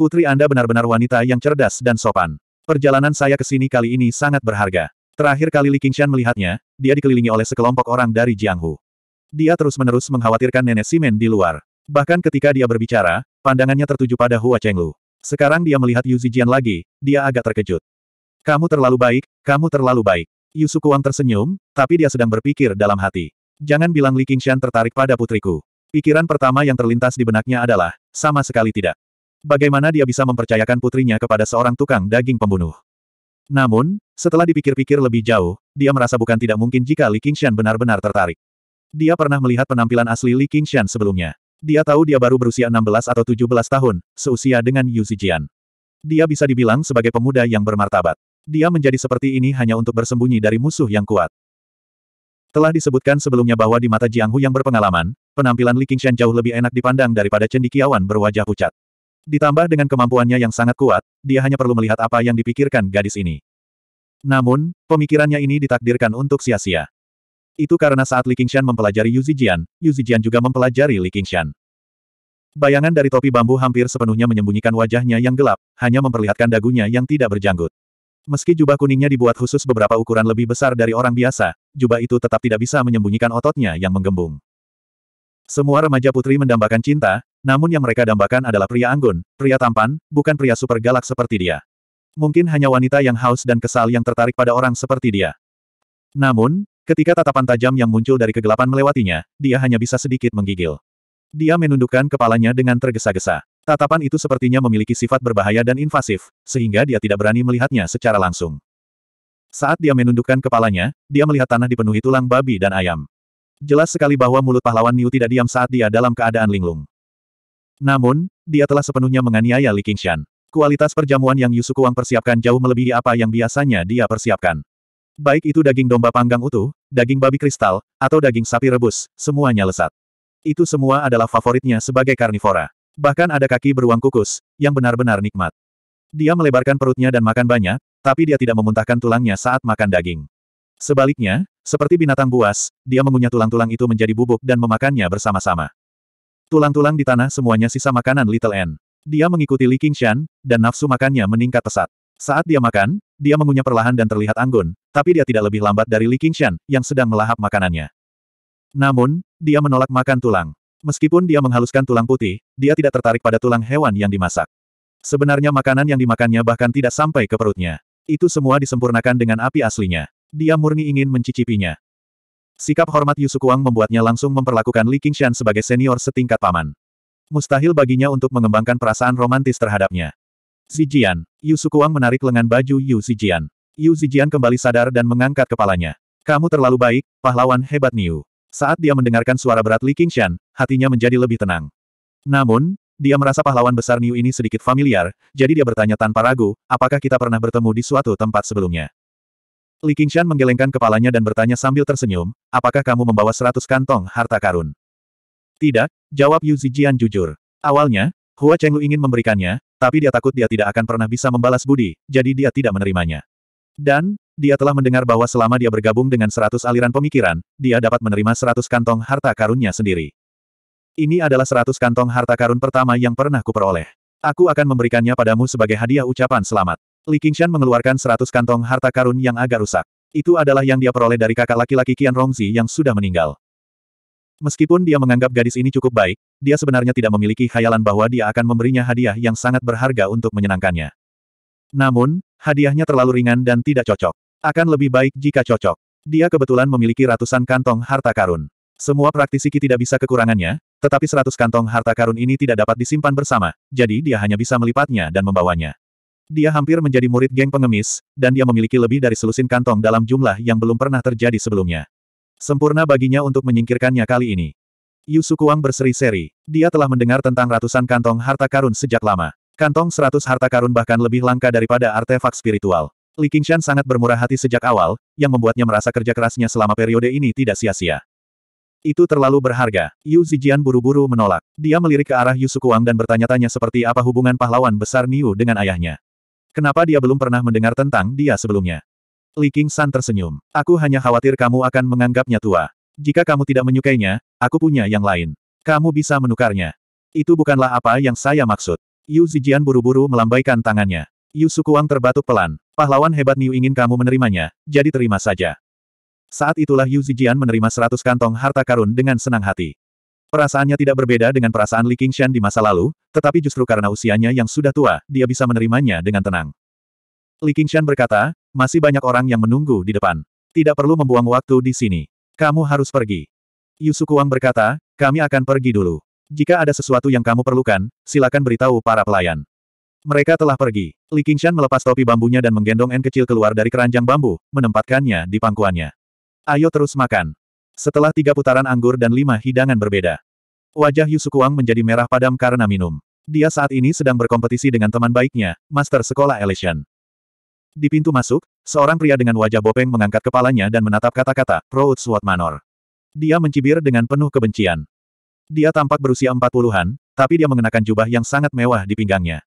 Putri Anda benar-benar wanita yang cerdas dan sopan. Perjalanan saya ke sini kali ini sangat berharga. Terakhir kali Li Qingshan melihatnya, dia dikelilingi oleh sekelompok orang dari Jianghu. Dia terus-menerus mengkhawatirkan nenek Simen di luar. Bahkan ketika dia berbicara, pandangannya tertuju pada Hua Chenglu. Sekarang dia melihat Yu Zijian lagi, dia agak terkejut. Kamu terlalu baik, kamu terlalu baik. Yu Kuang tersenyum, tapi dia sedang berpikir dalam hati. Jangan bilang Li Qingshan tertarik pada putriku. Pikiran pertama yang terlintas di benaknya adalah, sama sekali tidak. Bagaimana dia bisa mempercayakan putrinya kepada seorang tukang daging pembunuh? Namun, setelah dipikir-pikir lebih jauh, dia merasa bukan tidak mungkin jika Li Qingshan benar-benar tertarik. Dia pernah melihat penampilan asli Li Qingshan sebelumnya. Dia tahu dia baru berusia 16 atau 17 tahun, seusia dengan Yu Zijian. Dia bisa dibilang sebagai pemuda yang bermartabat. Dia menjadi seperti ini hanya untuk bersembunyi dari musuh yang kuat. Telah disebutkan sebelumnya bahwa di mata Jiang Hu yang berpengalaman, penampilan Li Qingshan jauh lebih enak dipandang daripada cendikiawan berwajah pucat. Ditambah dengan kemampuannya yang sangat kuat, dia hanya perlu melihat apa yang dipikirkan gadis ini. Namun, pemikirannya ini ditakdirkan untuk sia-sia. Itu karena saat Li Qingshan mempelajari Yu Zijian, Yu Zijian juga mempelajari Li Qingshan. Bayangan dari topi bambu hampir sepenuhnya menyembunyikan wajahnya yang gelap, hanya memperlihatkan dagunya yang tidak berjanggut. Meski jubah kuningnya dibuat khusus beberapa ukuran lebih besar dari orang biasa, jubah itu tetap tidak bisa menyembunyikan ototnya yang menggembung. Semua remaja putri mendambakan cinta, namun yang mereka dambakan adalah pria anggun, pria tampan, bukan pria super galak seperti dia. Mungkin hanya wanita yang haus dan kesal yang tertarik pada orang seperti dia. Namun, ketika tatapan tajam yang muncul dari kegelapan melewatinya, dia hanya bisa sedikit menggigil. Dia menundukkan kepalanya dengan tergesa-gesa. Tatapan itu sepertinya memiliki sifat berbahaya dan invasif, sehingga dia tidak berani melihatnya secara langsung. Saat dia menundukkan kepalanya, dia melihat tanah dipenuhi tulang babi dan ayam. Jelas sekali bahwa mulut pahlawan Niu tidak diam saat dia dalam keadaan linglung. Namun, dia telah sepenuhnya menganiaya Li Qingshan. Kualitas perjamuan yang Yusu Wang persiapkan jauh melebihi apa yang biasanya dia persiapkan. Baik itu daging domba panggang utuh, daging babi kristal, atau daging sapi rebus, semuanya lesat. Itu semua adalah favoritnya sebagai karnivora. Bahkan ada kaki beruang kukus, yang benar-benar nikmat. Dia melebarkan perutnya dan makan banyak, tapi dia tidak memuntahkan tulangnya saat makan daging. Sebaliknya, seperti binatang buas, dia mengunyah tulang-tulang itu menjadi bubuk dan memakannya bersama-sama. Tulang-tulang di tanah semuanya sisa makanan Little N. Dia mengikuti Li Qingshan, dan nafsu makannya meningkat pesat. Saat dia makan, dia mengunyah perlahan dan terlihat anggun, tapi dia tidak lebih lambat dari Li Qingshan, yang sedang melahap makanannya. Namun, dia menolak makan tulang. Meskipun dia menghaluskan tulang putih, dia tidak tertarik pada tulang hewan yang dimasak. Sebenarnya makanan yang dimakannya bahkan tidak sampai ke perutnya. Itu semua disempurnakan dengan api aslinya. Dia murni ingin mencicipinya. Sikap hormat Yusukuang membuatnya langsung memperlakukan Li Qingshan sebagai senior setingkat paman. Mustahil baginya untuk mengembangkan perasaan romantis terhadapnya. Zijian, Yusukuang menarik lengan baju Yu Zijian. Yu Zijian kembali sadar dan mengangkat kepalanya. Kamu terlalu baik, pahlawan hebat Niu. Saat dia mendengarkan suara berat Li Qingshan, hatinya menjadi lebih tenang. Namun, dia merasa pahlawan besar Niu ini sedikit familiar, jadi dia bertanya tanpa ragu, apakah kita pernah bertemu di suatu tempat sebelumnya. Li Qingshan menggelengkan kepalanya dan bertanya sambil tersenyum, apakah kamu membawa seratus kantong harta karun? Tidak, jawab Yu Zijian jujur. Awalnya, Hua Chenglu ingin memberikannya, tapi dia takut dia tidak akan pernah bisa membalas budi, jadi dia tidak menerimanya. Dan, dia telah mendengar bahwa selama dia bergabung dengan seratus aliran pemikiran, dia dapat menerima seratus kantong harta karunnya sendiri. Ini adalah seratus kantong harta karun pertama yang pernah kuperoleh. Aku akan memberikannya padamu sebagai hadiah ucapan selamat. Li Qingshan mengeluarkan seratus kantong harta karun yang agak rusak. Itu adalah yang dia peroleh dari kakak laki-laki Qian Rongzi yang sudah meninggal. Meskipun dia menganggap gadis ini cukup baik, dia sebenarnya tidak memiliki khayalan bahwa dia akan memberinya hadiah yang sangat berharga untuk menyenangkannya. Namun, hadiahnya terlalu ringan dan tidak cocok. Akan lebih baik jika cocok. Dia kebetulan memiliki ratusan kantong harta karun. Semua praktisi Ki tidak bisa kekurangannya, tetapi seratus kantong harta karun ini tidak dapat disimpan bersama, jadi dia hanya bisa melipatnya dan membawanya. Dia hampir menjadi murid geng pengemis, dan dia memiliki lebih dari selusin kantong dalam jumlah yang belum pernah terjadi sebelumnya. Sempurna baginya untuk menyingkirkannya kali ini. Yusukuang berseri-seri. Dia telah mendengar tentang ratusan kantong harta karun sejak lama. Kantong seratus harta karun bahkan lebih langka daripada artefak spiritual. Li Qingshan sangat bermurah hati sejak awal, yang membuatnya merasa kerja kerasnya selama periode ini tidak sia-sia. Itu terlalu berharga. Yu Zijian buru-buru menolak. Dia melirik ke arah Yusukuang dan bertanya-tanya seperti apa hubungan pahlawan besar Niu dengan ayahnya. Kenapa dia belum pernah mendengar tentang dia sebelumnya? Li King San tersenyum. Aku hanya khawatir kamu akan menganggapnya tua. Jika kamu tidak menyukainya, aku punya yang lain. Kamu bisa menukarnya. Itu bukanlah apa yang saya maksud. Yu Zijian buru-buru melambaikan tangannya. Yu Sukuang terbatuk pelan. Pahlawan hebat Niu ingin kamu menerimanya, jadi terima saja. Saat itulah Yu Zijian menerima seratus kantong harta karun dengan senang hati. Perasaannya tidak berbeda dengan perasaan Li Qingshan di masa lalu, tetapi justru karena usianya yang sudah tua, dia bisa menerimanya dengan tenang. Li Qingshan berkata, masih banyak orang yang menunggu di depan. Tidak perlu membuang waktu di sini. Kamu harus pergi. Yusukuang berkata, kami akan pergi dulu. Jika ada sesuatu yang kamu perlukan, silakan beritahu para pelayan. Mereka telah pergi. Li Qingshan melepas topi bambunya dan menggendong N kecil keluar dari keranjang bambu, menempatkannya di pangkuannya. Ayo terus makan. Setelah tiga putaran anggur dan lima hidangan berbeda. Wajah Yusukuang menjadi merah padam karena minum. Dia saat ini sedang berkompetisi dengan teman baiknya, Master Sekolah Elysian. Di pintu masuk, seorang pria dengan wajah bopeng mengangkat kepalanya dan menatap kata-kata, Proud Swat Manor. Dia mencibir dengan penuh kebencian. Dia tampak berusia empat puluhan, tapi dia mengenakan jubah yang sangat mewah di pinggangnya.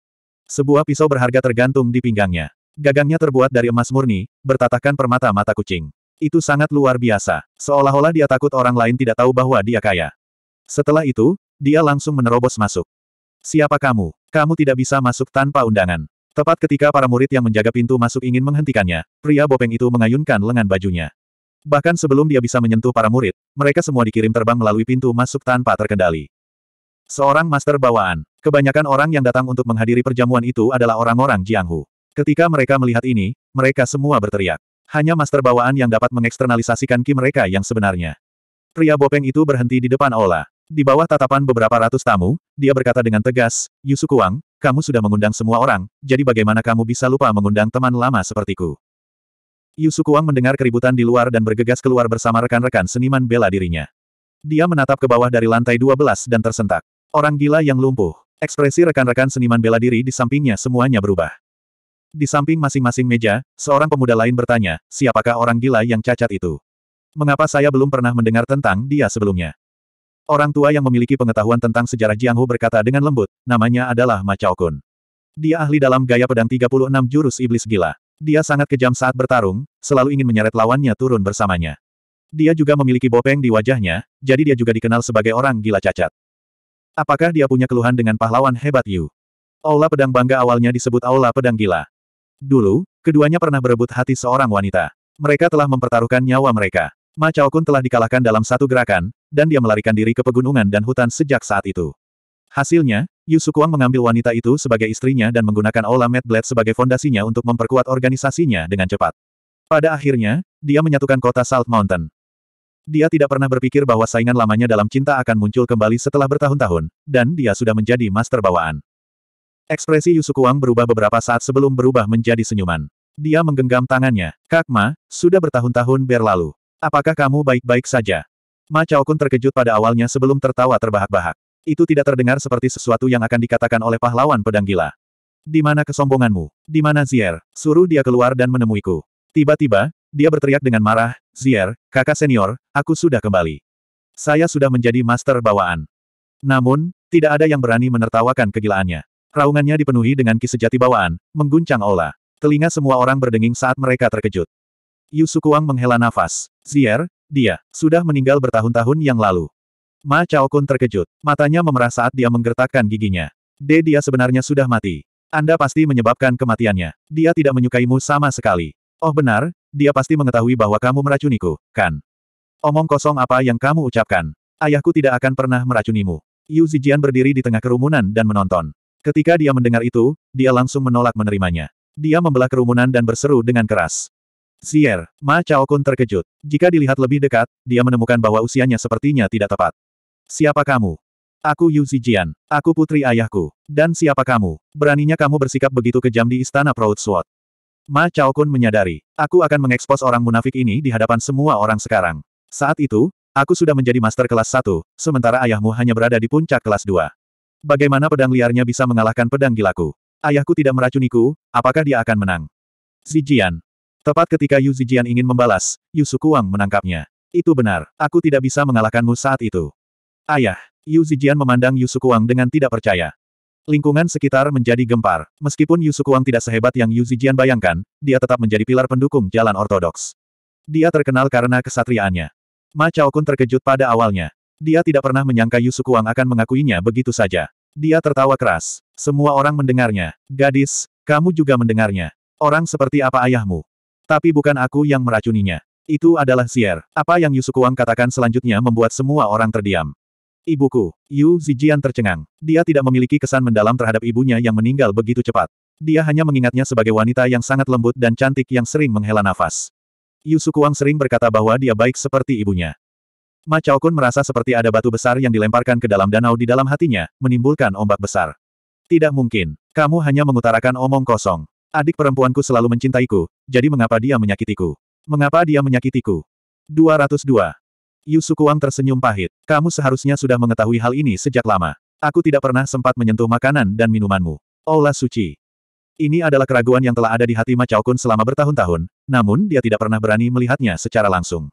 Sebuah pisau berharga tergantung di pinggangnya. Gagangnya terbuat dari emas murni, bertatakan permata mata kucing. Itu sangat luar biasa. Seolah-olah dia takut orang lain tidak tahu bahwa dia kaya. Setelah itu, dia langsung menerobos masuk. Siapa kamu? Kamu tidak bisa masuk tanpa undangan. Tepat ketika para murid yang menjaga pintu masuk ingin menghentikannya, pria bopeng itu mengayunkan lengan bajunya. Bahkan sebelum dia bisa menyentuh para murid, mereka semua dikirim terbang melalui pintu masuk tanpa terkendali. Seorang master bawaan. Kebanyakan orang yang datang untuk menghadiri perjamuan itu adalah orang-orang Jianghu. Ketika mereka melihat ini, mereka semua berteriak. Hanya master bawaan yang dapat mengeksternalisasikan ki mereka yang sebenarnya. Pria bopeng itu berhenti di depan aula. Di bawah tatapan beberapa ratus tamu, dia berkata dengan tegas, Yusuku Wang, kamu sudah mengundang semua orang, jadi bagaimana kamu bisa lupa mengundang teman lama sepertiku? Yusuku Wang mendengar keributan di luar dan bergegas keluar bersama rekan-rekan seniman bela dirinya. Dia menatap ke bawah dari lantai 12 dan tersentak. Orang gila yang lumpuh. Ekspresi rekan-rekan seniman bela diri di sampingnya semuanya berubah. Di samping masing-masing meja, seorang pemuda lain bertanya, siapakah orang gila yang cacat itu? Mengapa saya belum pernah mendengar tentang dia sebelumnya? Orang tua yang memiliki pengetahuan tentang sejarah Jianghu berkata dengan lembut, namanya adalah Ma Chao Kun. Dia ahli dalam gaya pedang 36 jurus iblis gila. Dia sangat kejam saat bertarung, selalu ingin menyeret lawannya turun bersamanya. Dia juga memiliki bopeng di wajahnya, jadi dia juga dikenal sebagai orang gila cacat. Apakah dia punya keluhan dengan pahlawan hebat Yu? Aula pedang bangga awalnya disebut Aula pedang gila. Dulu, keduanya pernah berebut hati seorang wanita. Mereka telah mempertaruhkan nyawa mereka. Ma Chao Kun telah dikalahkan dalam satu gerakan, dan dia melarikan diri ke pegunungan dan hutan sejak saat itu. Hasilnya, Yu Sukuang mengambil wanita itu sebagai istrinya dan menggunakan Aula Mad Blade sebagai fondasinya untuk memperkuat organisasinya dengan cepat. Pada akhirnya, dia menyatukan kota Salt Mountain. Dia tidak pernah berpikir bahwa saingan lamanya dalam cinta akan muncul kembali setelah bertahun-tahun, dan dia sudah menjadi master bawaan. Ekspresi Yusukuang berubah beberapa saat sebelum berubah menjadi senyuman. Dia menggenggam tangannya. Kakma, sudah bertahun-tahun berlalu. Apakah kamu baik-baik saja? Ma Chaokun terkejut pada awalnya sebelum tertawa terbahak-bahak. Itu tidak terdengar seperti sesuatu yang akan dikatakan oleh pahlawan pedang gila. Di mana kesombonganmu? Di mana Zier? Suruh dia keluar dan menemuiku. Tiba-tiba, dia berteriak dengan marah, Zier, kakak senior, aku sudah kembali. Saya sudah menjadi master bawaan. Namun, tidak ada yang berani menertawakan kegilaannya. Raungannya dipenuhi dengan ki sejati bawaan, mengguncang ola. Telinga semua orang berdenging saat mereka terkejut. Yu Sukuang menghela nafas. Zier, dia, sudah meninggal bertahun-tahun yang lalu. Ma Chao terkejut. Matanya memerah saat dia menggertakkan giginya. D dia sebenarnya sudah mati. Anda pasti menyebabkan kematiannya. Dia tidak menyukaimu sama sekali. Oh benar, dia pasti mengetahui bahwa kamu meracuniku, kan? Omong kosong apa yang kamu ucapkan. Ayahku tidak akan pernah meracunimu. Yu Zijian berdiri di tengah kerumunan dan menonton. Ketika dia mendengar itu, dia langsung menolak menerimanya. Dia membelah kerumunan dan berseru dengan keras. Si'er, Ma Chao Kun terkejut. Jika dilihat lebih dekat, dia menemukan bahwa usianya sepertinya tidak tepat. Siapa kamu? Aku Yu Zijian. Aku putri ayahku. Dan siapa kamu? Beraninya kamu bersikap begitu kejam di istana Proud Sword. Ma Chao Kun menyadari, aku akan mengekspos orang munafik ini di hadapan semua orang sekarang. Saat itu, aku sudah menjadi master kelas 1, sementara ayahmu hanya berada di puncak kelas 2. Bagaimana pedang liarnya bisa mengalahkan pedang gilaku? Ayahku tidak meracuniku, apakah dia akan menang? Zijian. Tepat ketika Yu Zijian ingin membalas, Yu Sukuang menangkapnya. Itu benar, aku tidak bisa mengalahkanmu saat itu. Ayah, Yu Zijian memandang Yu Sukuang dengan tidak percaya. Lingkungan sekitar menjadi gempar. Meskipun Yu Sukuang tidak sehebat yang Yu Zijian bayangkan, dia tetap menjadi pilar pendukung jalan ortodoks. Dia terkenal karena kesatriaannya. Ma Chao Kun terkejut pada awalnya. Dia tidak pernah menyangka Yusukuang akan mengakuinya begitu saja. Dia tertawa keras. Semua orang mendengarnya. Gadis, kamu juga mendengarnya. Orang seperti apa ayahmu? Tapi bukan aku yang meracuninya. Itu adalah Si'er. Apa yang Yusukuang katakan selanjutnya membuat semua orang terdiam. Ibuku, Yu Zijian tercengang. Dia tidak memiliki kesan mendalam terhadap ibunya yang meninggal begitu cepat. Dia hanya mengingatnya sebagai wanita yang sangat lembut dan cantik yang sering menghela nafas. Yusukuang sering berkata bahwa dia baik seperti ibunya. Ma Chao Kun merasa seperti ada batu besar yang dilemparkan ke dalam danau di dalam hatinya, menimbulkan ombak besar. Tidak mungkin. Kamu hanya mengutarakan omong kosong. Adik perempuanku selalu mencintaiku, jadi mengapa dia menyakitiku? Mengapa dia menyakitiku? 202. Yu Sukuang tersenyum pahit. Kamu seharusnya sudah mengetahui hal ini sejak lama. Aku tidak pernah sempat menyentuh makanan dan minumanmu. Ola suci. Ini adalah keraguan yang telah ada di hati Ma Chao Kun selama bertahun-tahun, namun dia tidak pernah berani melihatnya secara langsung.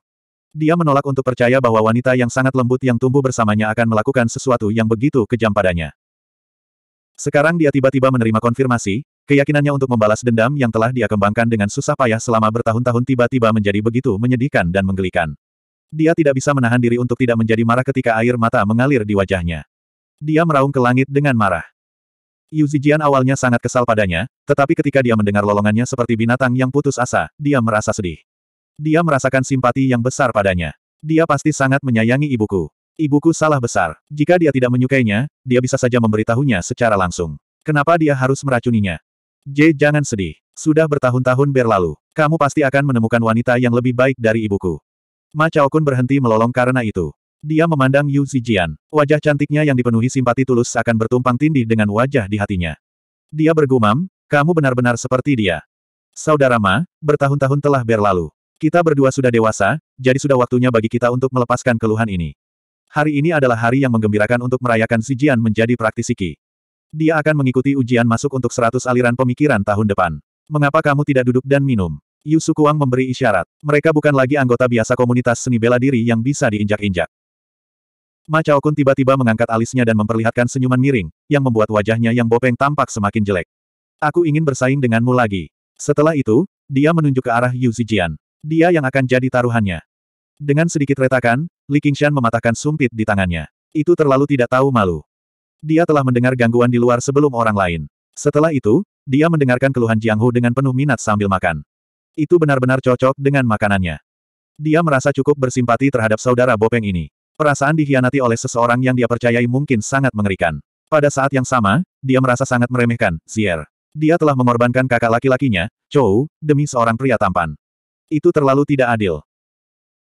Dia menolak untuk percaya bahwa wanita yang sangat lembut yang tumbuh bersamanya akan melakukan sesuatu yang begitu kejam padanya. Sekarang dia tiba-tiba menerima konfirmasi, keyakinannya untuk membalas dendam yang telah dia kembangkan dengan susah payah selama bertahun-tahun tiba-tiba menjadi begitu menyedihkan dan menggelikan. Dia tidak bisa menahan diri untuk tidak menjadi marah ketika air mata mengalir di wajahnya. Dia meraung ke langit dengan marah. Yu Zijian awalnya sangat kesal padanya, tetapi ketika dia mendengar lolongannya seperti binatang yang putus asa, dia merasa sedih. Dia merasakan simpati yang besar padanya. Dia pasti sangat menyayangi ibuku. Ibuku salah besar. Jika dia tidak menyukainya, dia bisa saja memberitahunya secara langsung. Kenapa dia harus meracuninya? J, jangan sedih. Sudah bertahun-tahun berlalu. Kamu pasti akan menemukan wanita yang lebih baik dari ibuku. Ma Chaokun berhenti melolong karena itu. Dia memandang Yu Zijian. Wajah cantiknya yang dipenuhi simpati tulus akan bertumpang tindih dengan wajah di hatinya. Dia bergumam, kamu benar-benar seperti dia. Saudara Ma, bertahun-tahun telah berlalu. Kita berdua sudah dewasa, jadi sudah waktunya bagi kita untuk melepaskan keluhan ini. Hari ini adalah hari yang menggembirakan untuk merayakan Sijian menjadi praktisi Qi. Dia akan mengikuti ujian masuk untuk seratus aliran pemikiran tahun depan. Mengapa kamu tidak duduk dan minum? Yu Sukuang memberi isyarat. Mereka bukan lagi anggota biasa komunitas seni bela diri yang bisa diinjak-injak. Ma Chao Kun tiba-tiba mengangkat alisnya dan memperlihatkan senyuman miring, yang membuat wajahnya yang bopeng tampak semakin jelek. Aku ingin bersaing denganmu lagi. Setelah itu, dia menunjuk ke arah Yu Zijian. Dia yang akan jadi taruhannya. Dengan sedikit retakan, Li Qingshan mematahkan sumpit di tangannya. Itu terlalu tidak tahu malu. Dia telah mendengar gangguan di luar sebelum orang lain. Setelah itu, dia mendengarkan keluhan Jiang Hu dengan penuh minat sambil makan. Itu benar-benar cocok dengan makanannya. Dia merasa cukup bersimpati terhadap saudara Bopeng ini. Perasaan dihianati oleh seseorang yang dia percayai mungkin sangat mengerikan. Pada saat yang sama, dia merasa sangat meremehkan, Zier. Dia telah mengorbankan kakak laki-lakinya, Chou, demi seorang pria tampan. Itu terlalu tidak adil.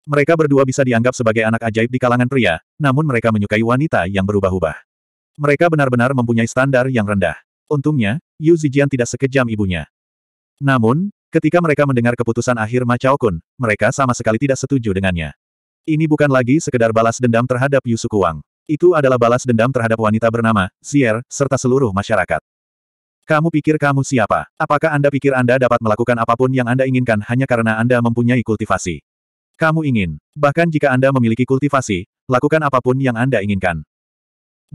Mereka berdua bisa dianggap sebagai anak ajaib di kalangan pria, namun mereka menyukai wanita yang berubah-ubah. Mereka benar-benar mempunyai standar yang rendah. Untungnya, Yu Zijian tidak sekejam ibunya. Namun, ketika mereka mendengar keputusan akhir Ma Chao Kun, mereka sama sekali tidak setuju dengannya. Ini bukan lagi sekedar balas dendam terhadap Yu Sukuang. Itu adalah balas dendam terhadap wanita bernama Xier, serta seluruh masyarakat. Kamu pikir kamu siapa? Apakah Anda pikir Anda dapat melakukan apapun yang Anda inginkan hanya karena Anda mempunyai kultivasi? Kamu ingin. Bahkan jika Anda memiliki kultivasi, lakukan apapun yang Anda inginkan.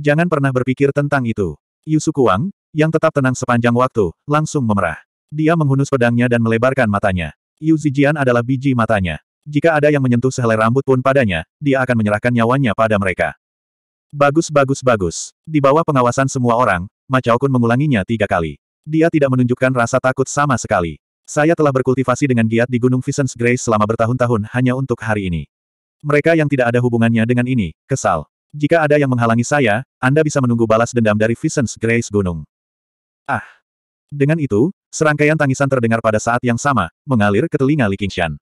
Jangan pernah berpikir tentang itu. Yusuku Wang, yang tetap tenang sepanjang waktu, langsung memerah. Dia menghunus pedangnya dan melebarkan matanya. Yu Zijian adalah biji matanya. Jika ada yang menyentuh sehelai rambut pun padanya, dia akan menyerahkan nyawanya pada mereka. Bagus bagus bagus. Di bawah pengawasan semua orang, Ma Chao Kun mengulanginya tiga kali. Dia tidak menunjukkan rasa takut sama sekali. Saya telah berkultivasi dengan giat di Gunung Visions Grace selama bertahun-tahun hanya untuk hari ini. Mereka yang tidak ada hubungannya dengan ini, kesal. Jika ada yang menghalangi saya, Anda bisa menunggu balas dendam dari Visions Grace Gunung. Ah! Dengan itu, serangkaian tangisan terdengar pada saat yang sama, mengalir ke telinga Li Qingshan.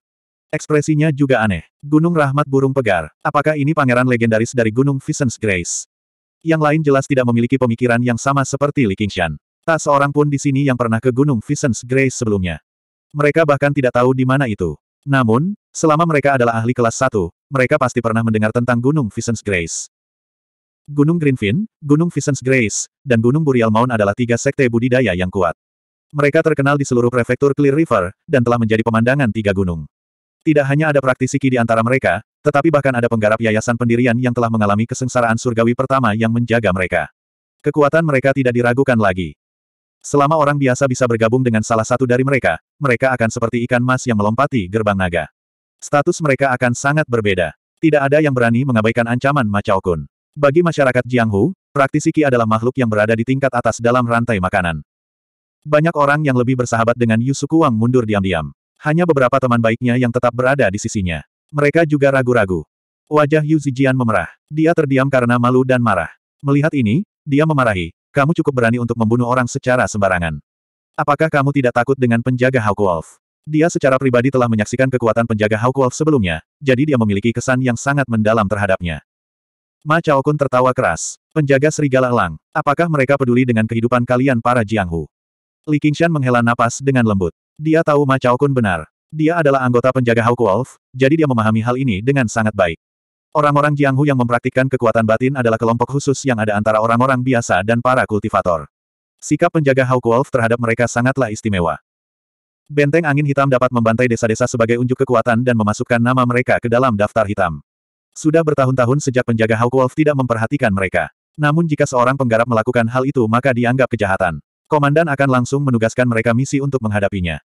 Ekspresinya juga aneh. Gunung Rahmat Burung Pegar, apakah ini pangeran legendaris dari Gunung Visions Grace? yang lain jelas tidak memiliki pemikiran yang sama seperti Li Qingshan. Tak seorang pun di sini yang pernah ke Gunung Visions Grace sebelumnya. Mereka bahkan tidak tahu di mana itu. Namun, selama mereka adalah ahli kelas 1, mereka pasti pernah mendengar tentang Gunung Visions Grace. Gunung Greenfin, Gunung Visions Grace, dan Gunung Burial Mount adalah tiga sekte budidaya yang kuat. Mereka terkenal di seluruh prefektur Clear River, dan telah menjadi pemandangan tiga gunung. Tidak hanya ada praktisi di antara mereka, tetapi bahkan ada penggarap yayasan pendirian yang telah mengalami kesengsaraan surgawi pertama yang menjaga mereka. Kekuatan mereka tidak diragukan lagi. Selama orang biasa bisa bergabung dengan salah satu dari mereka, mereka akan seperti ikan mas yang melompati gerbang naga. Status mereka akan sangat berbeda. Tidak ada yang berani mengabaikan ancaman Macao Kun. Bagi masyarakat Jianghu, praktisi Qi adalah makhluk yang berada di tingkat atas dalam rantai makanan. Banyak orang yang lebih bersahabat dengan Yusuku Wang mundur diam-diam. Hanya beberapa teman baiknya yang tetap berada di sisinya. Mereka juga ragu-ragu. Wajah Yu Zijian memerah. Dia terdiam karena malu dan marah. Melihat ini, dia memarahi. Kamu cukup berani untuk membunuh orang secara sembarangan. Apakah kamu tidak takut dengan penjaga Hawk Wolf? Dia secara pribadi telah menyaksikan kekuatan penjaga Hawk Wolf sebelumnya, jadi dia memiliki kesan yang sangat mendalam terhadapnya. Ma Chao Kun tertawa keras. Penjaga serigala elang, apakah mereka peduli dengan kehidupan kalian para Jianghu? Li Qingshan menghela napas dengan lembut. Dia tahu Ma Chao Kun benar. Dia adalah anggota penjaga Hawk Wolf, jadi dia memahami hal ini dengan sangat baik. Orang-orang Jianghu yang mempraktikkan kekuatan batin adalah kelompok khusus yang ada antara orang-orang biasa dan para kultivator. Sikap penjaga Hawk Wolf terhadap mereka sangatlah istimewa. Benteng angin hitam dapat membantai desa-desa sebagai unjuk kekuatan dan memasukkan nama mereka ke dalam daftar hitam. Sudah bertahun-tahun sejak penjaga Hawk Wolf tidak memperhatikan mereka. Namun jika seorang penggarap melakukan hal itu maka dianggap kejahatan. Komandan akan langsung menugaskan mereka misi untuk menghadapinya.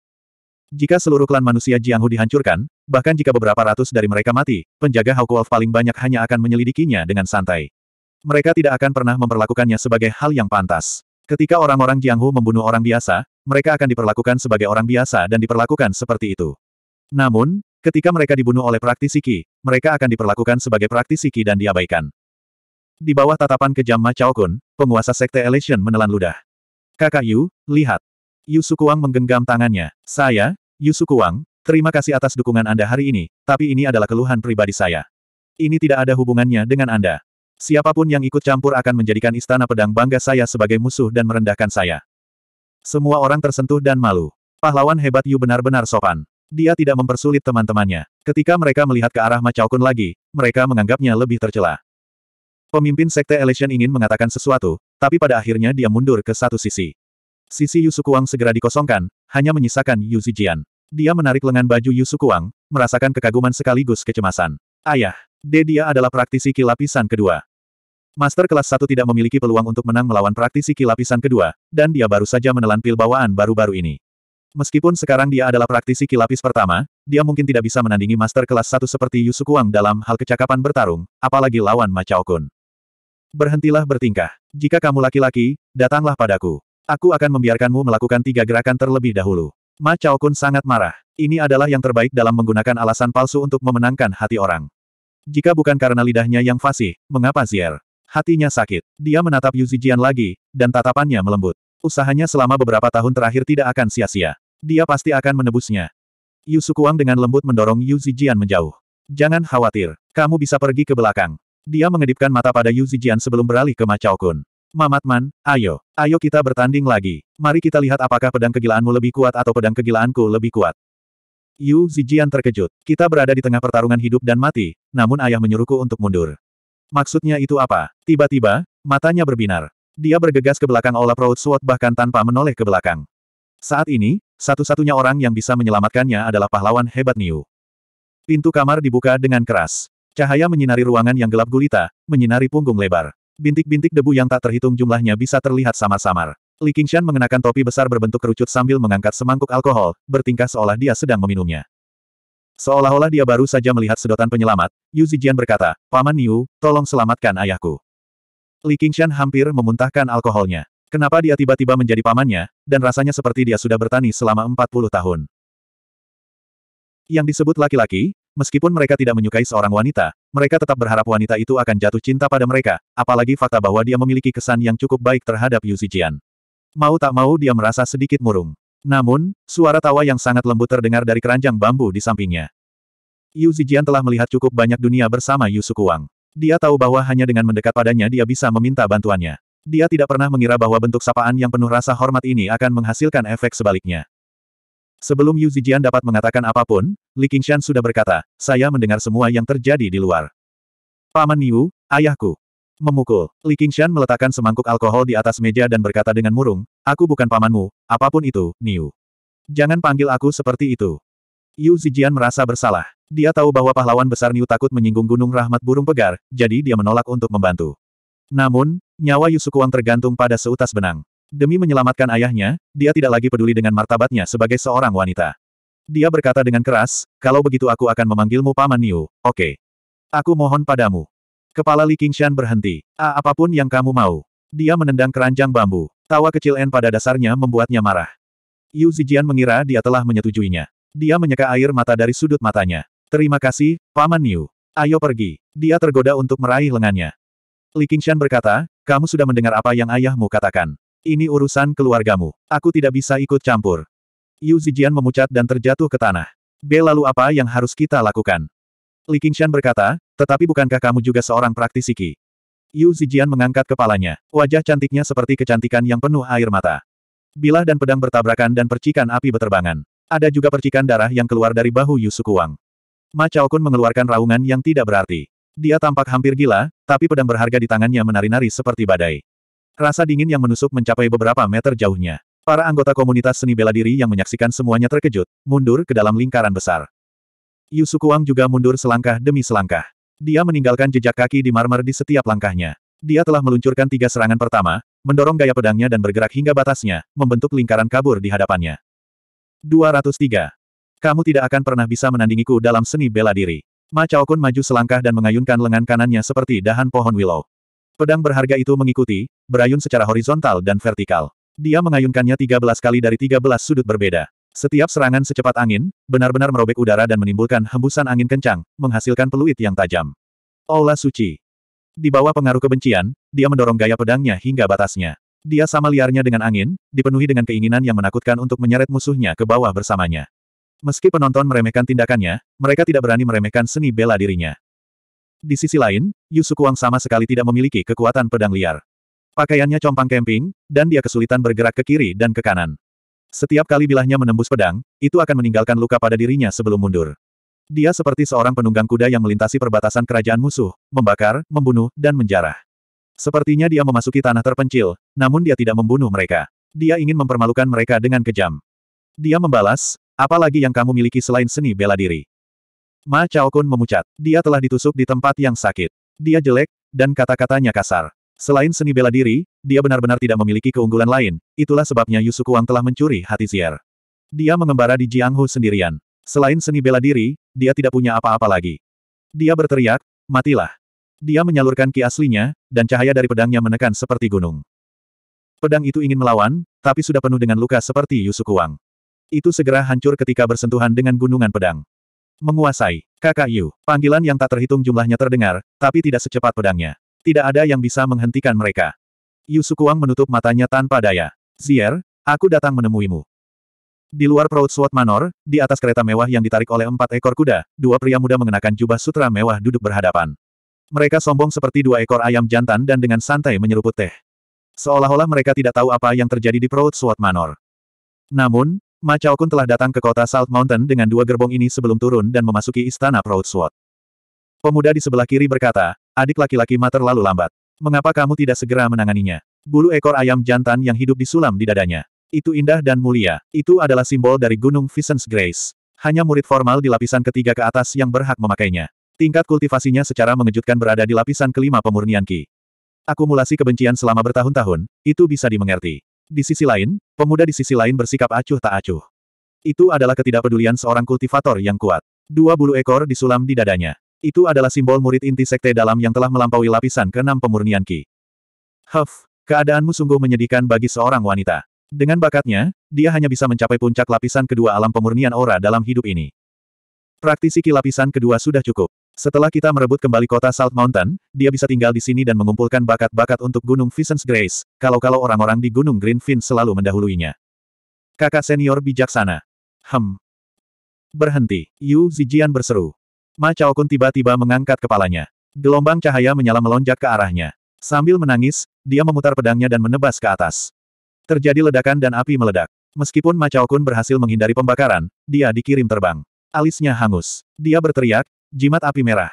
Jika seluruh klan manusia Jianghu dihancurkan, bahkan jika beberapa ratus dari mereka mati, penjaga Hawk paling banyak hanya akan menyelidikinya dengan santai. Mereka tidak akan pernah memperlakukannya sebagai hal yang pantas. Ketika orang-orang Jianghu membunuh orang biasa, mereka akan diperlakukan sebagai orang biasa dan diperlakukan seperti itu. Namun, ketika mereka dibunuh oleh praktisi Qi, mereka akan diperlakukan sebagai praktisi Qi dan diabaikan. Di bawah tatapan kejam Ma Chao Kun, penguasa sekte Elation menelan ludah. Kakak Yu, lihat. Yu Sukuang menggenggam tangannya. Saya, Yusuke Wang, terima kasih atas dukungan Anda hari ini, tapi ini adalah keluhan pribadi saya. Ini tidak ada hubungannya dengan Anda. Siapapun yang ikut campur akan menjadikan istana pedang bangga saya sebagai musuh dan merendahkan saya. Semua orang tersentuh dan malu. Pahlawan hebat Yu benar-benar sopan. Dia tidak mempersulit teman-temannya. Ketika mereka melihat ke arah Macau Kun lagi, mereka menganggapnya lebih tercela. Pemimpin Sekte Elation ingin mengatakan sesuatu, tapi pada akhirnya dia mundur ke satu sisi. Sisi Yu Kuang segera dikosongkan, hanya menyisakan Yu Zijian. Dia menarik lengan baju Yu Kuang, merasakan kekaguman sekaligus kecemasan. Ayah, dia adalah praktisi kilapisan kedua. Master kelas 1 tidak memiliki peluang untuk menang melawan praktisi kilapisan kedua, dan dia baru saja menelan pil bawaan baru-baru ini. Meskipun sekarang dia adalah praktisi kilapis pertama, dia mungkin tidak bisa menandingi master kelas 1 seperti Yusu Kuang dalam hal kecakapan bertarung, apalagi lawan Ma Kun. Berhentilah bertingkah. Jika kamu laki-laki, datanglah padaku. Aku akan membiarkanmu melakukan tiga gerakan terlebih dahulu. Ma Chao Kun sangat marah. Ini adalah yang terbaik dalam menggunakan alasan palsu untuk memenangkan hati orang. Jika bukan karena lidahnya yang fasih, mengapa Zier? Hatinya sakit. Dia menatap Yu Zijian lagi, dan tatapannya melembut. Usahanya selama beberapa tahun terakhir tidak akan sia-sia. Dia pasti akan menebusnya. Yu Sukuang dengan lembut mendorong Yu Zijian menjauh. Jangan khawatir, kamu bisa pergi ke belakang. Dia mengedipkan mata pada Yu Zijian sebelum beralih ke Chao Kun. Mamatman, ayo, ayo kita bertanding lagi. Mari kita lihat apakah pedang kegilaanmu lebih kuat atau pedang kegilaanku lebih kuat. Yu Zijian terkejut. Kita berada di tengah pertarungan hidup dan mati, namun ayah menyuruhku untuk mundur. Maksudnya itu apa? Tiba-tiba, matanya berbinar. Dia bergegas ke belakang olah Proud Sword bahkan tanpa menoleh ke belakang. Saat ini, satu-satunya orang yang bisa menyelamatkannya adalah pahlawan hebat Niu. Pintu kamar dibuka dengan keras. Cahaya menyinari ruangan yang gelap gulita, menyinari punggung lebar. Bintik-bintik debu yang tak terhitung jumlahnya bisa terlihat samar-samar. Li Qingshan mengenakan topi besar berbentuk kerucut sambil mengangkat semangkuk alkohol, bertingkah seolah dia sedang meminumnya. Seolah-olah dia baru saja melihat sedotan penyelamat, Yu Zijian berkata, Paman Niu, tolong selamatkan ayahku. Li Qingshan hampir memuntahkan alkoholnya. Kenapa dia tiba-tiba menjadi pamannya, dan rasanya seperti dia sudah bertani selama 40 tahun. Yang disebut laki-laki, meskipun mereka tidak menyukai seorang wanita, mereka tetap berharap wanita itu akan jatuh cinta pada mereka, apalagi fakta bahwa dia memiliki kesan yang cukup baik terhadap Yu Zijian. Mau tak mau dia merasa sedikit murung. Namun, suara tawa yang sangat lembut terdengar dari keranjang bambu di sampingnya. Yu Zijian telah melihat cukup banyak dunia bersama Yu Sukuang. Dia tahu bahwa hanya dengan mendekat padanya dia bisa meminta bantuannya. Dia tidak pernah mengira bahwa bentuk sapaan yang penuh rasa hormat ini akan menghasilkan efek sebaliknya. Sebelum Yu Zijian dapat mengatakan apapun, Li Qingshan sudah berkata, saya mendengar semua yang terjadi di luar. Paman Niu, ayahku. Memukul, Li Qingshan meletakkan semangkuk alkohol di atas meja dan berkata dengan murung, aku bukan pamanmu, apapun itu, Niu. Jangan panggil aku seperti itu. Yu Zijian merasa bersalah. Dia tahu bahwa pahlawan besar Niu takut menyinggung gunung rahmat burung pegar, jadi dia menolak untuk membantu. Namun, nyawa Yu Sukuang tergantung pada seutas benang. Demi menyelamatkan ayahnya, dia tidak lagi peduli dengan martabatnya sebagai seorang wanita. Dia berkata dengan keras, kalau begitu aku akan memanggilmu Paman Niu, oke. Okay. Aku mohon padamu. Kepala Li Qingshan berhenti. A apapun yang kamu mau. Dia menendang keranjang bambu. Tawa kecil N pada dasarnya membuatnya marah. Yu Zijian mengira dia telah menyetujuinya. Dia menyeka air mata dari sudut matanya. Terima kasih, Paman Niu. Ayo pergi. Dia tergoda untuk meraih lengannya. Li Qingshan berkata, kamu sudah mendengar apa yang ayahmu katakan. Ini urusan keluargamu. Aku tidak bisa ikut campur. Yu Zijian memucat dan terjatuh ke tanah. B lalu apa yang harus kita lakukan? Li Qingshan berkata, tetapi bukankah kamu juga seorang praktisi Qi? Yu Zijian mengangkat kepalanya. Wajah cantiknya seperti kecantikan yang penuh air mata. Bilah dan pedang bertabrakan dan percikan api berterbangan. Ada juga percikan darah yang keluar dari bahu Yu Sukuang. Ma Chao Kun mengeluarkan raungan yang tidak berarti. Dia tampak hampir gila, tapi pedang berharga di tangannya menari-nari seperti badai. Rasa dingin yang menusuk mencapai beberapa meter jauhnya. Para anggota komunitas seni bela diri yang menyaksikan semuanya terkejut, mundur ke dalam lingkaran besar. Yusukuang juga mundur selangkah demi selangkah. Dia meninggalkan jejak kaki di marmer di setiap langkahnya. Dia telah meluncurkan tiga serangan pertama, mendorong gaya pedangnya dan bergerak hingga batasnya, membentuk lingkaran kabur di hadapannya. 203. Kamu tidak akan pernah bisa menandingiku dalam seni bela diri. Ma Chao Kun maju selangkah dan mengayunkan lengan kanannya seperti dahan pohon willow. Pedang berharga itu mengikuti, berayun secara horizontal dan vertikal. Dia mengayunkannya 13 kali dari 13 sudut berbeda. Setiap serangan secepat angin, benar-benar merobek udara dan menimbulkan hembusan angin kencang, menghasilkan peluit yang tajam. Ola Suci. Di bawah pengaruh kebencian, dia mendorong gaya pedangnya hingga batasnya. Dia sama liarnya dengan angin, dipenuhi dengan keinginan yang menakutkan untuk menyeret musuhnya ke bawah bersamanya. Meski penonton meremehkan tindakannya, mereka tidak berani meremehkan seni bela dirinya. Di sisi lain, Yu Sukuang sama sekali tidak memiliki kekuatan pedang liar. Pakaiannya compang kemping, dan dia kesulitan bergerak ke kiri dan ke kanan. Setiap kali bilahnya menembus pedang, itu akan meninggalkan luka pada dirinya sebelum mundur. Dia seperti seorang penunggang kuda yang melintasi perbatasan kerajaan musuh, membakar, membunuh, dan menjarah. Sepertinya dia memasuki tanah terpencil, namun dia tidak membunuh mereka. Dia ingin mempermalukan mereka dengan kejam. Dia membalas, apalagi yang kamu miliki selain seni bela diri. Ma Chao Kun memucat. Dia telah ditusuk di tempat yang sakit. Dia jelek, dan kata-katanya kasar. Selain seni bela diri, dia benar-benar tidak memiliki keunggulan lain, itulah sebabnya Yusu Wang telah mencuri hati Zier. Dia mengembara di Jianghu sendirian. Selain seni bela diri, dia tidak punya apa-apa lagi. Dia berteriak, matilah. Dia menyalurkan ki aslinya, dan cahaya dari pedangnya menekan seperti gunung. Pedang itu ingin melawan, tapi sudah penuh dengan luka seperti Yusu Wang. Itu segera hancur ketika bersentuhan dengan gunungan pedang. Menguasai. Kakak Yu. Panggilan yang tak terhitung jumlahnya terdengar, tapi tidak secepat pedangnya. Tidak ada yang bisa menghentikan mereka. Yu Sukuang menutup matanya tanpa daya. Zier, aku datang menemuimu. Di luar Proud Sword Manor, di atas kereta mewah yang ditarik oleh empat ekor kuda, dua pria muda mengenakan jubah sutra mewah duduk berhadapan. Mereka sombong seperti dua ekor ayam jantan dan dengan santai menyeruput teh. Seolah-olah mereka tidak tahu apa yang terjadi di Proud Sword Manor. Namun, Ma Chao Kun telah datang ke kota Salt Mountain dengan dua gerbong ini sebelum turun dan memasuki istana Proud Sword. Pemuda di sebelah kiri berkata, adik laki-laki Ma terlalu lambat. Mengapa kamu tidak segera menanganinya? Bulu ekor ayam jantan yang hidup di sulam di dadanya. Itu indah dan mulia. Itu adalah simbol dari Gunung Vision's Grace. Hanya murid formal di lapisan ketiga ke atas yang berhak memakainya. Tingkat kultivasinya secara mengejutkan berada di lapisan kelima pemurnian Ki. Akumulasi kebencian selama bertahun-tahun, itu bisa dimengerti. Di sisi lain, pemuda di sisi lain bersikap acuh tak acuh. Itu adalah ketidakpedulian seorang kultivator yang kuat. Dua bulu ekor disulam di dadanya. Itu adalah simbol murid inti sekte dalam yang telah melampaui lapisan keenam pemurnian Ki. Huff, keadaanmu sungguh menyedihkan bagi seorang wanita. Dengan bakatnya, dia hanya bisa mencapai puncak lapisan kedua alam pemurnian aura dalam hidup ini. Praktisi Ki lapisan kedua sudah cukup. Setelah kita merebut kembali kota Salt Mountain, dia bisa tinggal di sini dan mengumpulkan bakat-bakat untuk Gunung Vision's Grace, kalau-kalau orang-orang di Gunung Greenfin selalu mendahuluinya. Kakak senior bijaksana. Hem. Berhenti. Yu Zijian berseru. Ma Chao Kun tiba-tiba mengangkat kepalanya. Gelombang cahaya menyala melonjak ke arahnya. Sambil menangis, dia memutar pedangnya dan menebas ke atas. Terjadi ledakan dan api meledak. Meskipun Ma Chao Kun berhasil menghindari pembakaran, dia dikirim terbang. Alisnya hangus. Dia berteriak, Jimat api merah.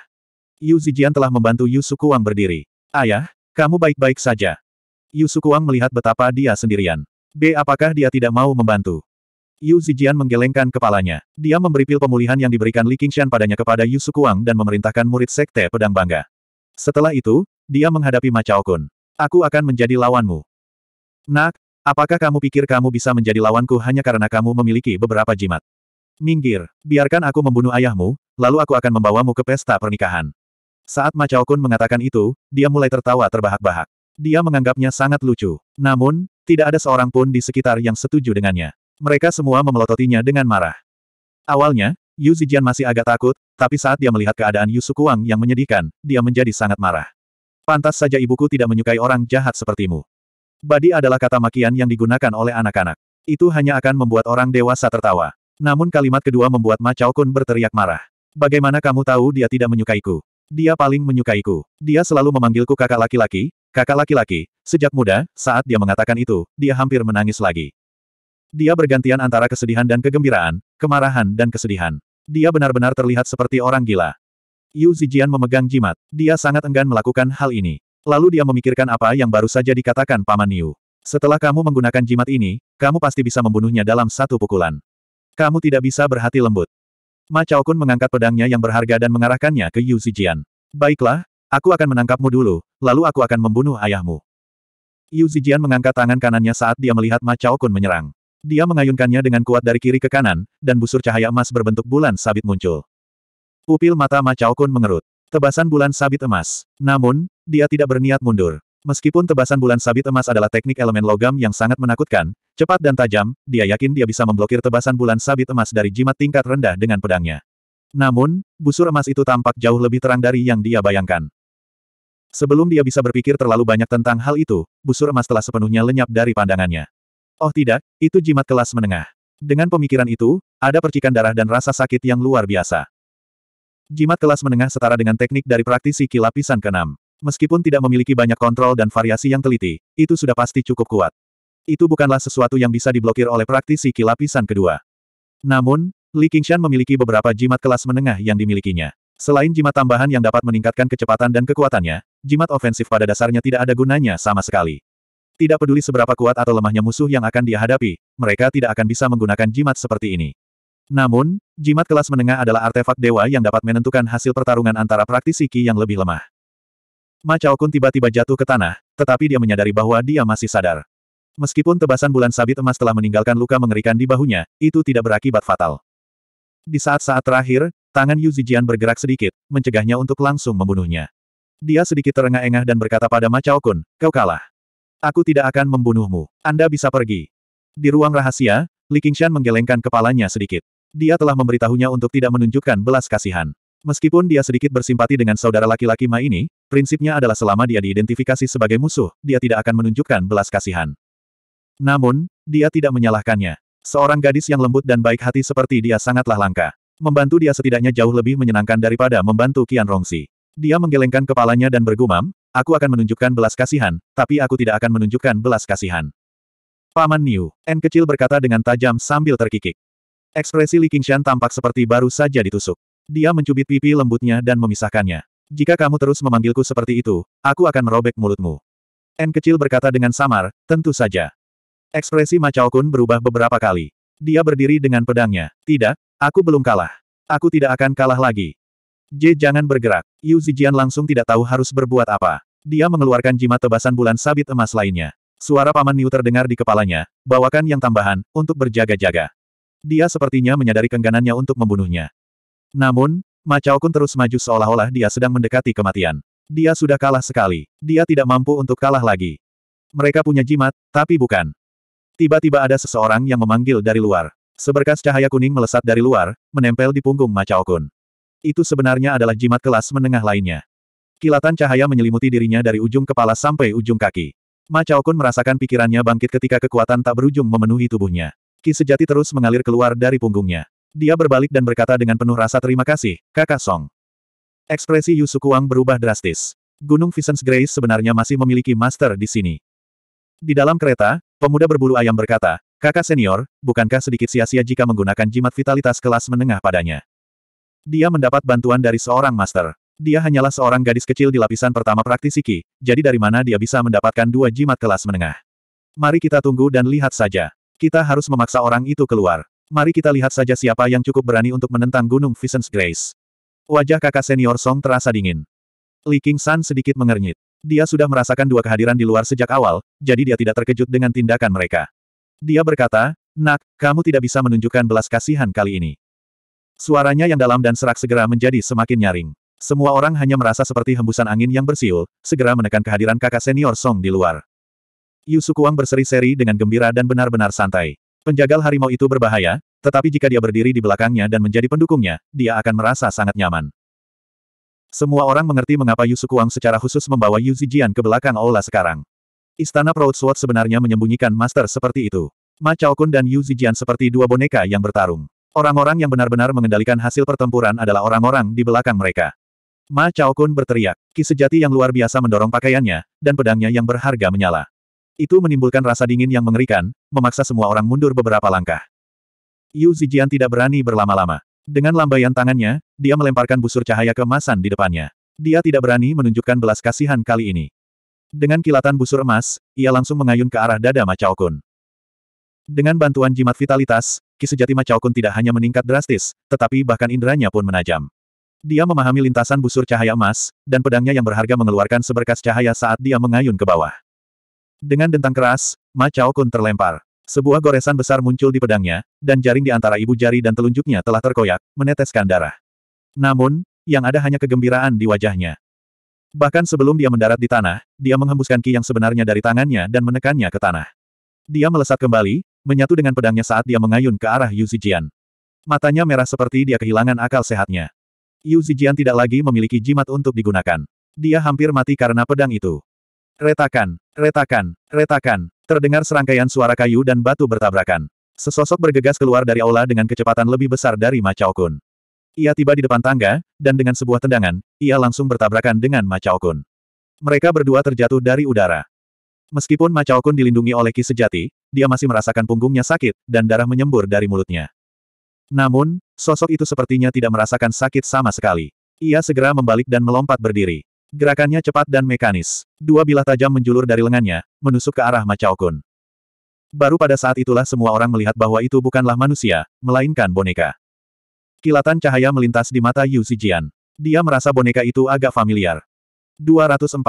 Yu Zijian telah membantu Yu Sukuang berdiri. Ayah, kamu baik-baik saja. Yu Sukuang melihat betapa dia sendirian. B. Apakah dia tidak mau membantu? Yu Zijian menggelengkan kepalanya. Dia memberi pil pemulihan yang diberikan Li Qingshan padanya kepada Yu Sukuang dan memerintahkan murid sekte pedang bangga. Setelah itu, dia menghadapi Ma Chao Kun. Aku akan menjadi lawanmu. Nak, apakah kamu pikir kamu bisa menjadi lawanku hanya karena kamu memiliki beberapa jimat? Minggir, biarkan aku membunuh ayahmu, lalu aku akan membawamu ke pesta pernikahan. Saat Macao Kun mengatakan itu, dia mulai tertawa terbahak-bahak. Dia menganggapnya sangat lucu. Namun, tidak ada seorang pun di sekitar yang setuju dengannya. Mereka semua memelototinya dengan marah. Awalnya, Yu Zijian masih agak takut, tapi saat dia melihat keadaan Yu Sukuang yang menyedihkan, dia menjadi sangat marah. Pantas saja ibuku tidak menyukai orang jahat sepertimu. Badi adalah kata makian yang digunakan oleh anak-anak. Itu hanya akan membuat orang dewasa tertawa. Namun kalimat kedua membuat Ma Chao Kun berteriak marah. Bagaimana kamu tahu dia tidak menyukaiku? Dia paling menyukaiku. Dia selalu memanggilku kakak laki-laki, kakak laki-laki. Sejak muda, saat dia mengatakan itu, dia hampir menangis lagi. Dia bergantian antara kesedihan dan kegembiraan, kemarahan dan kesedihan. Dia benar-benar terlihat seperti orang gila. Yu Zijian memegang jimat. Dia sangat enggan melakukan hal ini. Lalu dia memikirkan apa yang baru saja dikatakan Paman Yu. Setelah kamu menggunakan jimat ini, kamu pasti bisa membunuhnya dalam satu pukulan. Kamu tidak bisa berhati lembut. Ma Chao Kun mengangkat pedangnya yang berharga dan mengarahkannya ke Yu Zijian. Baiklah, aku akan menangkapmu dulu, lalu aku akan membunuh ayahmu. Yu Zijian mengangkat tangan kanannya saat dia melihat Ma Chao Kun menyerang. Dia mengayunkannya dengan kuat dari kiri ke kanan, dan busur cahaya emas berbentuk bulan sabit muncul. Pupil mata Ma Chao Kun mengerut. Tebasan bulan sabit emas. Namun, dia tidak berniat mundur. Meskipun tebasan bulan sabit emas adalah teknik elemen logam yang sangat menakutkan, cepat dan tajam, dia yakin dia bisa memblokir tebasan bulan sabit emas dari jimat tingkat rendah dengan pedangnya. Namun, busur emas itu tampak jauh lebih terang dari yang dia bayangkan. Sebelum dia bisa berpikir terlalu banyak tentang hal itu, busur emas telah sepenuhnya lenyap dari pandangannya. Oh tidak, itu jimat kelas menengah. Dengan pemikiran itu, ada percikan darah dan rasa sakit yang luar biasa. Jimat kelas menengah setara dengan teknik dari praktisi kilapisan keenam. Meskipun tidak memiliki banyak kontrol dan variasi yang teliti, itu sudah pasti cukup kuat. Itu bukanlah sesuatu yang bisa diblokir oleh praktisi lapisan kedua. Namun, Li Qingshan memiliki beberapa jimat kelas menengah yang dimilikinya. Selain jimat tambahan yang dapat meningkatkan kecepatan dan kekuatannya, jimat ofensif pada dasarnya tidak ada gunanya sama sekali. Tidak peduli seberapa kuat atau lemahnya musuh yang akan dia hadapi, mereka tidak akan bisa menggunakan jimat seperti ini. Namun, jimat kelas menengah adalah artefak dewa yang dapat menentukan hasil pertarungan antara praktisi Qi yang lebih lemah. Ma Chao Kun tiba-tiba jatuh ke tanah, tetapi dia menyadari bahwa dia masih sadar. Meskipun tebasan bulan sabit emas telah meninggalkan luka mengerikan di bahunya, itu tidak berakibat fatal. Di saat-saat terakhir, tangan Yu Zijian bergerak sedikit, mencegahnya untuk langsung membunuhnya. Dia sedikit terengah-engah dan berkata pada Ma Chao Kun, kau kalah. Aku tidak akan membunuhmu. Anda bisa pergi. Di ruang rahasia, Li Qingshan menggelengkan kepalanya sedikit. Dia telah memberitahunya untuk tidak menunjukkan belas kasihan. Meskipun dia sedikit bersimpati dengan saudara laki-laki Ma ini, Prinsipnya adalah selama dia diidentifikasi sebagai musuh, dia tidak akan menunjukkan belas kasihan. Namun, dia tidak menyalahkannya. Seorang gadis yang lembut dan baik hati seperti dia sangatlah langka. Membantu dia setidaknya jauh lebih menyenangkan daripada membantu Kian Rongsi. Dia menggelengkan kepalanya dan bergumam, aku akan menunjukkan belas kasihan, tapi aku tidak akan menunjukkan belas kasihan. Paman Niu, N kecil berkata dengan tajam sambil terkikik. Ekspresi Li Qingshan tampak seperti baru saja ditusuk. Dia mencubit pipi lembutnya dan memisahkannya. Jika kamu terus memanggilku seperti itu, aku akan merobek mulutmu. N kecil berkata dengan samar, tentu saja. Ekspresi Macau Kun berubah beberapa kali. Dia berdiri dengan pedangnya. Tidak, aku belum kalah. Aku tidak akan kalah lagi. J jangan bergerak. Yu Zijian langsung tidak tahu harus berbuat apa. Dia mengeluarkan jimat tebasan bulan sabit emas lainnya. Suara Paman Niu terdengar di kepalanya, bawakan yang tambahan, untuk berjaga-jaga. Dia sepertinya menyadari kengganannya untuk membunuhnya. Namun, Ma Chao Kun terus maju seolah-olah dia sedang mendekati kematian. Dia sudah kalah sekali. Dia tidak mampu untuk kalah lagi. Mereka punya jimat, tapi bukan. Tiba-tiba ada seseorang yang memanggil dari luar. Seberkas cahaya kuning melesat dari luar, menempel di punggung Ma Chao Kun. Itu sebenarnya adalah jimat kelas menengah lainnya. Kilatan cahaya menyelimuti dirinya dari ujung kepala sampai ujung kaki. Ma Chao Kun merasakan pikirannya bangkit ketika kekuatan tak berujung memenuhi tubuhnya. Ki sejati terus mengalir keluar dari punggungnya. Dia berbalik dan berkata dengan penuh rasa terima kasih, kakak Song. Ekspresi Yu Sukuang berubah drastis. Gunung Visions Grace sebenarnya masih memiliki master di sini. Di dalam kereta, pemuda berbulu ayam berkata, kakak senior, bukankah sedikit sia-sia jika menggunakan jimat vitalitas kelas menengah padanya? Dia mendapat bantuan dari seorang master. Dia hanyalah seorang gadis kecil di lapisan pertama praktisi Ki, jadi dari mana dia bisa mendapatkan dua jimat kelas menengah? Mari kita tunggu dan lihat saja. Kita harus memaksa orang itu keluar. Mari kita lihat saja siapa yang cukup berani untuk menentang Gunung Vision's Grace. Wajah kakak senior Song terasa dingin. Li King San sedikit mengernyit. Dia sudah merasakan dua kehadiran di luar sejak awal, jadi dia tidak terkejut dengan tindakan mereka. Dia berkata, Nak, kamu tidak bisa menunjukkan belas kasihan kali ini. Suaranya yang dalam dan serak segera menjadi semakin nyaring. Semua orang hanya merasa seperti hembusan angin yang bersiul, segera menekan kehadiran kakak senior Song di luar. Wang berseri-seri dengan gembira dan benar-benar santai. Penjagal harimau itu berbahaya, tetapi jika dia berdiri di belakangnya dan menjadi pendukungnya, dia akan merasa sangat nyaman. Semua orang mengerti mengapa Yusu secara khusus membawa Yu Zijian ke belakang Ola sekarang. Istana Proud Sword sebenarnya menyembunyikan master seperti itu. Ma Chao Kun dan Yu Zijian seperti dua boneka yang bertarung. Orang-orang yang benar-benar mengendalikan hasil pertempuran adalah orang-orang di belakang mereka. Ma Chao Kun berteriak, ki sejati yang luar biasa mendorong pakaiannya, dan pedangnya yang berharga menyala. Itu menimbulkan rasa dingin yang mengerikan, memaksa semua orang mundur beberapa langkah. Yu Zijian tidak berani berlama-lama. Dengan lambaian tangannya, dia melemparkan busur cahaya kemasan di depannya. Dia tidak berani menunjukkan belas kasihan kali ini. Dengan kilatan busur emas, ia langsung mengayun ke arah dada Macao Kun. Dengan bantuan jimat vitalitas, ki sejati Macao Kun tidak hanya meningkat drastis, tetapi bahkan inderanya pun menajam. Dia memahami lintasan busur cahaya emas, dan pedangnya yang berharga mengeluarkan seberkas cahaya saat dia mengayun ke bawah. Dengan dentang keras, Ma Chao Kun terlempar. Sebuah goresan besar muncul di pedangnya, dan jaring di antara ibu jari dan telunjuknya telah terkoyak, meneteskan darah. Namun, yang ada hanya kegembiraan di wajahnya. Bahkan sebelum dia mendarat di tanah, dia menghembuskan ki yang sebenarnya dari tangannya dan menekannya ke tanah. Dia melesat kembali, menyatu dengan pedangnya saat dia mengayun ke arah Yu Zijian. Matanya merah seperti dia kehilangan akal sehatnya. Yu Zijian tidak lagi memiliki jimat untuk digunakan. Dia hampir mati karena pedang itu. Retakan, retakan, retakan. Terdengar serangkaian suara kayu dan batu bertabrakan. Sesosok bergegas keluar dari aula dengan kecepatan lebih besar dari Ma Kun. Ia tiba di depan tangga, dan dengan sebuah tendangan, ia langsung bertabrakan dengan Ma Kun. Mereka berdua terjatuh dari udara. Meskipun Ma Kun dilindungi oleh ki sejati, dia masih merasakan punggungnya sakit, dan darah menyembur dari mulutnya. Namun, sosok itu sepertinya tidak merasakan sakit sama sekali. Ia segera membalik dan melompat berdiri. Gerakannya cepat dan mekanis. Dua bilah tajam menjulur dari lengannya, menusuk ke arah Macao Kun. Baru pada saat itulah semua orang melihat bahwa itu bukanlah manusia, melainkan boneka. Kilatan cahaya melintas di mata Yu Zijian. Dia merasa boneka itu agak familiar. 204.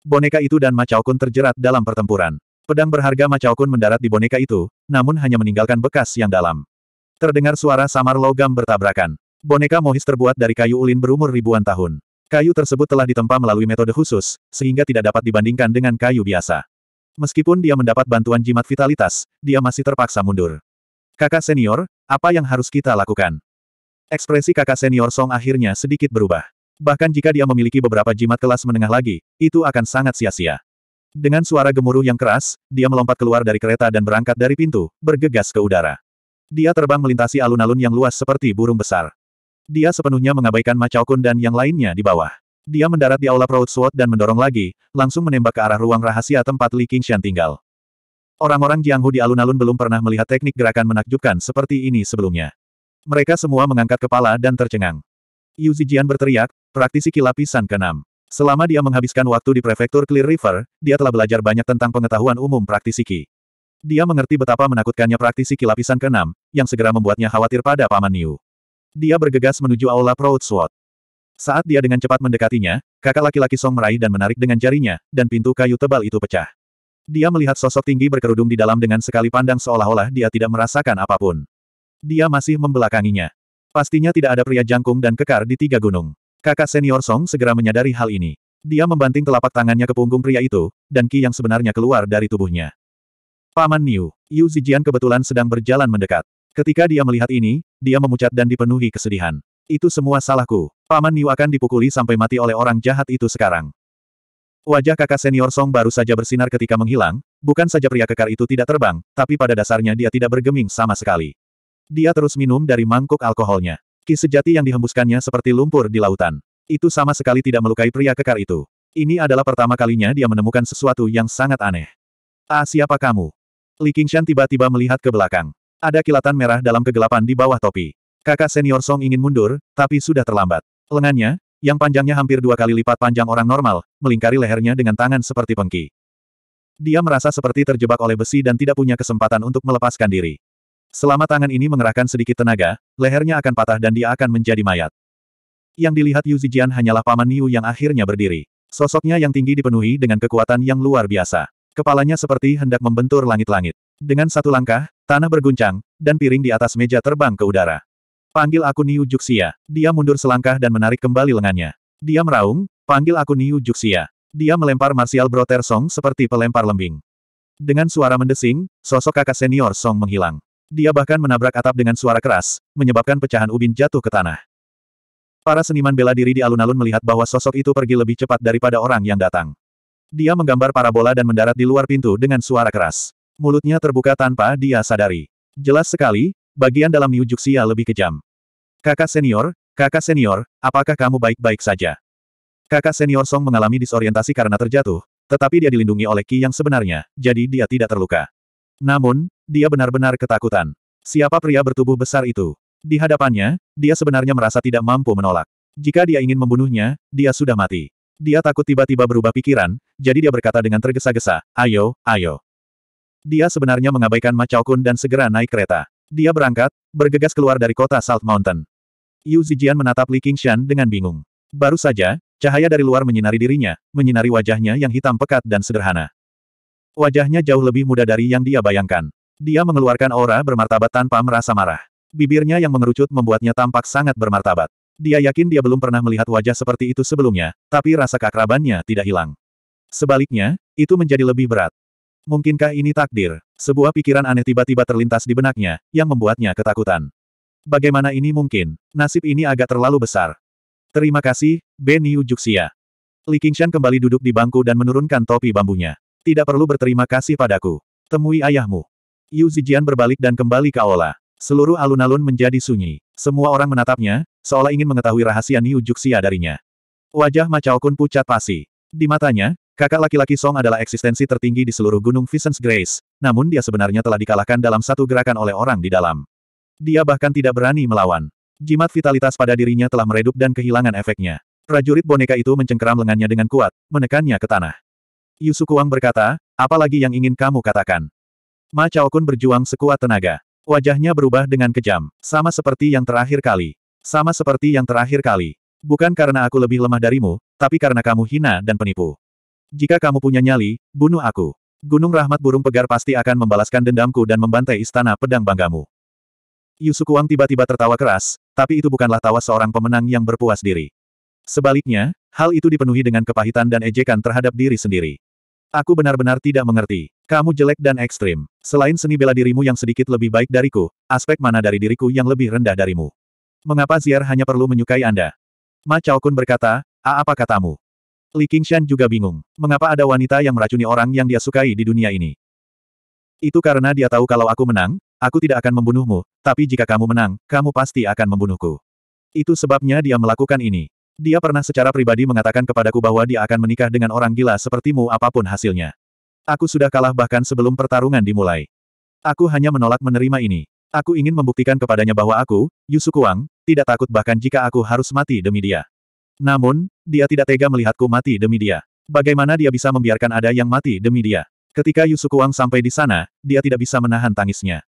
Boneka itu dan Macao Kun terjerat dalam pertempuran. Pedang berharga Macao Kun mendarat di boneka itu, namun hanya meninggalkan bekas yang dalam. Terdengar suara samar logam bertabrakan. Boneka Mohis terbuat dari kayu ulin berumur ribuan tahun. Kayu tersebut telah ditempa melalui metode khusus, sehingga tidak dapat dibandingkan dengan kayu biasa. Meskipun dia mendapat bantuan jimat vitalitas, dia masih terpaksa mundur. Kakak senior, apa yang harus kita lakukan? Ekspresi kakak senior Song akhirnya sedikit berubah. Bahkan jika dia memiliki beberapa jimat kelas menengah lagi, itu akan sangat sia-sia. Dengan suara gemuruh yang keras, dia melompat keluar dari kereta dan berangkat dari pintu, bergegas ke udara. Dia terbang melintasi alun-alun yang luas seperti burung besar. Dia sepenuhnya mengabaikan Ma Chao Kun dan yang lainnya di bawah. Dia mendarat di aula Proud Sword dan mendorong lagi, langsung menembak ke arah ruang rahasia tempat Li Qingshan tinggal. Orang-orang Jianghu di alun-alun belum pernah melihat teknik gerakan menakjubkan seperti ini sebelumnya. Mereka semua mengangkat kepala dan tercengang. Yu Zijian berteriak, praktisi kilapisan ke-6. Selama dia menghabiskan waktu di prefektur Clear River, dia telah belajar banyak tentang pengetahuan umum praktisi Ki. Dia mengerti betapa menakutkannya praktisi kilapisan ke-6, yang segera membuatnya khawatir pada Paman Niu. Dia bergegas menuju aula Proud Sword. Saat dia dengan cepat mendekatinya, kakak laki-laki Song meraih dan menarik dengan jarinya, dan pintu kayu tebal itu pecah. Dia melihat sosok tinggi berkerudung di dalam dengan sekali pandang seolah-olah dia tidak merasakan apapun. Dia masih membelakanginya. Pastinya tidak ada pria jangkung dan kekar di tiga gunung. Kakak senior Song segera menyadari hal ini. Dia membanting telapak tangannya ke punggung pria itu, dan ki yang sebenarnya keluar dari tubuhnya. Paman Niu, Yu Zijian kebetulan sedang berjalan mendekat. Ketika dia melihat ini, dia memucat dan dipenuhi kesedihan. Itu semua salahku. Paman Niu akan dipukuli sampai mati oleh orang jahat itu sekarang. Wajah kakak senior Song baru saja bersinar ketika menghilang, bukan saja pria kekar itu tidak terbang, tapi pada dasarnya dia tidak bergeming sama sekali. Dia terus minum dari mangkuk alkoholnya. Ki sejati yang dihembuskannya seperti lumpur di lautan. Itu sama sekali tidak melukai pria kekar itu. Ini adalah pertama kalinya dia menemukan sesuatu yang sangat aneh. Ah siapa kamu? Li Qingshan tiba-tiba melihat ke belakang. Ada kilatan merah dalam kegelapan di bawah topi. Kakak senior Song ingin mundur, tapi sudah terlambat. Lengannya, yang panjangnya hampir dua kali lipat panjang orang normal, melingkari lehernya dengan tangan seperti pengki. Dia merasa seperti terjebak oleh besi dan tidak punya kesempatan untuk melepaskan diri. Selama tangan ini mengerahkan sedikit tenaga, lehernya akan patah dan dia akan menjadi mayat. Yang dilihat Yu Zijian hanyalah paman Niu yang akhirnya berdiri. Sosoknya yang tinggi dipenuhi dengan kekuatan yang luar biasa. Kepalanya seperti hendak membentur langit-langit. Dengan satu langkah, tanah berguncang, dan piring di atas meja terbang ke udara. Panggil aku Niu Juxia. Dia mundur selangkah dan menarik kembali lengannya. Dia meraung, panggil aku Niu Juxia. Dia melempar Martial Brother Song seperti pelempar lembing. Dengan suara mendesing, sosok kakak senior Song menghilang. Dia bahkan menabrak atap dengan suara keras, menyebabkan pecahan ubin jatuh ke tanah. Para seniman bela diri di alun-alun melihat bahwa sosok itu pergi lebih cepat daripada orang yang datang. Dia menggambar parabola dan mendarat di luar pintu dengan suara keras mulutnya terbuka tanpa dia sadari. Jelas sekali, bagian dalam New Juxia lebih kejam. Kakak senior, kakak senior, apakah kamu baik-baik saja? Kakak senior Song mengalami disorientasi karena terjatuh, tetapi dia dilindungi oleh Ki yang sebenarnya, jadi dia tidak terluka. Namun, dia benar-benar ketakutan. Siapa pria bertubuh besar itu? Di hadapannya, dia sebenarnya merasa tidak mampu menolak. Jika dia ingin membunuhnya, dia sudah mati. Dia takut tiba-tiba berubah pikiran, jadi dia berkata dengan tergesa-gesa, ayo, ayo. Dia sebenarnya mengabaikan Ma Chao Kun dan segera naik kereta. Dia berangkat, bergegas keluar dari kota Salt Mountain. Yu Zijian menatap Li Qingshan dengan bingung. Baru saja, cahaya dari luar menyinari dirinya, menyinari wajahnya yang hitam pekat dan sederhana. Wajahnya jauh lebih muda dari yang dia bayangkan. Dia mengeluarkan aura bermartabat tanpa merasa marah. Bibirnya yang mengerucut membuatnya tampak sangat bermartabat. Dia yakin dia belum pernah melihat wajah seperti itu sebelumnya, tapi rasa keakrabannya tidak hilang. Sebaliknya, itu menjadi lebih berat. Mungkinkah ini takdir? Sebuah pikiran aneh tiba-tiba terlintas di benaknya, yang membuatnya ketakutan. Bagaimana ini mungkin? Nasib ini agak terlalu besar. Terima kasih, Yu Juxia. Li Qingshan kembali duduk di bangku dan menurunkan topi bambunya. Tidak perlu berterima kasih padaku. Temui ayahmu. Yu Zijian berbalik dan kembali ke aula. Seluruh alun-alun menjadi sunyi. Semua orang menatapnya, seolah ingin mengetahui rahasia Niu Juxia darinya. Wajah Macao Kun pucat pasi. Di matanya, Kakak laki-laki Song adalah eksistensi tertinggi di seluruh Gunung Visions Grace, namun dia sebenarnya telah dikalahkan dalam satu gerakan oleh orang di dalam. Dia bahkan tidak berani melawan. Jimat vitalitas pada dirinya telah meredup dan kehilangan efeknya. Prajurit boneka itu mencengkeram lengannya dengan kuat, menekannya ke tanah. Yusukuang berkata, apalagi yang ingin kamu katakan? Ma Chao berjuang sekuat tenaga. Wajahnya berubah dengan kejam, sama seperti yang terakhir kali. Sama seperti yang terakhir kali. Bukan karena aku lebih lemah darimu, tapi karena kamu hina dan penipu. Jika kamu punya nyali, bunuh aku. Gunung Rahmat Burung Pegar pasti akan membalaskan dendamku dan membantai istana pedang banggamu. Yusukuang tiba-tiba tertawa keras, tapi itu bukanlah tawa seorang pemenang yang berpuas diri. Sebaliknya, hal itu dipenuhi dengan kepahitan dan ejekan terhadap diri sendiri. Aku benar-benar tidak mengerti. Kamu jelek dan ekstrim. Selain seni bela dirimu yang sedikit lebih baik dariku, aspek mana dari diriku yang lebih rendah darimu? Mengapa Ziar hanya perlu menyukai Anda? Ma Chao Kun berkata, A apa katamu? Li Qingshan juga bingung. Mengapa ada wanita yang meracuni orang yang dia sukai di dunia ini? Itu karena dia tahu kalau aku menang, aku tidak akan membunuhmu, tapi jika kamu menang, kamu pasti akan membunuhku. Itu sebabnya dia melakukan ini. Dia pernah secara pribadi mengatakan kepadaku bahwa dia akan menikah dengan orang gila sepertimu apapun hasilnya. Aku sudah kalah bahkan sebelum pertarungan dimulai. Aku hanya menolak menerima ini. Aku ingin membuktikan kepadanya bahwa aku, Wang, tidak takut bahkan jika aku harus mati demi dia. Namun, dia tidak tega melihatku mati demi dia. Bagaimana dia bisa membiarkan ada yang mati demi dia? Ketika Yusukuang sampai di sana, dia tidak bisa menahan tangisnya.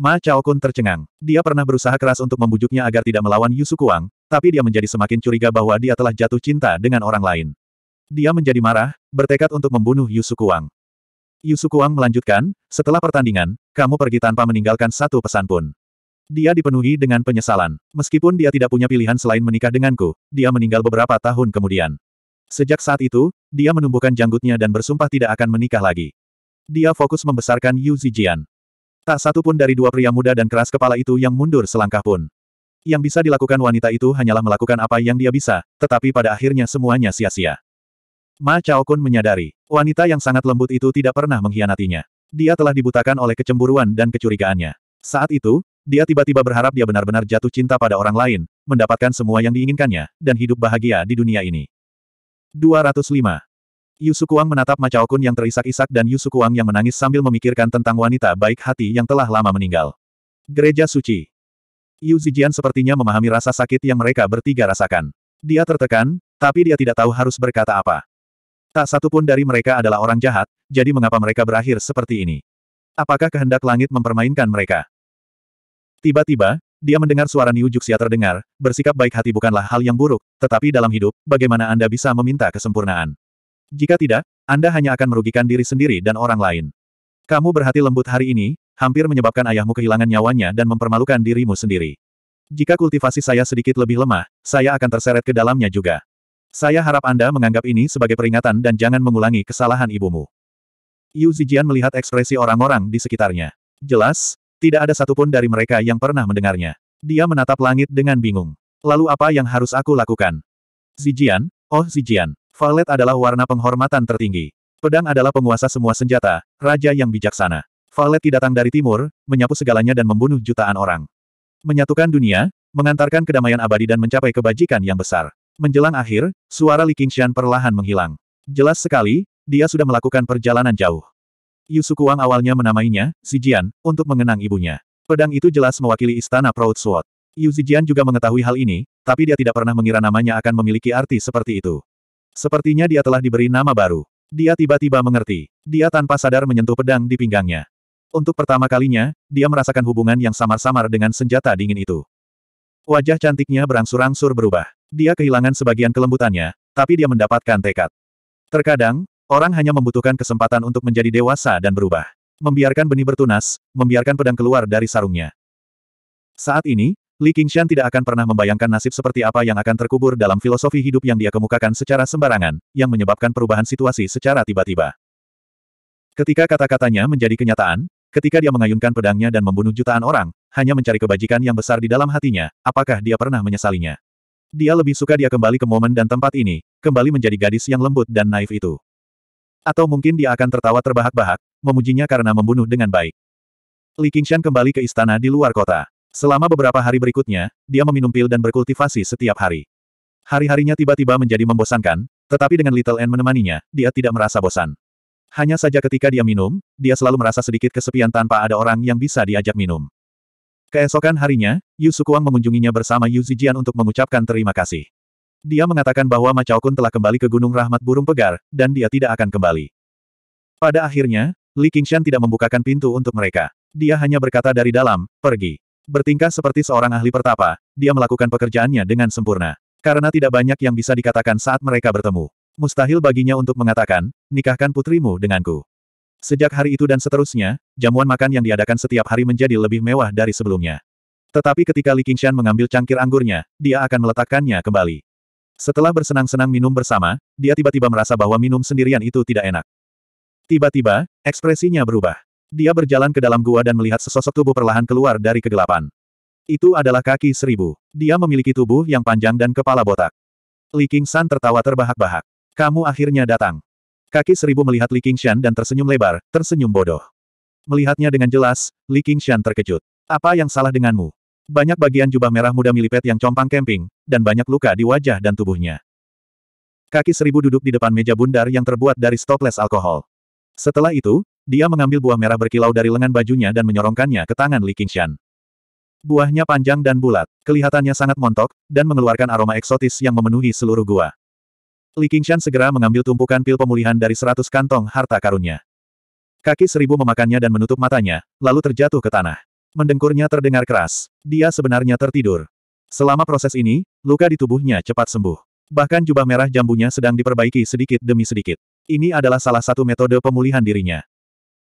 Ma Chaokun tercengang. Dia pernah berusaha keras untuk membujuknya agar tidak melawan Yusukuang, tapi dia menjadi semakin curiga bahwa dia telah jatuh cinta dengan orang lain. Dia menjadi marah, bertekad untuk membunuh Yusukuang. Yusukuang melanjutkan, setelah pertandingan, kamu pergi tanpa meninggalkan satu pesan pun. Dia dipenuhi dengan penyesalan. Meskipun dia tidak punya pilihan selain menikah denganku, dia meninggal beberapa tahun kemudian. Sejak saat itu, dia menumbuhkan janggutnya dan bersumpah tidak akan menikah lagi. Dia fokus membesarkan Yu Zijian. Tak satu pun dari dua pria muda dan keras kepala itu yang mundur selangkah pun. Yang bisa dilakukan wanita itu hanyalah melakukan apa yang dia bisa, tetapi pada akhirnya semuanya sia-sia. Ma Chao Kun menyadari, wanita yang sangat lembut itu tidak pernah mengkhianatinya. Dia telah dibutakan oleh kecemburuan dan kecurigaannya. Saat itu, dia tiba-tiba berharap dia benar-benar jatuh cinta pada orang lain, mendapatkan semua yang diinginkannya, dan hidup bahagia di dunia ini. 205. Yusukuang menatap Macaokun yang terisak-isak dan Yusukuang yang menangis sambil memikirkan tentang wanita baik hati yang telah lama meninggal. Gereja Suci Yu Zijian sepertinya memahami rasa sakit yang mereka bertiga rasakan. Dia tertekan, tapi dia tidak tahu harus berkata apa. Tak satu pun dari mereka adalah orang jahat, jadi mengapa mereka berakhir seperti ini? Apakah kehendak langit mempermainkan mereka? Tiba-tiba, dia mendengar suara Niu Juxia terdengar, bersikap baik hati bukanlah hal yang buruk, tetapi dalam hidup, bagaimana Anda bisa meminta kesempurnaan? Jika tidak, Anda hanya akan merugikan diri sendiri dan orang lain. Kamu berhati lembut hari ini, hampir menyebabkan ayahmu kehilangan nyawanya dan mempermalukan dirimu sendiri. Jika kultivasi saya sedikit lebih lemah, saya akan terseret ke dalamnya juga. Saya harap Anda menganggap ini sebagai peringatan dan jangan mengulangi kesalahan ibumu. Yu Zijian melihat ekspresi orang-orang di sekitarnya. Jelas, tidak ada satupun dari mereka yang pernah mendengarnya. Dia menatap langit dengan bingung. Lalu apa yang harus aku lakukan? Zijian, oh Zijian, Valet adalah warna penghormatan tertinggi. Pedang adalah penguasa semua senjata, raja yang bijaksana. Valet datang dari timur, menyapu segalanya dan membunuh jutaan orang. Menyatukan dunia, mengantarkan kedamaian abadi dan mencapai kebajikan yang besar. Menjelang akhir, suara Li Qingshan perlahan menghilang. Jelas sekali, dia sudah melakukan perjalanan jauh. Yusukuang awalnya menamainya, Zijian, untuk mengenang ibunya. Pedang itu jelas mewakili istana Proud Sword. Yu Zijian juga mengetahui hal ini, tapi dia tidak pernah mengira namanya akan memiliki arti seperti itu. Sepertinya dia telah diberi nama baru. Dia tiba-tiba mengerti. Dia tanpa sadar menyentuh pedang di pinggangnya. Untuk pertama kalinya, dia merasakan hubungan yang samar-samar dengan senjata dingin itu. Wajah cantiknya berangsur-angsur berubah. Dia kehilangan sebagian kelembutannya, tapi dia mendapatkan tekad. Terkadang, Orang hanya membutuhkan kesempatan untuk menjadi dewasa dan berubah. Membiarkan benih bertunas, membiarkan pedang keluar dari sarungnya. Saat ini, Li Qingshan tidak akan pernah membayangkan nasib seperti apa yang akan terkubur dalam filosofi hidup yang dia kemukakan secara sembarangan, yang menyebabkan perubahan situasi secara tiba-tiba. Ketika kata-katanya menjadi kenyataan, ketika dia mengayunkan pedangnya dan membunuh jutaan orang, hanya mencari kebajikan yang besar di dalam hatinya, apakah dia pernah menyesalinya? Dia lebih suka dia kembali ke momen dan tempat ini, kembali menjadi gadis yang lembut dan naif itu. Atau mungkin dia akan tertawa terbahak-bahak, memujinya karena membunuh dengan baik. Li Qingshan kembali ke istana di luar kota. Selama beberapa hari berikutnya, dia meminum pil dan berkultivasi setiap hari. Hari-harinya tiba-tiba menjadi membosankan, tetapi dengan Little N menemaninya, dia tidak merasa bosan. Hanya saja ketika dia minum, dia selalu merasa sedikit kesepian tanpa ada orang yang bisa diajak minum. Keesokan harinya, Yu Sukuang mengunjunginya bersama Yu Zijian untuk mengucapkan terima kasih. Dia mengatakan bahwa Macau Kun telah kembali ke Gunung Rahmat Burung Pegar, dan dia tidak akan kembali. Pada akhirnya, Li Qingshan tidak membukakan pintu untuk mereka. Dia hanya berkata dari dalam, pergi. Bertingkah seperti seorang ahli pertapa, dia melakukan pekerjaannya dengan sempurna. Karena tidak banyak yang bisa dikatakan saat mereka bertemu. Mustahil baginya untuk mengatakan, nikahkan putrimu denganku. Sejak hari itu dan seterusnya, jamuan makan yang diadakan setiap hari menjadi lebih mewah dari sebelumnya. Tetapi ketika Li Qingshan mengambil cangkir anggurnya, dia akan meletakkannya kembali. Setelah bersenang-senang minum bersama, dia tiba-tiba merasa bahwa minum sendirian itu tidak enak. Tiba-tiba, ekspresinya berubah. Dia berjalan ke dalam gua dan melihat sesosok tubuh perlahan keluar dari kegelapan. Itu adalah kaki seribu. Dia memiliki tubuh yang panjang dan kepala botak. Li San tertawa terbahak-bahak. Kamu akhirnya datang. Kaki seribu melihat Li Shan dan tersenyum lebar, tersenyum bodoh. Melihatnya dengan jelas, Li Shan terkejut. Apa yang salah denganmu? Banyak bagian jubah merah muda milipet yang compang kemping, dan banyak luka di wajah dan tubuhnya. Kaki seribu duduk di depan meja bundar yang terbuat dari stoples alkohol. Setelah itu, dia mengambil buah merah berkilau dari lengan bajunya dan menyorongkannya ke tangan Li Qingshan. Buahnya panjang dan bulat, kelihatannya sangat montok, dan mengeluarkan aroma eksotis yang memenuhi seluruh gua. Li Qingshan segera mengambil tumpukan pil pemulihan dari seratus kantong harta karunnya. Kaki seribu memakannya dan menutup matanya, lalu terjatuh ke tanah. Mendengkurnya terdengar keras. Dia sebenarnya tertidur. Selama proses ini, luka di tubuhnya cepat sembuh. Bahkan jubah merah jambunya sedang diperbaiki sedikit demi sedikit. Ini adalah salah satu metode pemulihan dirinya.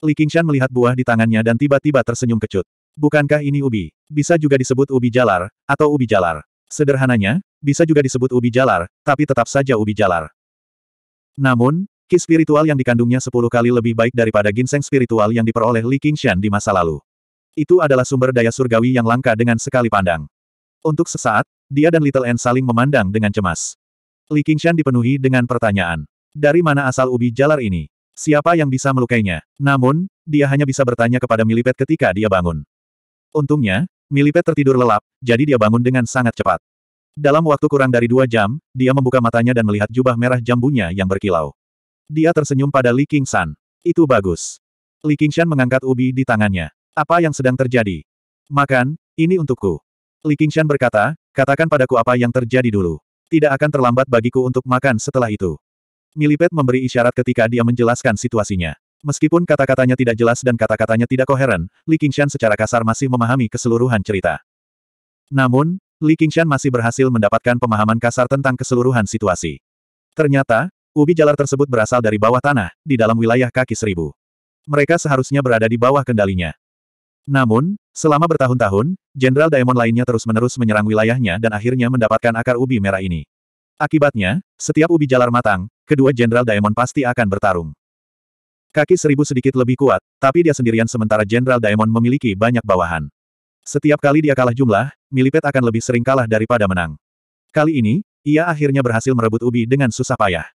Li Qingshan melihat buah di tangannya dan tiba-tiba tersenyum kecut. Bukankah ini ubi? Bisa juga disebut ubi jalar, atau ubi jalar. Sederhananya, bisa juga disebut ubi jalar, tapi tetap saja ubi jalar. Namun, ki spiritual yang dikandungnya sepuluh kali lebih baik daripada ginseng spiritual yang diperoleh Li Qingshan di masa lalu. Itu adalah sumber daya surgawi yang langka dengan sekali pandang. Untuk sesaat, dia dan Little N saling memandang dengan cemas. Li Qingshan dipenuhi dengan pertanyaan. Dari mana asal ubi jalar ini? Siapa yang bisa melukainya? Namun, dia hanya bisa bertanya kepada Milipet ketika dia bangun. Untungnya, Milipet tertidur lelap, jadi dia bangun dengan sangat cepat. Dalam waktu kurang dari dua jam, dia membuka matanya dan melihat jubah merah jambunya yang berkilau. Dia tersenyum pada Li Qingshan. Itu bagus. Li Qingshan mengangkat ubi di tangannya. Apa yang sedang terjadi? Makan, ini untukku. Li Qingshan berkata, katakan padaku apa yang terjadi dulu. Tidak akan terlambat bagiku untuk makan setelah itu. Milipet memberi isyarat ketika dia menjelaskan situasinya. Meskipun kata-katanya tidak jelas dan kata-katanya tidak koheren, Li Qingshan secara kasar masih memahami keseluruhan cerita. Namun, Li Qingshan masih berhasil mendapatkan pemahaman kasar tentang keseluruhan situasi. Ternyata, ubi jalar tersebut berasal dari bawah tanah, di dalam wilayah kaki seribu. Mereka seharusnya berada di bawah kendalinya. Namun, selama bertahun-tahun, Jenderal Daemon lainnya terus-menerus menyerang wilayahnya dan akhirnya mendapatkan akar ubi merah ini. Akibatnya, setiap ubi jalar matang, kedua Jenderal Daemon pasti akan bertarung. Kaki seribu sedikit lebih kuat, tapi dia sendirian sementara Jenderal Daemon memiliki banyak bawahan. Setiap kali dia kalah jumlah, Milipet akan lebih sering kalah daripada menang. Kali ini, ia akhirnya berhasil merebut ubi dengan susah payah.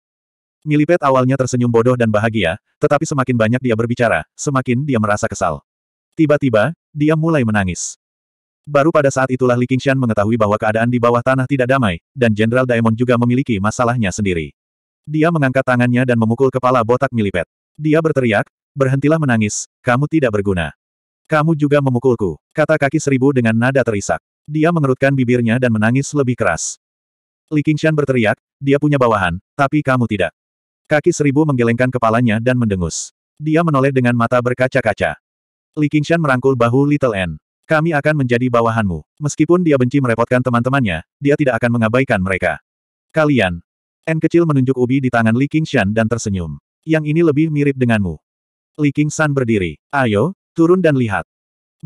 Milipet awalnya tersenyum bodoh dan bahagia, tetapi semakin banyak dia berbicara, semakin dia merasa kesal. Tiba-tiba, dia mulai menangis. Baru pada saat itulah Li Qingshan mengetahui bahwa keadaan di bawah tanah tidak damai, dan Jenderal Daemon juga memiliki masalahnya sendiri. Dia mengangkat tangannya dan memukul kepala botak Milipet. Dia berteriak, berhentilah menangis, kamu tidak berguna. Kamu juga memukulku, kata kaki seribu dengan nada terisak. Dia mengerutkan bibirnya dan menangis lebih keras. Li Qingshan berteriak, dia punya bawahan, tapi kamu tidak. Kaki seribu menggelengkan kepalanya dan mendengus. Dia menoleh dengan mata berkaca-kaca. Li Qingshan merangkul bahu Little N. Kami akan menjadi bawahanmu. Meskipun dia benci merepotkan teman-temannya, dia tidak akan mengabaikan mereka. Kalian. N kecil menunjuk ubi di tangan Li Qingshan dan tersenyum. Yang ini lebih mirip denganmu. Li Qingshan berdiri. Ayo, turun dan lihat.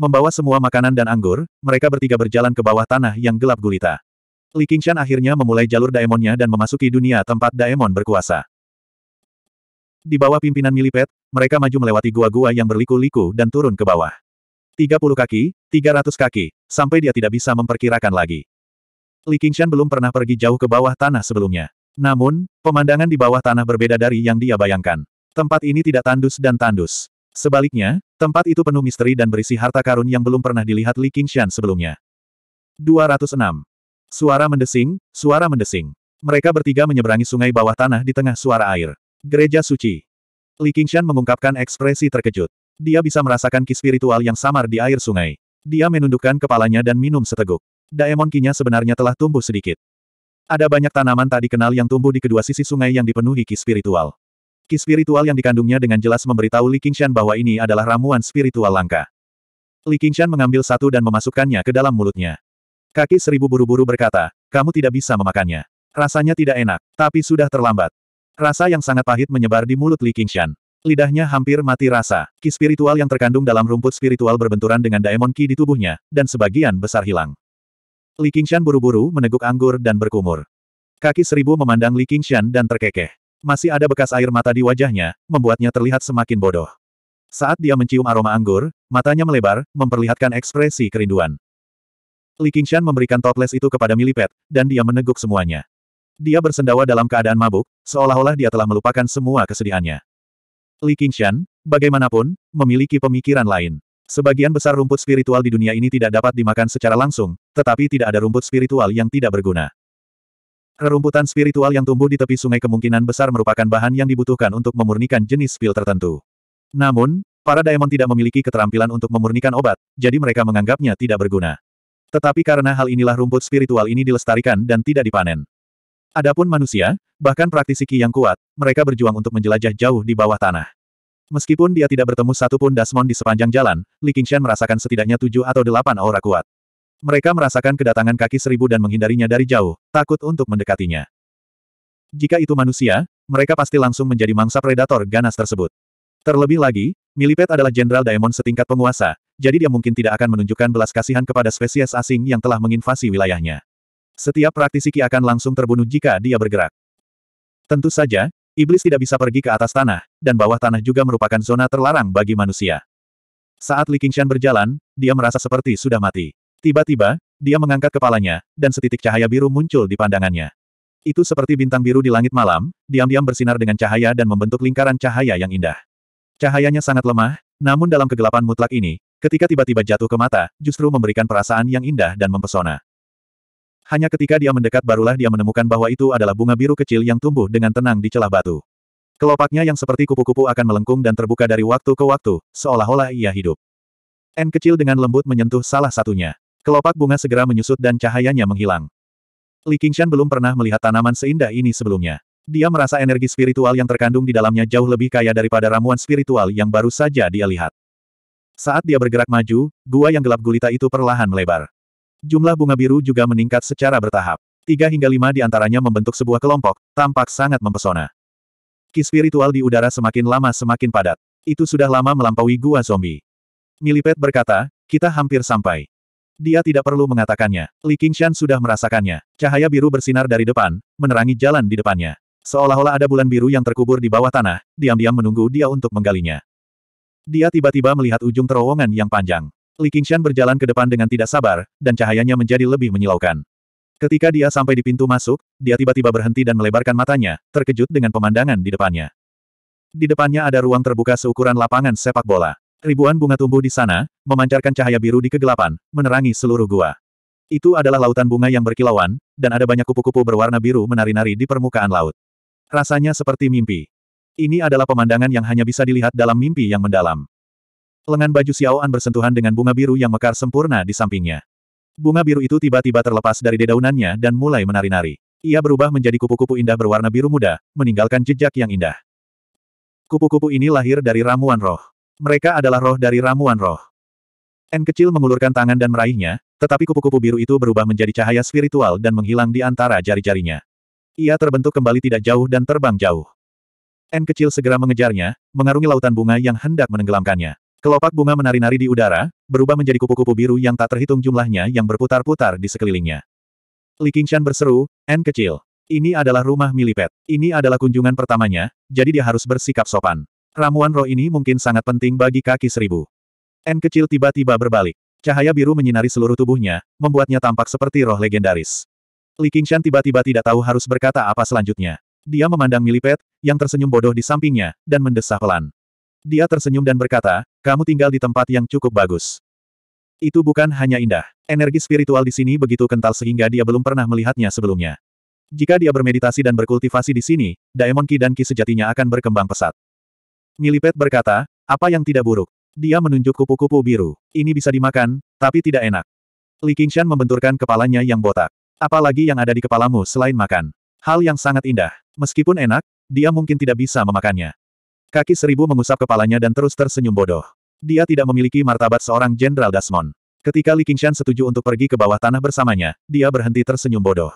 Membawa semua makanan dan anggur, mereka bertiga berjalan ke bawah tanah yang gelap gulita. Li Qingshan akhirnya memulai jalur daemonnya dan memasuki dunia tempat daemon berkuasa. Di bawah pimpinan Milipet, mereka maju melewati gua-gua yang berliku-liku dan turun ke bawah. 30 kaki, 300 kaki, sampai dia tidak bisa memperkirakan lagi. Li Qingshan belum pernah pergi jauh ke bawah tanah sebelumnya. Namun, pemandangan di bawah tanah berbeda dari yang dia bayangkan. Tempat ini tidak tandus dan tandus. Sebaliknya, tempat itu penuh misteri dan berisi harta karun yang belum pernah dilihat Li Qingshan sebelumnya. 206. Suara mendesing, suara mendesing. Mereka bertiga menyeberangi sungai bawah tanah di tengah suara air. Gereja Suci. Li Qingshan mengungkapkan ekspresi terkejut. Dia bisa merasakan ki spiritual yang samar di air sungai. Dia menundukkan kepalanya dan minum seteguk. Daemon kinya sebenarnya telah tumbuh sedikit. Ada banyak tanaman tak dikenal yang tumbuh di kedua sisi sungai yang dipenuhi ki spiritual. Ki spiritual yang dikandungnya dengan jelas memberitahu Li Qingshan bahwa ini adalah ramuan spiritual langka. Li Qingshan mengambil satu dan memasukkannya ke dalam mulutnya. Kaki seribu buru-buru berkata, kamu tidak bisa memakannya. Rasanya tidak enak, tapi sudah terlambat. Rasa yang sangat pahit menyebar di mulut Li Qingshan. Lidahnya hampir mati rasa. Ki spiritual yang terkandung dalam rumput spiritual berbenturan dengan daemon ki di tubuhnya, dan sebagian besar hilang. Li Qingshan buru-buru meneguk anggur dan berkumur. Kaki seribu memandang Li Qingshan dan terkekeh. Masih ada bekas air mata di wajahnya, membuatnya terlihat semakin bodoh. Saat dia mencium aroma anggur, matanya melebar, memperlihatkan ekspresi kerinduan. Li Qingshan memberikan toples itu kepada Milipet, dan dia meneguk semuanya. Dia bersendawa dalam keadaan mabuk, seolah-olah dia telah melupakan semua kesedihannya. Li Qingshan, bagaimanapun, memiliki pemikiran lain. Sebagian besar rumput spiritual di dunia ini tidak dapat dimakan secara langsung, tetapi tidak ada rumput spiritual yang tidak berguna. Rerumputan spiritual yang tumbuh di tepi sungai kemungkinan besar merupakan bahan yang dibutuhkan untuk memurnikan jenis pil tertentu. Namun, para daemon tidak memiliki keterampilan untuk memurnikan obat, jadi mereka menganggapnya tidak berguna. Tetapi karena hal inilah rumput spiritual ini dilestarikan dan tidak dipanen. Adapun manusia, bahkan praktisi Qi yang kuat, mereka berjuang untuk menjelajah jauh di bawah tanah. Meskipun dia tidak bertemu satupun Dasmon di sepanjang jalan, Li Qingshan merasakan setidaknya tujuh atau delapan aura kuat. Mereka merasakan kedatangan kaki seribu dan menghindarinya dari jauh, takut untuk mendekatinya. Jika itu manusia, mereka pasti langsung menjadi mangsa predator ganas tersebut. Terlebih lagi, Milipet adalah Jenderal Daemon setingkat penguasa, jadi dia mungkin tidak akan menunjukkan belas kasihan kepada spesies asing yang telah menginvasi wilayahnya. Setiap praktisi Ki akan langsung terbunuh jika dia bergerak. Tentu saja, iblis tidak bisa pergi ke atas tanah, dan bawah tanah juga merupakan zona terlarang bagi manusia. Saat Li Qingshan berjalan, dia merasa seperti sudah mati. Tiba-tiba, dia mengangkat kepalanya, dan setitik cahaya biru muncul di pandangannya. Itu seperti bintang biru di langit malam, diam-diam bersinar dengan cahaya dan membentuk lingkaran cahaya yang indah. Cahayanya sangat lemah, namun dalam kegelapan mutlak ini, ketika tiba-tiba jatuh ke mata, justru memberikan perasaan yang indah dan mempesona. Hanya ketika dia mendekat barulah dia menemukan bahwa itu adalah bunga biru kecil yang tumbuh dengan tenang di celah batu. Kelopaknya yang seperti kupu-kupu akan melengkung dan terbuka dari waktu ke waktu, seolah-olah ia hidup. N kecil dengan lembut menyentuh salah satunya. Kelopak bunga segera menyusut dan cahayanya menghilang. Li Qingshan belum pernah melihat tanaman seindah ini sebelumnya. Dia merasa energi spiritual yang terkandung di dalamnya jauh lebih kaya daripada ramuan spiritual yang baru saja dia lihat. Saat dia bergerak maju, gua yang gelap gulita itu perlahan melebar. Jumlah bunga biru juga meningkat secara bertahap. Tiga hingga lima di antaranya membentuk sebuah kelompok, tampak sangat mempesona. Ki spiritual di udara semakin lama semakin padat. Itu sudah lama melampaui gua zombie. Milipet berkata, kita hampir sampai. Dia tidak perlu mengatakannya. Li Qingshan sudah merasakannya. Cahaya biru bersinar dari depan, menerangi jalan di depannya. Seolah-olah ada bulan biru yang terkubur di bawah tanah, diam-diam menunggu dia untuk menggalinya. Dia tiba-tiba melihat ujung terowongan yang panjang. Li Qingshan berjalan ke depan dengan tidak sabar, dan cahayanya menjadi lebih menyilaukan. Ketika dia sampai di pintu masuk, dia tiba-tiba berhenti dan melebarkan matanya, terkejut dengan pemandangan di depannya. Di depannya ada ruang terbuka seukuran lapangan sepak bola. Ribuan bunga tumbuh di sana, memancarkan cahaya biru di kegelapan, menerangi seluruh gua. Itu adalah lautan bunga yang berkilauan, dan ada banyak kupu-kupu berwarna biru menari-nari di permukaan laut. Rasanya seperti mimpi. Ini adalah pemandangan yang hanya bisa dilihat dalam mimpi yang mendalam. Lengan baju Xiaoan bersentuhan dengan bunga biru yang mekar sempurna di sampingnya. Bunga biru itu tiba-tiba terlepas dari dedaunannya dan mulai menari-nari. Ia berubah menjadi kupu-kupu indah berwarna biru muda, meninggalkan jejak yang indah. Kupu-kupu ini lahir dari ramuan roh. Mereka adalah roh dari ramuan roh. N kecil mengulurkan tangan dan meraihnya, tetapi kupu-kupu biru itu berubah menjadi cahaya spiritual dan menghilang di antara jari-jarinya. Ia terbentuk kembali tidak jauh dan terbang jauh. N kecil segera mengejarnya, mengarungi lautan bunga yang hendak menenggelamkannya. Kelopak bunga menari-nari di udara, berubah menjadi kupu-kupu biru yang tak terhitung jumlahnya yang berputar-putar di sekelilingnya. Li Qingshan berseru, N kecil. Ini adalah rumah Milipet. Ini adalah kunjungan pertamanya, jadi dia harus bersikap sopan. Ramuan roh ini mungkin sangat penting bagi kaki seribu. N kecil tiba-tiba berbalik. Cahaya biru menyinari seluruh tubuhnya, membuatnya tampak seperti roh legendaris. Li Qingshan tiba-tiba tidak tahu harus berkata apa selanjutnya. Dia memandang Milipet, yang tersenyum bodoh di sampingnya, dan mendesah pelan. Dia tersenyum dan berkata, kamu tinggal di tempat yang cukup bagus. Itu bukan hanya indah. Energi spiritual di sini begitu kental sehingga dia belum pernah melihatnya sebelumnya. Jika dia bermeditasi dan berkultivasi di sini, Daemon Ki dan Ki sejatinya akan berkembang pesat. Milipet berkata, apa yang tidak buruk? Dia menunjuk kupu-kupu biru. Ini bisa dimakan, tapi tidak enak. Li Qingshan membenturkan kepalanya yang botak. Apalagi yang ada di kepalamu selain makan. Hal yang sangat indah. Meskipun enak, dia mungkin tidak bisa memakannya. Kaki seribu mengusap kepalanya dan terus tersenyum bodoh. Dia tidak memiliki martabat seorang Jenderal Dasmon. Ketika Li Qingshan setuju untuk pergi ke bawah tanah bersamanya, dia berhenti tersenyum bodoh.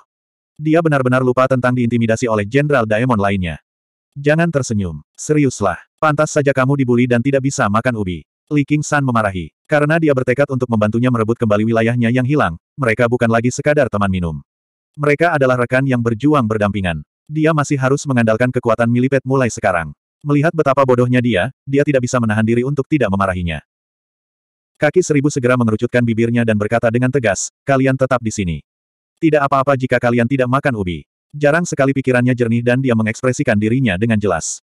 Dia benar-benar lupa tentang diintimidasi oleh Jenderal Daemon lainnya. Jangan tersenyum. Seriuslah. Pantas saja kamu dibuli dan tidak bisa makan ubi. Li Qingshan memarahi. Karena dia bertekad untuk membantunya merebut kembali wilayahnya yang hilang, mereka bukan lagi sekadar teman minum. Mereka adalah rekan yang berjuang berdampingan. Dia masih harus mengandalkan kekuatan milipet mulai sekarang. Melihat betapa bodohnya dia, dia tidak bisa menahan diri untuk tidak memarahinya. Kaki seribu segera mengerucutkan bibirnya dan berkata dengan tegas, kalian tetap di sini. Tidak apa-apa jika kalian tidak makan ubi. Jarang sekali pikirannya jernih dan dia mengekspresikan dirinya dengan jelas.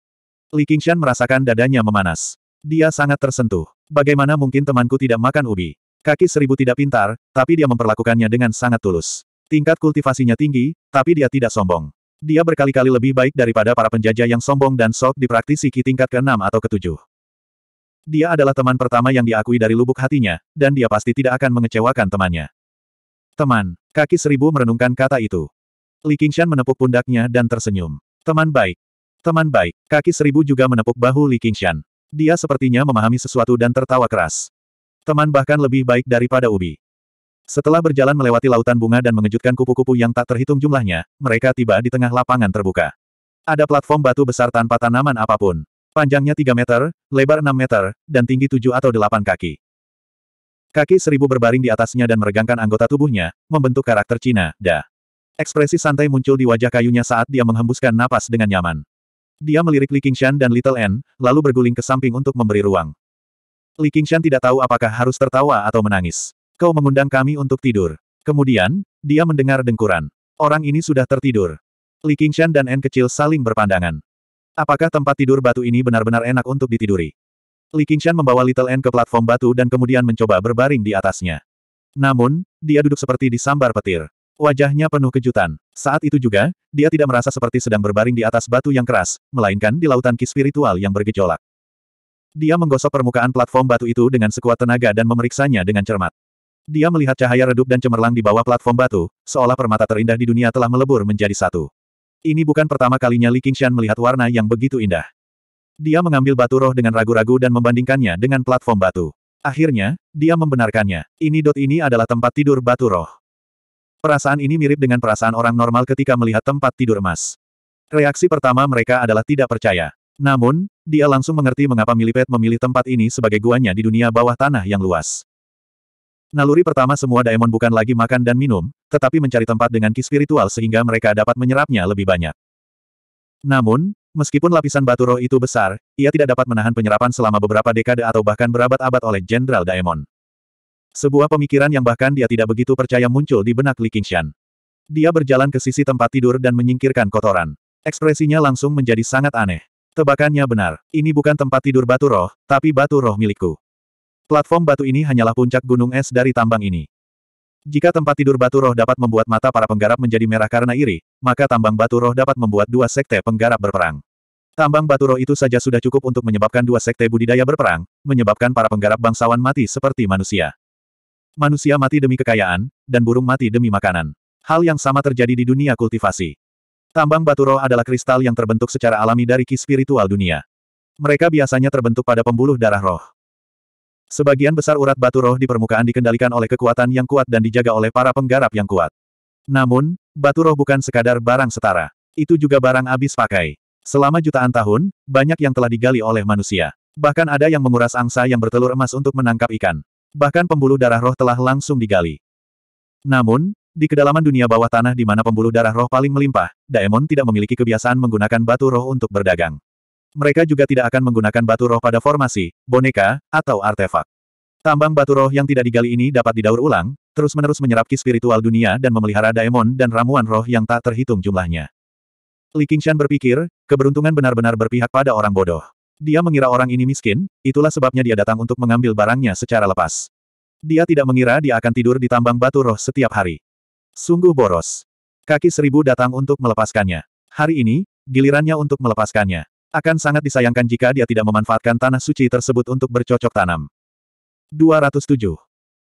Li Qingshan merasakan dadanya memanas. Dia sangat tersentuh. Bagaimana mungkin temanku tidak makan ubi? Kaki seribu tidak pintar, tapi dia memperlakukannya dengan sangat tulus. Tingkat kultivasinya tinggi, tapi dia tidak sombong. Dia berkali-kali lebih baik daripada para penjajah yang sombong dan sok di praktisi tingkat ke-6 atau ke-7. Dia adalah teman pertama yang diakui dari lubuk hatinya, dan dia pasti tidak akan mengecewakan temannya. Teman, kaki seribu merenungkan kata itu. Li Qingshan menepuk pundaknya dan tersenyum. Teman baik. Teman baik, kaki seribu juga menepuk bahu Li Qingshan. Dia sepertinya memahami sesuatu dan tertawa keras. Teman bahkan lebih baik daripada Ubi. Setelah berjalan melewati lautan bunga dan mengejutkan kupu-kupu yang tak terhitung jumlahnya, mereka tiba di tengah lapangan terbuka. Ada platform batu besar tanpa tanaman apapun. Panjangnya 3 meter, lebar 6 meter, dan tinggi 7 atau 8 kaki. Kaki seribu berbaring di atasnya dan meregangkan anggota tubuhnya, membentuk karakter Cina, da. Ekspresi santai muncul di wajah kayunya saat dia menghembuskan napas dengan nyaman. Dia melirik Li Qingshan dan Little N, lalu berguling ke samping untuk memberi ruang. Li Qingshan tidak tahu apakah harus tertawa atau menangis. Kau mengundang kami untuk tidur. Kemudian, dia mendengar dengkuran. Orang ini sudah tertidur. Li Qingshan dan En kecil saling berpandangan. Apakah tempat tidur batu ini benar-benar enak untuk ditiduri? Li Qingshan membawa Little En ke platform batu dan kemudian mencoba berbaring di atasnya. Namun, dia duduk seperti disambar petir. Wajahnya penuh kejutan. Saat itu juga, dia tidak merasa seperti sedang berbaring di atas batu yang keras, melainkan di lautan ki spiritual yang bergejolak. Dia menggosok permukaan platform batu itu dengan sekuat tenaga dan memeriksanya dengan cermat. Dia melihat cahaya redup dan cemerlang di bawah platform batu, seolah permata terindah di dunia telah melebur menjadi satu. Ini bukan pertama kalinya Li Qingshan melihat warna yang begitu indah. Dia mengambil batu roh dengan ragu-ragu dan membandingkannya dengan platform batu. Akhirnya, dia membenarkannya. Ini dot ini adalah tempat tidur batu roh. Perasaan ini mirip dengan perasaan orang normal ketika melihat tempat tidur emas. Reaksi pertama mereka adalah tidak percaya. Namun, dia langsung mengerti mengapa Milipet memilih tempat ini sebagai guanya di dunia bawah tanah yang luas. Naluri pertama semua daemon bukan lagi makan dan minum, tetapi mencari tempat dengan ki spiritual sehingga mereka dapat menyerapnya lebih banyak. Namun, meskipun lapisan batu roh itu besar, ia tidak dapat menahan penyerapan selama beberapa dekade atau bahkan berabad-abad oleh Jenderal Daemon. Sebuah pemikiran yang bahkan dia tidak begitu percaya muncul di benak Li Qingshan. Dia berjalan ke sisi tempat tidur dan menyingkirkan kotoran. Ekspresinya langsung menjadi sangat aneh. Tebakannya benar. Ini bukan tempat tidur batu roh, tapi batu roh milikku. Platform batu ini hanyalah puncak gunung es dari tambang ini. Jika tempat tidur batu roh dapat membuat mata para penggarap menjadi merah karena iri, maka tambang batu roh dapat membuat dua sekte penggarap berperang. Tambang batu roh itu saja sudah cukup untuk menyebabkan dua sekte budidaya berperang, menyebabkan para penggarap bangsawan mati seperti manusia. Manusia mati demi kekayaan, dan burung mati demi makanan. Hal yang sama terjadi di dunia kultivasi. Tambang batu roh adalah kristal yang terbentuk secara alami dari ki spiritual dunia. Mereka biasanya terbentuk pada pembuluh darah roh. Sebagian besar urat batu roh di permukaan dikendalikan oleh kekuatan yang kuat dan dijaga oleh para penggarap yang kuat. Namun, batu roh bukan sekadar barang setara. Itu juga barang abis pakai. Selama jutaan tahun, banyak yang telah digali oleh manusia. Bahkan ada yang menguras angsa yang bertelur emas untuk menangkap ikan. Bahkan pembuluh darah roh telah langsung digali. Namun, di kedalaman dunia bawah tanah di mana pembuluh darah roh paling melimpah, Daemon tidak memiliki kebiasaan menggunakan batu roh untuk berdagang. Mereka juga tidak akan menggunakan batu roh pada formasi, boneka, atau artefak. Tambang batu roh yang tidak digali ini dapat didaur ulang, terus-menerus menyerap spiritual dunia dan memelihara daemon dan ramuan roh yang tak terhitung jumlahnya. Li Qingshan berpikir, keberuntungan benar-benar berpihak pada orang bodoh. Dia mengira orang ini miskin, itulah sebabnya dia datang untuk mengambil barangnya secara lepas. Dia tidak mengira dia akan tidur di tambang batu roh setiap hari. Sungguh boros. Kaki seribu datang untuk melepaskannya. Hari ini, gilirannya untuk melepaskannya. Akan sangat disayangkan jika dia tidak memanfaatkan tanah suci tersebut untuk bercocok tanam. 207.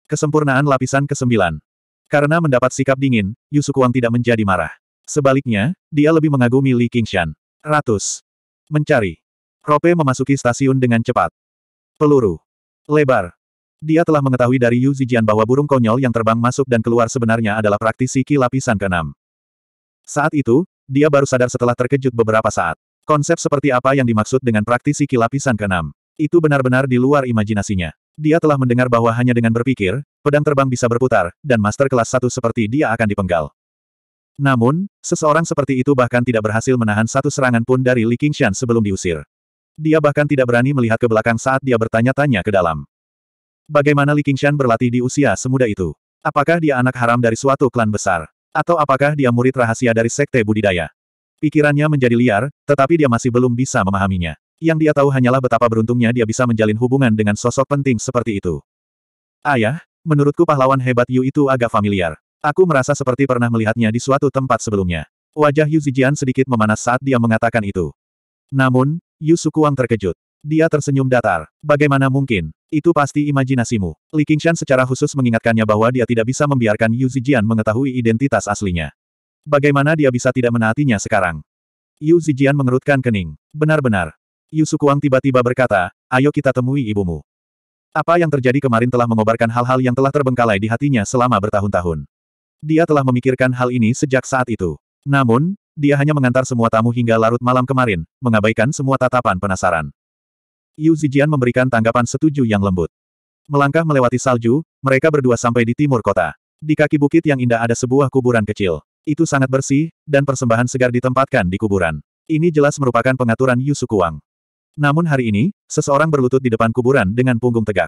Kesempurnaan lapisan ke-9. Karena mendapat sikap dingin, Yusukuang tidak menjadi marah. Sebaliknya, dia lebih mengagumi Li Qingshan. Ratus. Mencari. Rope memasuki stasiun dengan cepat. Peluru. Lebar. Dia telah mengetahui dari Yu Zijian bahwa burung konyol yang terbang masuk dan keluar sebenarnya adalah praktisi ki lapisan keenam. Saat itu, dia baru sadar setelah terkejut beberapa saat. Konsep seperti apa yang dimaksud dengan praktisi kilapisan keenam? Itu benar-benar di luar imajinasinya. Dia telah mendengar bahwa hanya dengan berpikir, pedang terbang bisa berputar, dan master kelas satu seperti dia akan dipenggal. Namun, seseorang seperti itu bahkan tidak berhasil menahan satu serangan pun dari Li Qingshan sebelum diusir. Dia bahkan tidak berani melihat ke belakang saat dia bertanya-tanya ke dalam. Bagaimana Li Qingshan berlatih di usia semuda itu? Apakah dia anak haram dari suatu klan besar? Atau apakah dia murid rahasia dari sekte budidaya? Pikirannya menjadi liar, tetapi dia masih belum bisa memahaminya. Yang dia tahu hanyalah betapa beruntungnya dia bisa menjalin hubungan dengan sosok penting seperti itu. Ayah, menurutku pahlawan hebat Yu itu agak familiar. Aku merasa seperti pernah melihatnya di suatu tempat sebelumnya. Wajah Yu Zijian sedikit memanas saat dia mengatakan itu. Namun, Yu Sukuang terkejut. Dia tersenyum datar. Bagaimana mungkin? Itu pasti imajinasimu. Li Qingshan secara khusus mengingatkannya bahwa dia tidak bisa membiarkan Yu Zijian mengetahui identitas aslinya. Bagaimana dia bisa tidak menaatinya sekarang? Yu Zijian mengerutkan kening. Benar-benar. Yu Sukuang tiba-tiba berkata, ayo kita temui ibumu. Apa yang terjadi kemarin telah mengobarkan hal-hal yang telah terbengkalai di hatinya selama bertahun-tahun. Dia telah memikirkan hal ini sejak saat itu. Namun, dia hanya mengantar semua tamu hingga larut malam kemarin, mengabaikan semua tatapan penasaran. Yu Zijian memberikan tanggapan setuju yang lembut. Melangkah melewati salju, mereka berdua sampai di timur kota. Di kaki bukit yang indah ada sebuah kuburan kecil. Itu sangat bersih, dan persembahan segar ditempatkan di kuburan. Ini jelas merupakan pengaturan Yusuku Wang. Namun hari ini, seseorang berlutut di depan kuburan dengan punggung tegak.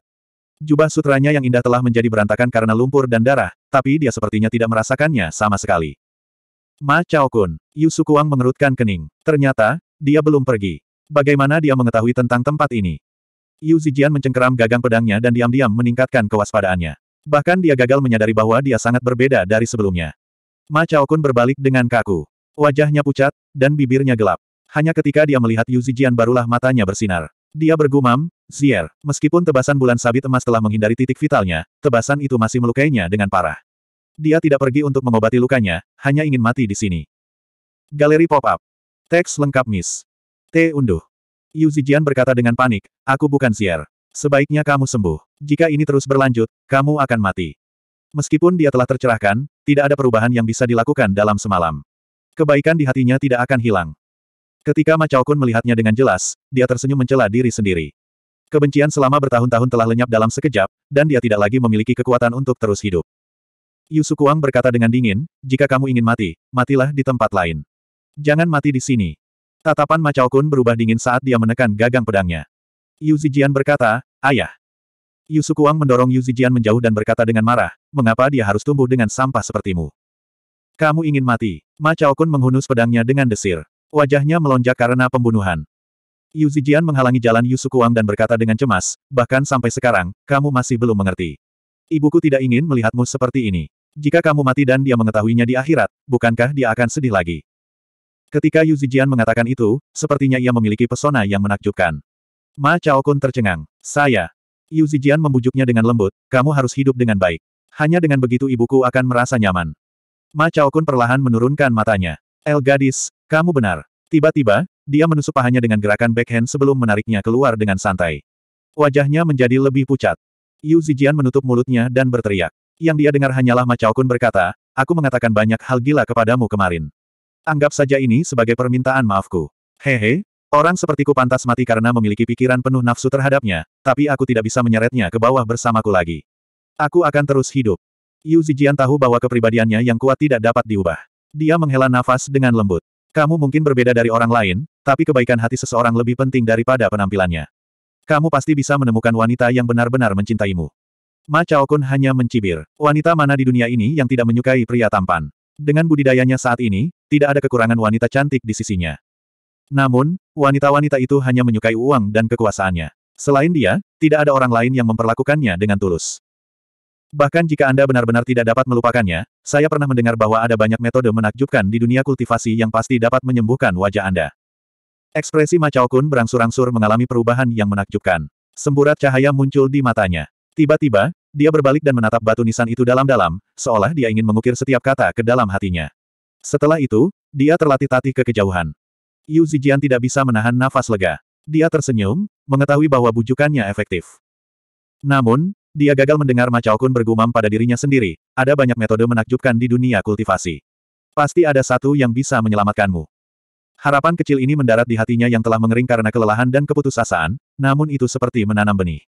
Jubah sutranya yang indah telah menjadi berantakan karena lumpur dan darah, tapi dia sepertinya tidak merasakannya sama sekali. Ma Chao Kun, Yusuku Wang mengerutkan kening. Ternyata, dia belum pergi. Bagaimana dia mengetahui tentang tempat ini? Yu Zijian mencengkeram gagang pedangnya dan diam-diam meningkatkan kewaspadaannya. Bahkan dia gagal menyadari bahwa dia sangat berbeda dari sebelumnya. Ma Kun berbalik dengan kaku. Wajahnya pucat, dan bibirnya gelap. Hanya ketika dia melihat Yu Zijian barulah matanya bersinar. Dia bergumam, Zier, meskipun tebasan bulan sabit emas telah menghindari titik vitalnya, tebasan itu masih melukainya dengan parah. Dia tidak pergi untuk mengobati lukanya, hanya ingin mati di sini. Galeri pop-up. Teks lengkap Miss. T. Unduh. Yu Zijian berkata dengan panik, aku bukan Zier. Sebaiknya kamu sembuh. Jika ini terus berlanjut, kamu akan mati. Meskipun dia telah tercerahkan, tidak ada perubahan yang bisa dilakukan dalam semalam. Kebaikan di hatinya tidak akan hilang. Ketika Macau Kun melihatnya dengan jelas, dia tersenyum mencela diri sendiri. Kebencian selama bertahun-tahun telah lenyap dalam sekejap, dan dia tidak lagi memiliki kekuatan untuk terus hidup. Yusukuang berkata dengan dingin, jika kamu ingin mati, matilah di tempat lain. Jangan mati di sini. Tatapan Macau Kun berubah dingin saat dia menekan gagang pedangnya. Yu Zijian berkata, Ayah, Yu Sukuang mendorong Yu Zijian menjauh dan berkata dengan marah, mengapa dia harus tumbuh dengan sampah sepertimu? Kamu ingin mati. Ma Chaokun menghunus pedangnya dengan desir. Wajahnya melonjak karena pembunuhan. Yu Zijian menghalangi jalan Yu Sukuang dan berkata dengan cemas, bahkan sampai sekarang, kamu masih belum mengerti. Ibuku tidak ingin melihatmu seperti ini. Jika kamu mati dan dia mengetahuinya di akhirat, bukankah dia akan sedih lagi? Ketika Yu Zijian mengatakan itu, sepertinya ia memiliki pesona yang menakjubkan. Ma Chaokun tercengang. Saya, Yu Zijian membujuknya dengan lembut, kamu harus hidup dengan baik. Hanya dengan begitu ibuku akan merasa nyaman. Ma Chao Kun perlahan menurunkan matanya. El gadis, kamu benar. Tiba-tiba, dia menusuk pahanya dengan gerakan backhand sebelum menariknya keluar dengan santai. Wajahnya menjadi lebih pucat. Yu Zijian menutup mulutnya dan berteriak. Yang dia dengar hanyalah Ma Chao Kun berkata, aku mengatakan banyak hal gila kepadamu kemarin. Anggap saja ini sebagai permintaan maafku. Hehe, Orang sepertiku pantas mati karena memiliki pikiran penuh nafsu terhadapnya, tapi aku tidak bisa menyeretnya ke bawah bersamaku lagi. Aku akan terus hidup. Yu Zijian tahu bahwa kepribadiannya yang kuat tidak dapat diubah. Dia menghela nafas dengan lembut. Kamu mungkin berbeda dari orang lain, tapi kebaikan hati seseorang lebih penting daripada penampilannya. Kamu pasti bisa menemukan wanita yang benar-benar mencintaimu. Ma Chao Kun hanya mencibir. Wanita mana di dunia ini yang tidak menyukai pria tampan? Dengan budidayanya saat ini, tidak ada kekurangan wanita cantik di sisinya. Namun, wanita-wanita itu hanya menyukai uang dan kekuasaannya. Selain dia, tidak ada orang lain yang memperlakukannya dengan tulus. Bahkan jika Anda benar-benar tidak dapat melupakannya, saya pernah mendengar bahwa ada banyak metode menakjubkan di dunia kultivasi yang pasti dapat menyembuhkan wajah Anda. Ekspresi Macao Kun berangsur-angsur mengalami perubahan yang menakjubkan. Semburat cahaya muncul di matanya. Tiba-tiba, dia berbalik dan menatap batu nisan itu dalam-dalam, seolah dia ingin mengukir setiap kata ke dalam hatinya. Setelah itu, dia terlatih-tatih ke kejauhan. Yu Zijian tidak bisa menahan nafas lega. Dia tersenyum, mengetahui bahwa bujukannya efektif. Namun, dia gagal mendengar Ma Kun bergumam pada dirinya sendiri, ada banyak metode menakjubkan di dunia kultivasi. Pasti ada satu yang bisa menyelamatkanmu. Harapan kecil ini mendarat di hatinya yang telah mengering karena kelelahan dan keputusasaan, namun itu seperti menanam benih.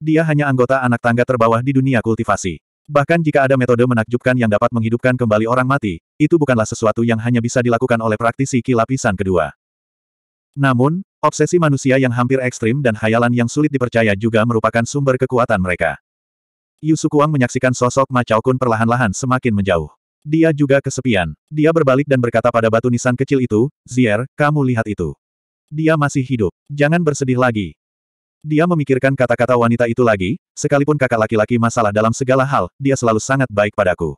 Dia hanya anggota anak tangga terbawah di dunia kultivasi. Bahkan jika ada metode menakjubkan yang dapat menghidupkan kembali orang mati, itu bukanlah sesuatu yang hanya bisa dilakukan oleh praktisi ki lapisan kedua. Namun, obsesi manusia yang hampir ekstrim dan hayalan yang sulit dipercaya juga merupakan sumber kekuatan mereka. Yusukuang menyaksikan sosok Ma Kun perlahan-lahan semakin menjauh. Dia juga kesepian. Dia berbalik dan berkata pada batu nisan kecil itu, Zier, kamu lihat itu. Dia masih hidup. Jangan bersedih lagi. Dia memikirkan kata-kata wanita itu lagi, sekalipun kakak laki-laki masalah dalam segala hal, dia selalu sangat baik padaku.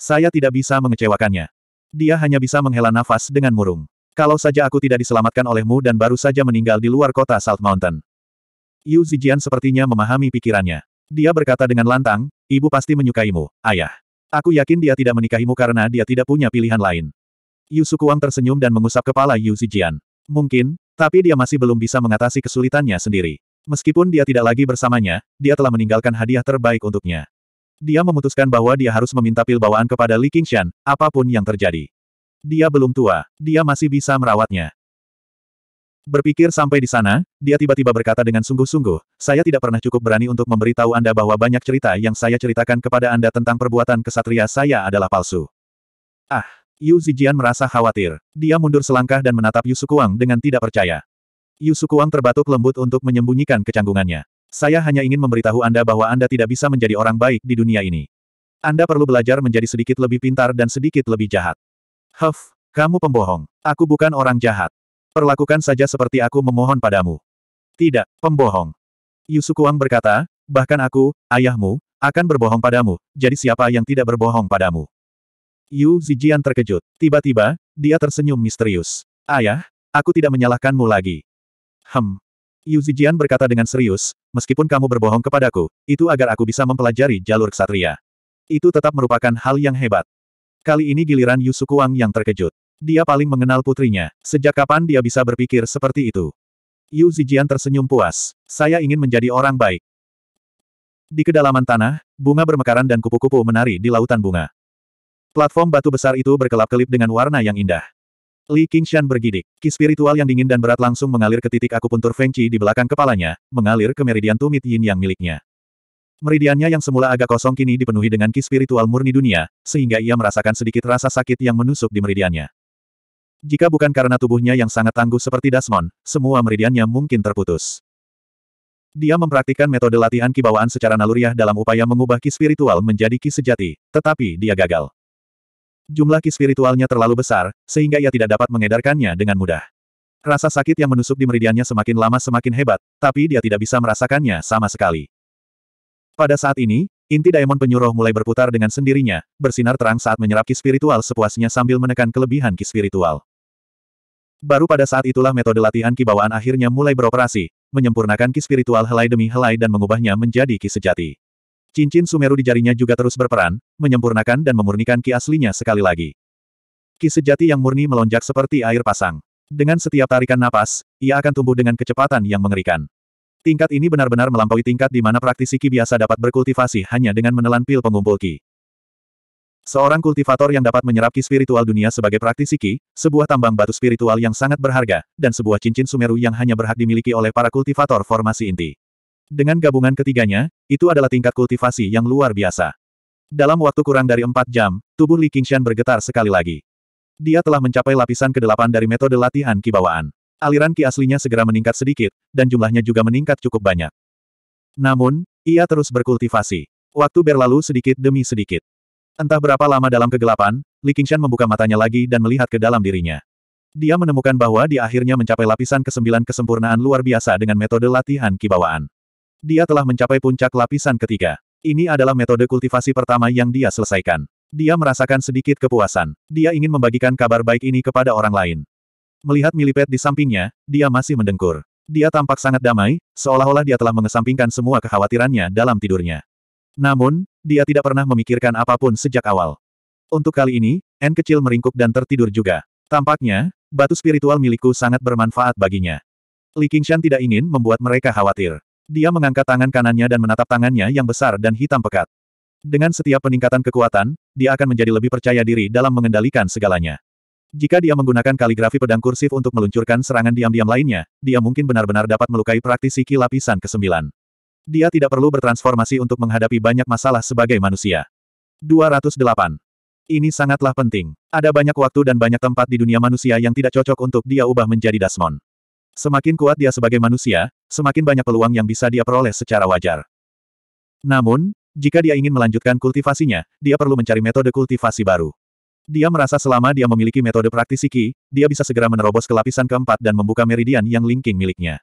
Saya tidak bisa mengecewakannya. Dia hanya bisa menghela nafas dengan murung. Kalau saja aku tidak diselamatkan olehmu dan baru saja meninggal di luar kota Salt Mountain. Yu Zijian sepertinya memahami pikirannya. Dia berkata dengan lantang, ibu pasti menyukaimu, ayah. Aku yakin dia tidak menikahimu karena dia tidak punya pilihan lain. Yu Sukuang tersenyum dan mengusap kepala Yu Zijian. Mungkin, tapi dia masih belum bisa mengatasi kesulitannya sendiri. Meskipun dia tidak lagi bersamanya, dia telah meninggalkan hadiah terbaik untuknya. Dia memutuskan bahwa dia harus meminta pil bawaan kepada Li Qingshan, apapun yang terjadi. Dia belum tua, dia masih bisa merawatnya. Berpikir sampai di sana, dia tiba-tiba berkata dengan sungguh-sungguh, saya tidak pernah cukup berani untuk memberitahu Anda bahwa banyak cerita yang saya ceritakan kepada Anda tentang perbuatan kesatria saya adalah palsu. Ah, Yu Zijian merasa khawatir. Dia mundur selangkah dan menatap Yu Sukuang dengan tidak percaya. Yusukuang terbatuk lembut untuk menyembunyikan kecanggungannya. Saya hanya ingin memberitahu Anda bahwa Anda tidak bisa menjadi orang baik di dunia ini. Anda perlu belajar menjadi sedikit lebih pintar dan sedikit lebih jahat. Huff, kamu pembohong. Aku bukan orang jahat. Perlakukan saja seperti aku memohon padamu. Tidak, pembohong. Yusukuang berkata, bahkan aku, ayahmu, akan berbohong padamu, jadi siapa yang tidak berbohong padamu? Yu Zijian terkejut. Tiba-tiba, dia tersenyum misterius. Ayah, aku tidak menyalahkanmu lagi. Hem. Yu Zijian berkata dengan serius, meskipun kamu berbohong kepadaku, itu agar aku bisa mempelajari jalur ksatria. Itu tetap merupakan hal yang hebat. Kali ini giliran Yu Sukuang yang terkejut. Dia paling mengenal putrinya. Sejak kapan dia bisa berpikir seperti itu? Yu Zijian tersenyum puas. Saya ingin menjadi orang baik. Di kedalaman tanah, bunga bermekaran dan kupu-kupu menari di lautan bunga. Platform batu besar itu berkelap-kelip dengan warna yang indah. Li Qingshan bergidik. Ki spiritual yang dingin dan berat langsung mengalir ke titik akupuntur Feng Qi di belakang kepalanya, mengalir ke meridian tumit yin yang miliknya. Meridiannya yang semula agak kosong kini dipenuhi dengan ki spiritual murni dunia, sehingga ia merasakan sedikit rasa sakit yang menusuk di meridiannya. Jika bukan karena tubuhnya yang sangat tangguh seperti Dasmon, semua meridiannya mungkin terputus. Dia mempraktikkan metode latihan kibawaan secara naluriah dalam upaya mengubah ki spiritual menjadi ki sejati, tetapi dia gagal. Jumlah ki spiritualnya terlalu besar, sehingga ia tidak dapat mengedarkannya dengan mudah. Rasa sakit yang menusuk di meridiannya semakin lama semakin hebat, tapi dia tidak bisa merasakannya sama sekali. Pada saat ini, inti Daemon penyuruh mulai berputar dengan sendirinya, bersinar terang saat menyerap ki spiritual sepuasnya sambil menekan kelebihan ki spiritual. Baru pada saat itulah metode latihan ki bawaan akhirnya mulai beroperasi, menyempurnakan ki spiritual helai demi helai dan mengubahnya menjadi ki sejati. Cincin Sumeru di jarinya juga terus berperan, menyempurnakan dan memurnikan ki aslinya sekali lagi. Ki sejati yang murni melonjak seperti air pasang. Dengan setiap tarikan napas, ia akan tumbuh dengan kecepatan yang mengerikan. Tingkat ini benar-benar melampaui tingkat di mana praktisi Ki biasa dapat berkultivasi hanya dengan menelan pil pengumpul Ki. Seorang kultivator yang dapat menyerap Ki spiritual dunia sebagai praktisi Ki, sebuah tambang batu spiritual yang sangat berharga, dan sebuah cincin sumeru yang hanya berhak dimiliki oleh para kultivator formasi inti. Dengan gabungan ketiganya, itu adalah tingkat kultivasi yang luar biasa. Dalam waktu kurang dari empat jam, tubuh Li Qingshan bergetar sekali lagi. Dia telah mencapai lapisan ke-8 dari metode latihan kibawaan. Aliran ki aslinya segera meningkat sedikit, dan jumlahnya juga meningkat cukup banyak. Namun, ia terus berkultivasi. Waktu berlalu sedikit demi sedikit. Entah berapa lama dalam kegelapan, Li Qingshan membuka matanya lagi dan melihat ke dalam dirinya. Dia menemukan bahwa dia akhirnya mencapai lapisan ke-9 kesempurnaan luar biasa dengan metode latihan kibawaan. Dia telah mencapai puncak lapisan ketiga. Ini adalah metode kultivasi pertama yang dia selesaikan. Dia merasakan sedikit kepuasan. Dia ingin membagikan kabar baik ini kepada orang lain. Melihat Milipet di sampingnya, dia masih mendengkur. Dia tampak sangat damai, seolah-olah dia telah mengesampingkan semua kekhawatirannya dalam tidurnya. Namun, dia tidak pernah memikirkan apapun sejak awal. Untuk kali ini, N kecil meringkuk dan tertidur juga. Tampaknya, batu spiritual milikku sangat bermanfaat baginya. Li Qingshan tidak ingin membuat mereka khawatir. Dia mengangkat tangan kanannya dan menatap tangannya yang besar dan hitam pekat. Dengan setiap peningkatan kekuatan, dia akan menjadi lebih percaya diri dalam mengendalikan segalanya. Jika dia menggunakan kaligrafi pedang kursif untuk meluncurkan serangan diam-diam lainnya, dia mungkin benar-benar dapat melukai praktisi ki lapisan ke-9. Dia tidak perlu bertransformasi untuk menghadapi banyak masalah sebagai manusia. 208. Ini sangatlah penting. Ada banyak waktu dan banyak tempat di dunia manusia yang tidak cocok untuk dia ubah menjadi Dasmon. Semakin kuat dia sebagai manusia, semakin banyak peluang yang bisa dia peroleh secara wajar. Namun, jika dia ingin melanjutkan kultivasinya, dia perlu mencari metode kultivasi baru. Dia merasa selama dia memiliki metode praktisi Qi, dia bisa segera menerobos ke lapisan keempat dan membuka meridian yang linking miliknya.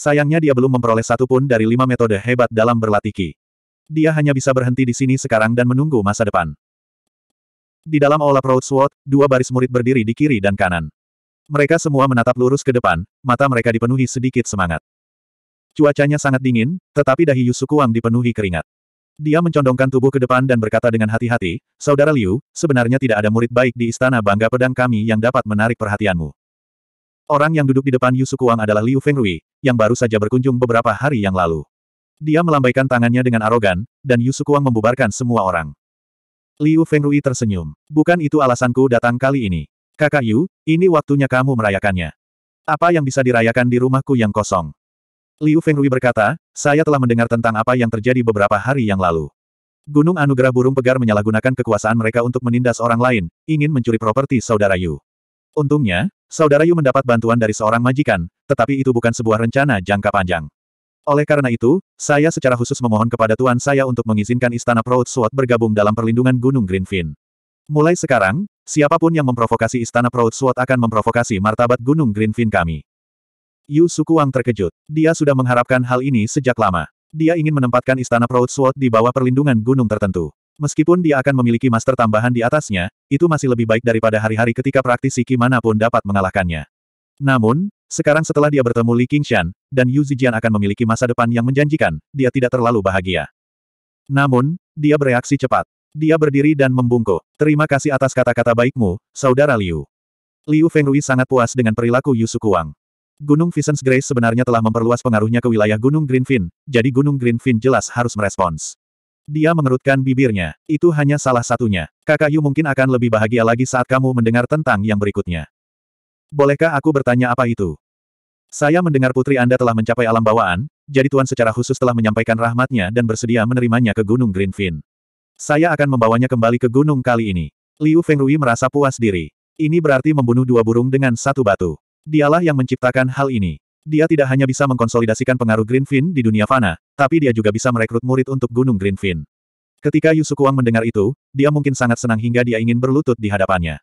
Sayangnya dia belum memperoleh satu pun dari lima metode hebat dalam berlatih Qi. Dia hanya bisa berhenti di sini sekarang dan menunggu masa depan. Di dalam aula Proud Sword, dua baris murid berdiri di kiri dan kanan. Mereka semua menatap lurus ke depan, mata mereka dipenuhi sedikit semangat. Cuacanya sangat dingin, tetapi dahi Yusukuang dipenuhi keringat. Dia mencondongkan tubuh ke depan dan berkata dengan hati-hati, Saudara Liu, sebenarnya tidak ada murid baik di Istana Bangga Pedang kami yang dapat menarik perhatianmu. Orang yang duduk di depan Yusukuang adalah Liu Fengrui, yang baru saja berkunjung beberapa hari yang lalu. Dia melambaikan tangannya dengan arogan, dan Yusukuang membubarkan semua orang. Liu Fengrui tersenyum. Bukan itu alasanku datang kali ini. Kakak Yu, ini waktunya kamu merayakannya. Apa yang bisa dirayakan di rumahku yang kosong? Liu Fengrui berkata, saya telah mendengar tentang apa yang terjadi beberapa hari yang lalu. Gunung Anugerah Burung Pegar menyalahgunakan kekuasaan mereka untuk menindas orang lain, ingin mencuri properti saudara Yu. Untungnya, saudara Yu mendapat bantuan dari seorang majikan, tetapi itu bukan sebuah rencana jangka panjang. Oleh karena itu, saya secara khusus memohon kepada tuan saya untuk mengizinkan Istana Proud Sword bergabung dalam perlindungan Gunung Greenfin. Mulai sekarang, Siapapun yang memprovokasi Istana Proud Sword akan memprovokasi martabat Gunung Greenfin kami. Yu Sukuang terkejut. Dia sudah mengharapkan hal ini sejak lama. Dia ingin menempatkan Istana Proud Sword di bawah perlindungan gunung tertentu. Meskipun dia akan memiliki master tambahan di atasnya, itu masih lebih baik daripada hari-hari ketika praktisi manapun dapat mengalahkannya. Namun, sekarang setelah dia bertemu Li Qingshan, dan Yu Zijian akan memiliki masa depan yang menjanjikan, dia tidak terlalu bahagia. Namun, dia bereaksi cepat. Dia berdiri dan membungkuk. Terima kasih atas kata-kata baikmu, Saudara Liu. Liu Fengrui sangat puas dengan perilaku Yusuke Wang. Gunung Visions Grace sebenarnya telah memperluas pengaruhnya ke wilayah Gunung Greenfin, jadi Gunung Greenfin jelas harus merespons. Dia mengerutkan bibirnya. Itu hanya salah satunya. Kakak Yu mungkin akan lebih bahagia lagi saat kamu mendengar tentang yang berikutnya. Bolehkah aku bertanya apa itu? Saya mendengar putri Anda telah mencapai alam bawaan, jadi Tuan secara khusus telah menyampaikan rahmatnya dan bersedia menerimanya ke Gunung Greenfin. Saya akan membawanya kembali ke gunung kali ini. Liu Fengrui merasa puas diri. Ini berarti membunuh dua burung dengan satu batu. Dialah yang menciptakan hal ini. Dia tidak hanya bisa mengkonsolidasikan pengaruh Greenfin di dunia fana, tapi dia juga bisa merekrut murid untuk Gunung Greenfin. Ketika Yusukuang mendengar itu, dia mungkin sangat senang hingga dia ingin berlutut di hadapannya.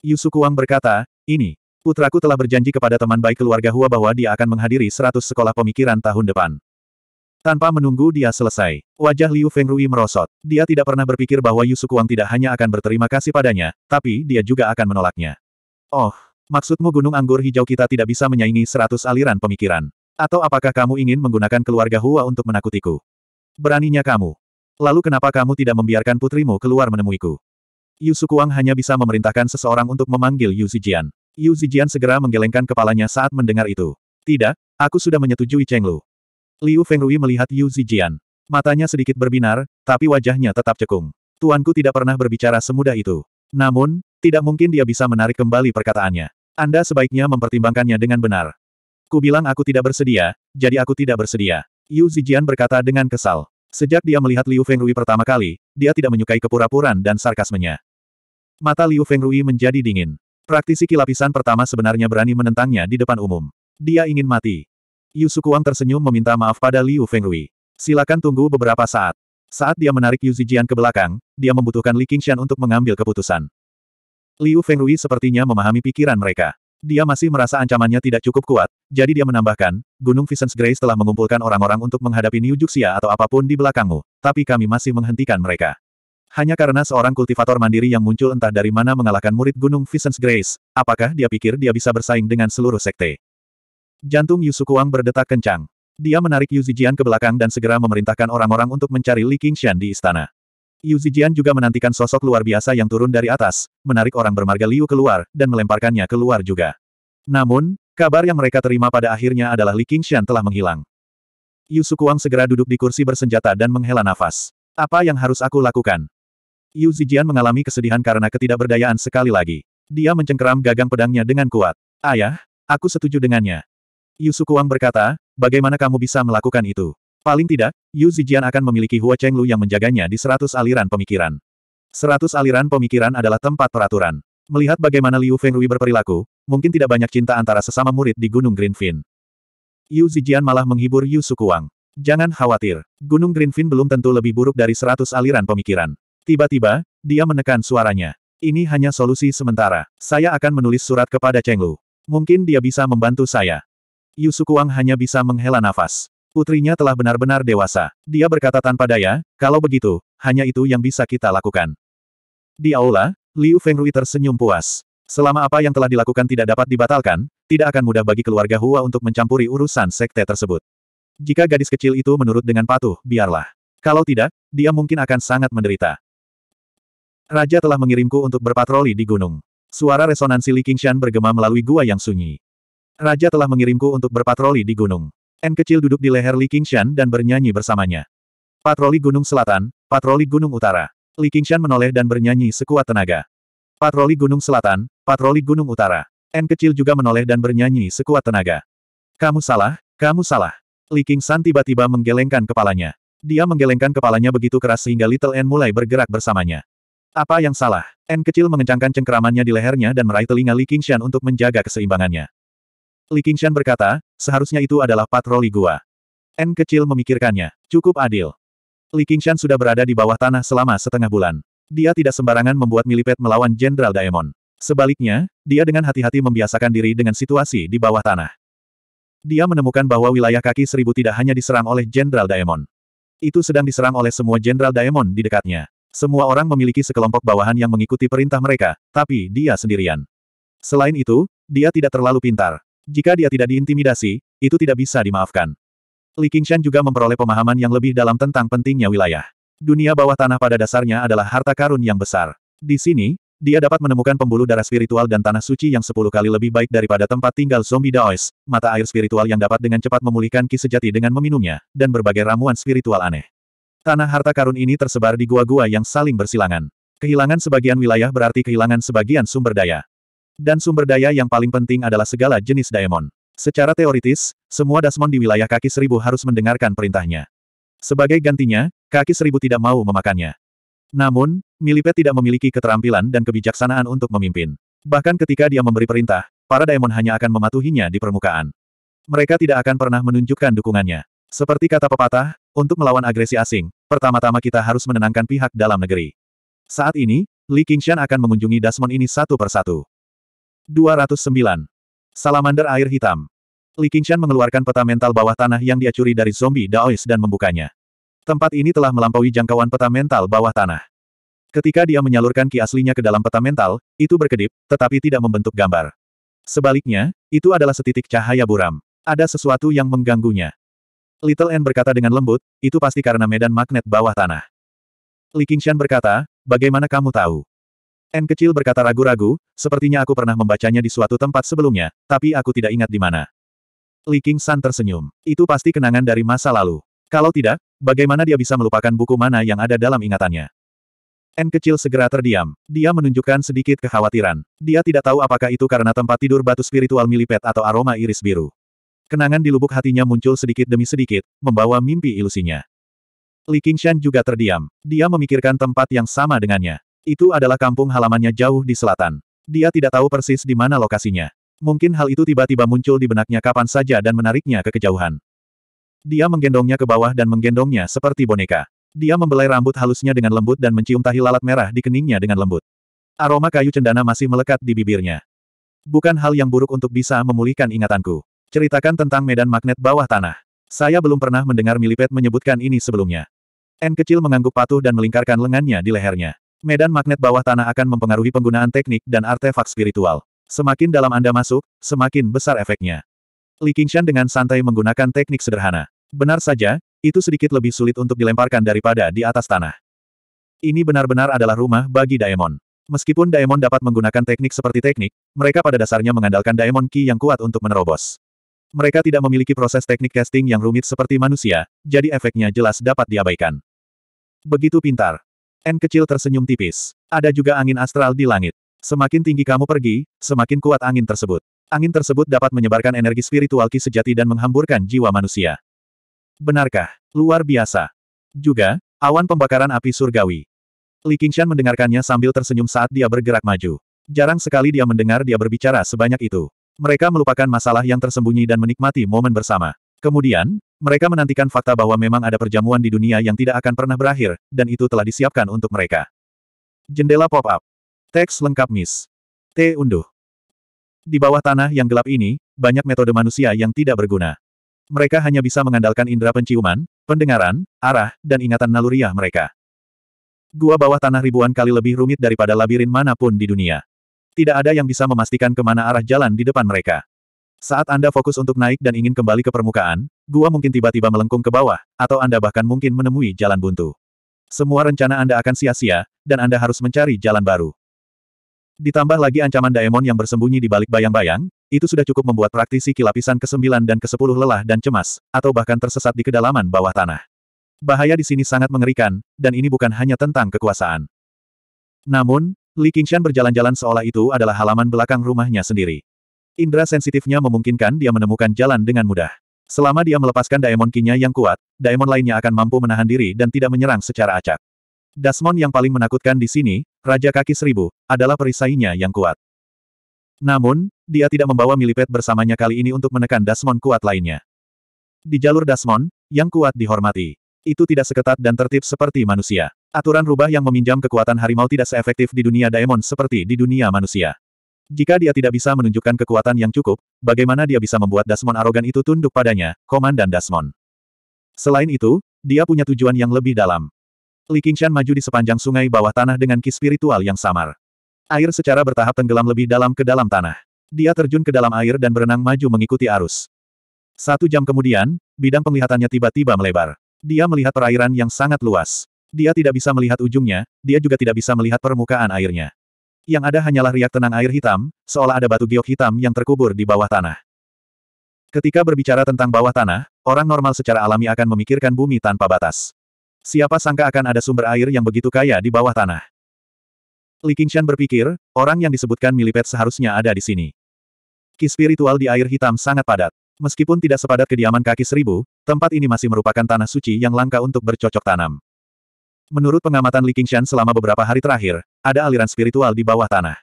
Yusukuang berkata, ini, putraku telah berjanji kepada teman baik keluarga Hua bahwa dia akan menghadiri seratus sekolah pemikiran tahun depan. Tanpa menunggu dia selesai, wajah Liu Fengrui merosot. Dia tidak pernah berpikir bahwa Yu Kuang tidak hanya akan berterima kasih padanya, tapi dia juga akan menolaknya. Oh, maksudmu gunung anggur hijau kita tidak bisa menyaingi seratus aliran pemikiran? Atau apakah kamu ingin menggunakan keluarga Hua untuk menakutiku? Beraninya kamu. Lalu kenapa kamu tidak membiarkan putrimu keluar menemuiku? Yu Kuang hanya bisa memerintahkan seseorang untuk memanggil Yu Zijian. Yu Zijian segera menggelengkan kepalanya saat mendengar itu. Tidak, aku sudah menyetujui Cheng Lu. Liu Fengrui melihat Yu Zijian. Matanya sedikit berbinar, tapi wajahnya tetap cekung. Tuanku tidak pernah berbicara semudah itu. Namun, tidak mungkin dia bisa menarik kembali perkataannya. Anda sebaiknya mempertimbangkannya dengan benar. Ku bilang aku tidak bersedia, jadi aku tidak bersedia. Yu Zijian berkata dengan kesal. Sejak dia melihat Liu Fengrui pertama kali, dia tidak menyukai kepura-puran dan sarkasmenya. Mata Liu Fengrui menjadi dingin. Praktisi kilapisan pertama sebenarnya berani menentangnya di depan umum. Dia ingin mati. Yu Sukuang tersenyum meminta maaf pada Liu Fengrui. Silakan tunggu beberapa saat. Saat dia menarik Yu Zijian ke belakang, dia membutuhkan Li Qingshan untuk mengambil keputusan. Liu Fengrui sepertinya memahami pikiran mereka. Dia masih merasa ancamannya tidak cukup kuat, jadi dia menambahkan, Gunung Visions Grace telah mengumpulkan orang-orang untuk menghadapi New Juxia atau apapun di belakangmu, tapi kami masih menghentikan mereka. Hanya karena seorang kultivator mandiri yang muncul entah dari mana mengalahkan murid Gunung Visions Grace, apakah dia pikir dia bisa bersaing dengan seluruh sekte? Jantung Yu Sukuang berdetak kencang. Dia menarik Yu Zijian ke belakang dan segera memerintahkan orang-orang untuk mencari Li Qingshan di istana. Yu Zijian juga menantikan sosok luar biasa yang turun dari atas, menarik orang bermarga Liu keluar, dan melemparkannya keluar juga. Namun, kabar yang mereka terima pada akhirnya adalah Li Qingshan telah menghilang. Yu Sukuang segera duduk di kursi bersenjata dan menghela nafas. Apa yang harus aku lakukan? Yu Zijian mengalami kesedihan karena ketidakberdayaan sekali lagi. Dia mencengkeram gagang pedangnya dengan kuat. Ayah, aku setuju dengannya. Yu Sukuang berkata, bagaimana kamu bisa melakukan itu? Paling tidak, Yu Zijian akan memiliki Hua Chenglu yang menjaganya di seratus aliran pemikiran. Seratus aliran pemikiran adalah tempat peraturan. Melihat bagaimana Liu Fengrui berperilaku, mungkin tidak banyak cinta antara sesama murid di Gunung Greenfin. Yu Zijian malah menghibur Yu Sukuang. Jangan khawatir, Gunung Greenfin belum tentu lebih buruk dari seratus aliran pemikiran. Tiba-tiba, dia menekan suaranya. Ini hanya solusi sementara. Saya akan menulis surat kepada Chenglu. Mungkin dia bisa membantu saya. Yusukuang hanya bisa menghela nafas. Putrinya telah benar-benar dewasa. Dia berkata tanpa daya, kalau begitu, hanya itu yang bisa kita lakukan. Di aula, Liu Fengrui tersenyum puas. Selama apa yang telah dilakukan tidak dapat dibatalkan, tidak akan mudah bagi keluarga Hua untuk mencampuri urusan sekte tersebut. Jika gadis kecil itu menurut dengan patuh, biarlah. Kalau tidak, dia mungkin akan sangat menderita. Raja telah mengirimku untuk berpatroli di gunung. Suara resonansi Li Qingshan bergema melalui gua yang sunyi. Raja telah mengirimku untuk berpatroli di gunung. N kecil duduk di leher Li Qingshan dan bernyanyi bersamanya. Patroli Gunung Selatan, Patroli Gunung Utara. Li Qingshan menoleh dan bernyanyi sekuat tenaga. Patroli Gunung Selatan, Patroli Gunung Utara. N kecil juga menoleh dan bernyanyi sekuat tenaga. Kamu salah, kamu salah. Li Qingshan tiba-tiba menggelengkan kepalanya. Dia menggelengkan kepalanya begitu keras sehingga Little N mulai bergerak bersamanya. Apa yang salah? N kecil mengencangkan cengkeramannya di lehernya dan meraih telinga Li Qingshan untuk menjaga keseimbangannya. Li Qingshan berkata, seharusnya itu adalah patroli gua. N kecil memikirkannya. Cukup adil. Li Qingshan sudah berada di bawah tanah selama setengah bulan. Dia tidak sembarangan membuat milipet melawan Jenderal Daemon. Sebaliknya, dia dengan hati-hati membiasakan diri dengan situasi di bawah tanah. Dia menemukan bahwa wilayah kaki seribu tidak hanya diserang oleh Jenderal Daemon. Itu sedang diserang oleh semua Jenderal Daemon di dekatnya. Semua orang memiliki sekelompok bawahan yang mengikuti perintah mereka, tapi dia sendirian. Selain itu, dia tidak terlalu pintar. Jika dia tidak diintimidasi, itu tidak bisa dimaafkan. Li Qingshan juga memperoleh pemahaman yang lebih dalam tentang pentingnya wilayah. Dunia bawah tanah pada dasarnya adalah harta karun yang besar. Di sini, dia dapat menemukan pembuluh darah spiritual dan tanah suci yang sepuluh kali lebih baik daripada tempat tinggal zombie Daois, mata air spiritual yang dapat dengan cepat memulihkan ki sejati dengan meminumnya, dan berbagai ramuan spiritual aneh. Tanah harta karun ini tersebar di gua-gua yang saling bersilangan. Kehilangan sebagian wilayah berarti kehilangan sebagian sumber daya. Dan sumber daya yang paling penting adalah segala jenis daemon. Secara teoritis, semua dasmon di wilayah kaki seribu harus mendengarkan perintahnya. Sebagai gantinya, kaki seribu tidak mau memakannya. Namun, Milipet tidak memiliki keterampilan dan kebijaksanaan untuk memimpin. Bahkan ketika dia memberi perintah, para daemon hanya akan mematuhinya di permukaan. Mereka tidak akan pernah menunjukkan dukungannya. Seperti kata pepatah, untuk melawan agresi asing, pertama-tama kita harus menenangkan pihak dalam negeri. Saat ini, Li Qingshan akan mengunjungi Dasmon ini satu persatu. 209. Salamander air hitam. Li Qingshan mengeluarkan peta mental bawah tanah yang dia curi dari zombie Daois dan membukanya. Tempat ini telah melampaui jangkauan peta mental bawah tanah. Ketika dia menyalurkan ki aslinya ke dalam peta mental, itu berkedip, tetapi tidak membentuk gambar. Sebaliknya, itu adalah setitik cahaya buram. Ada sesuatu yang mengganggunya. Little N berkata dengan lembut, itu pasti karena medan magnet bawah tanah. Li Qingshan berkata, bagaimana kamu tahu? N kecil berkata ragu-ragu, sepertinya aku pernah membacanya di suatu tempat sebelumnya, tapi aku tidak ingat di mana. Li King San tersenyum. Itu pasti kenangan dari masa lalu. Kalau tidak, bagaimana dia bisa melupakan buku mana yang ada dalam ingatannya? N kecil segera terdiam. Dia menunjukkan sedikit kekhawatiran. Dia tidak tahu apakah itu karena tempat tidur batu spiritual milipet atau aroma iris biru. Kenangan di lubuk hatinya muncul sedikit demi sedikit, membawa mimpi ilusinya. Li Qingshan juga terdiam. Dia memikirkan tempat yang sama dengannya. Itu adalah kampung halamannya jauh di selatan. Dia tidak tahu persis di mana lokasinya. Mungkin hal itu tiba-tiba muncul di benaknya kapan saja dan menariknya ke kejauhan. Dia menggendongnya ke bawah dan menggendongnya seperti boneka. Dia membelai rambut halusnya dengan lembut dan mencium tahi lalat merah di keningnya dengan lembut. Aroma kayu cendana masih melekat di bibirnya. Bukan hal yang buruk untuk bisa memulihkan ingatanku. Ceritakan tentang medan magnet bawah tanah. Saya belum pernah mendengar Milipet menyebutkan ini sebelumnya. N kecil mengangguk patuh dan melingkarkan lengannya di lehernya. Medan magnet bawah tanah akan mempengaruhi penggunaan teknik dan artefak spiritual. Semakin dalam Anda masuk, semakin besar efeknya. Li Qingshan dengan santai menggunakan teknik sederhana. Benar saja, itu sedikit lebih sulit untuk dilemparkan daripada di atas tanah. Ini benar-benar adalah rumah bagi Daemon. Meskipun Daemon dapat menggunakan teknik seperti teknik, mereka pada dasarnya mengandalkan Daemon Ki yang kuat untuk menerobos. Mereka tidak memiliki proses teknik casting yang rumit seperti manusia, jadi efeknya jelas dapat diabaikan. Begitu pintar. N kecil tersenyum tipis. Ada juga angin astral di langit. Semakin tinggi kamu pergi, semakin kuat angin tersebut. Angin tersebut dapat menyebarkan energi spiritual ki sejati dan menghamburkan jiwa manusia. Benarkah? Luar biasa. Juga, awan pembakaran api surgawi. Li Qingshan mendengarkannya sambil tersenyum saat dia bergerak maju. Jarang sekali dia mendengar dia berbicara sebanyak itu. Mereka melupakan masalah yang tersembunyi dan menikmati momen bersama. Kemudian, mereka menantikan fakta bahwa memang ada perjamuan di dunia yang tidak akan pernah berakhir, dan itu telah disiapkan untuk mereka. Jendela pop-up. Teks lengkap Miss. T. Unduh. Di bawah tanah yang gelap ini, banyak metode manusia yang tidak berguna. Mereka hanya bisa mengandalkan indera penciuman, pendengaran, arah, dan ingatan naluriah mereka. Gua bawah tanah ribuan kali lebih rumit daripada labirin manapun di dunia. Tidak ada yang bisa memastikan kemana arah jalan di depan mereka. Saat Anda fokus untuk naik dan ingin kembali ke permukaan, gua mungkin tiba-tiba melengkung ke bawah, atau Anda bahkan mungkin menemui jalan buntu. Semua rencana Anda akan sia-sia, dan Anda harus mencari jalan baru. Ditambah lagi ancaman Daemon yang bersembunyi di balik bayang-bayang, itu sudah cukup membuat praktisi kilapisan ke-9 dan ke-10 lelah dan cemas, atau bahkan tersesat di kedalaman bawah tanah. Bahaya di sini sangat mengerikan, dan ini bukan hanya tentang kekuasaan. Namun, Li Qingshan berjalan-jalan seolah itu adalah halaman belakang rumahnya sendiri. Indra sensitifnya memungkinkan dia menemukan jalan dengan mudah. Selama dia melepaskan Daemon Kinya yang kuat, Daemon lainnya akan mampu menahan diri dan tidak menyerang secara acak. Dasmon yang paling menakutkan di sini, Raja Kaki Seribu, adalah perisainya yang kuat. Namun, dia tidak membawa Milipet bersamanya kali ini untuk menekan Dasmon kuat lainnya. Di jalur Dasmon, yang kuat dihormati. Itu tidak seketat dan tertib seperti manusia. Aturan rubah yang meminjam kekuatan harimau tidak seefektif di dunia daemon seperti di dunia manusia. Jika dia tidak bisa menunjukkan kekuatan yang cukup, bagaimana dia bisa membuat Dasmon arogan itu tunduk padanya, Komandan Dasmon. Selain itu, dia punya tujuan yang lebih dalam. Li Qingshan maju di sepanjang sungai bawah tanah dengan ki spiritual yang samar. Air secara bertahap tenggelam lebih dalam ke dalam tanah. Dia terjun ke dalam air dan berenang maju mengikuti arus. Satu jam kemudian, bidang penglihatannya tiba-tiba melebar. Dia melihat perairan yang sangat luas. Dia tidak bisa melihat ujungnya, dia juga tidak bisa melihat permukaan airnya. Yang ada hanyalah riak tenang air hitam, seolah ada batu giok hitam yang terkubur di bawah tanah. Ketika berbicara tentang bawah tanah, orang normal secara alami akan memikirkan bumi tanpa batas. Siapa sangka akan ada sumber air yang begitu kaya di bawah tanah. Li Qingshan berpikir, orang yang disebutkan milipet seharusnya ada di sini. Ki spiritual di air hitam sangat padat. Meskipun tidak sepadat kediaman kaki seribu, tempat ini masih merupakan tanah suci yang langka untuk bercocok tanam. Menurut pengamatan Li Qingshan selama beberapa hari terakhir, ada aliran spiritual di bawah tanah.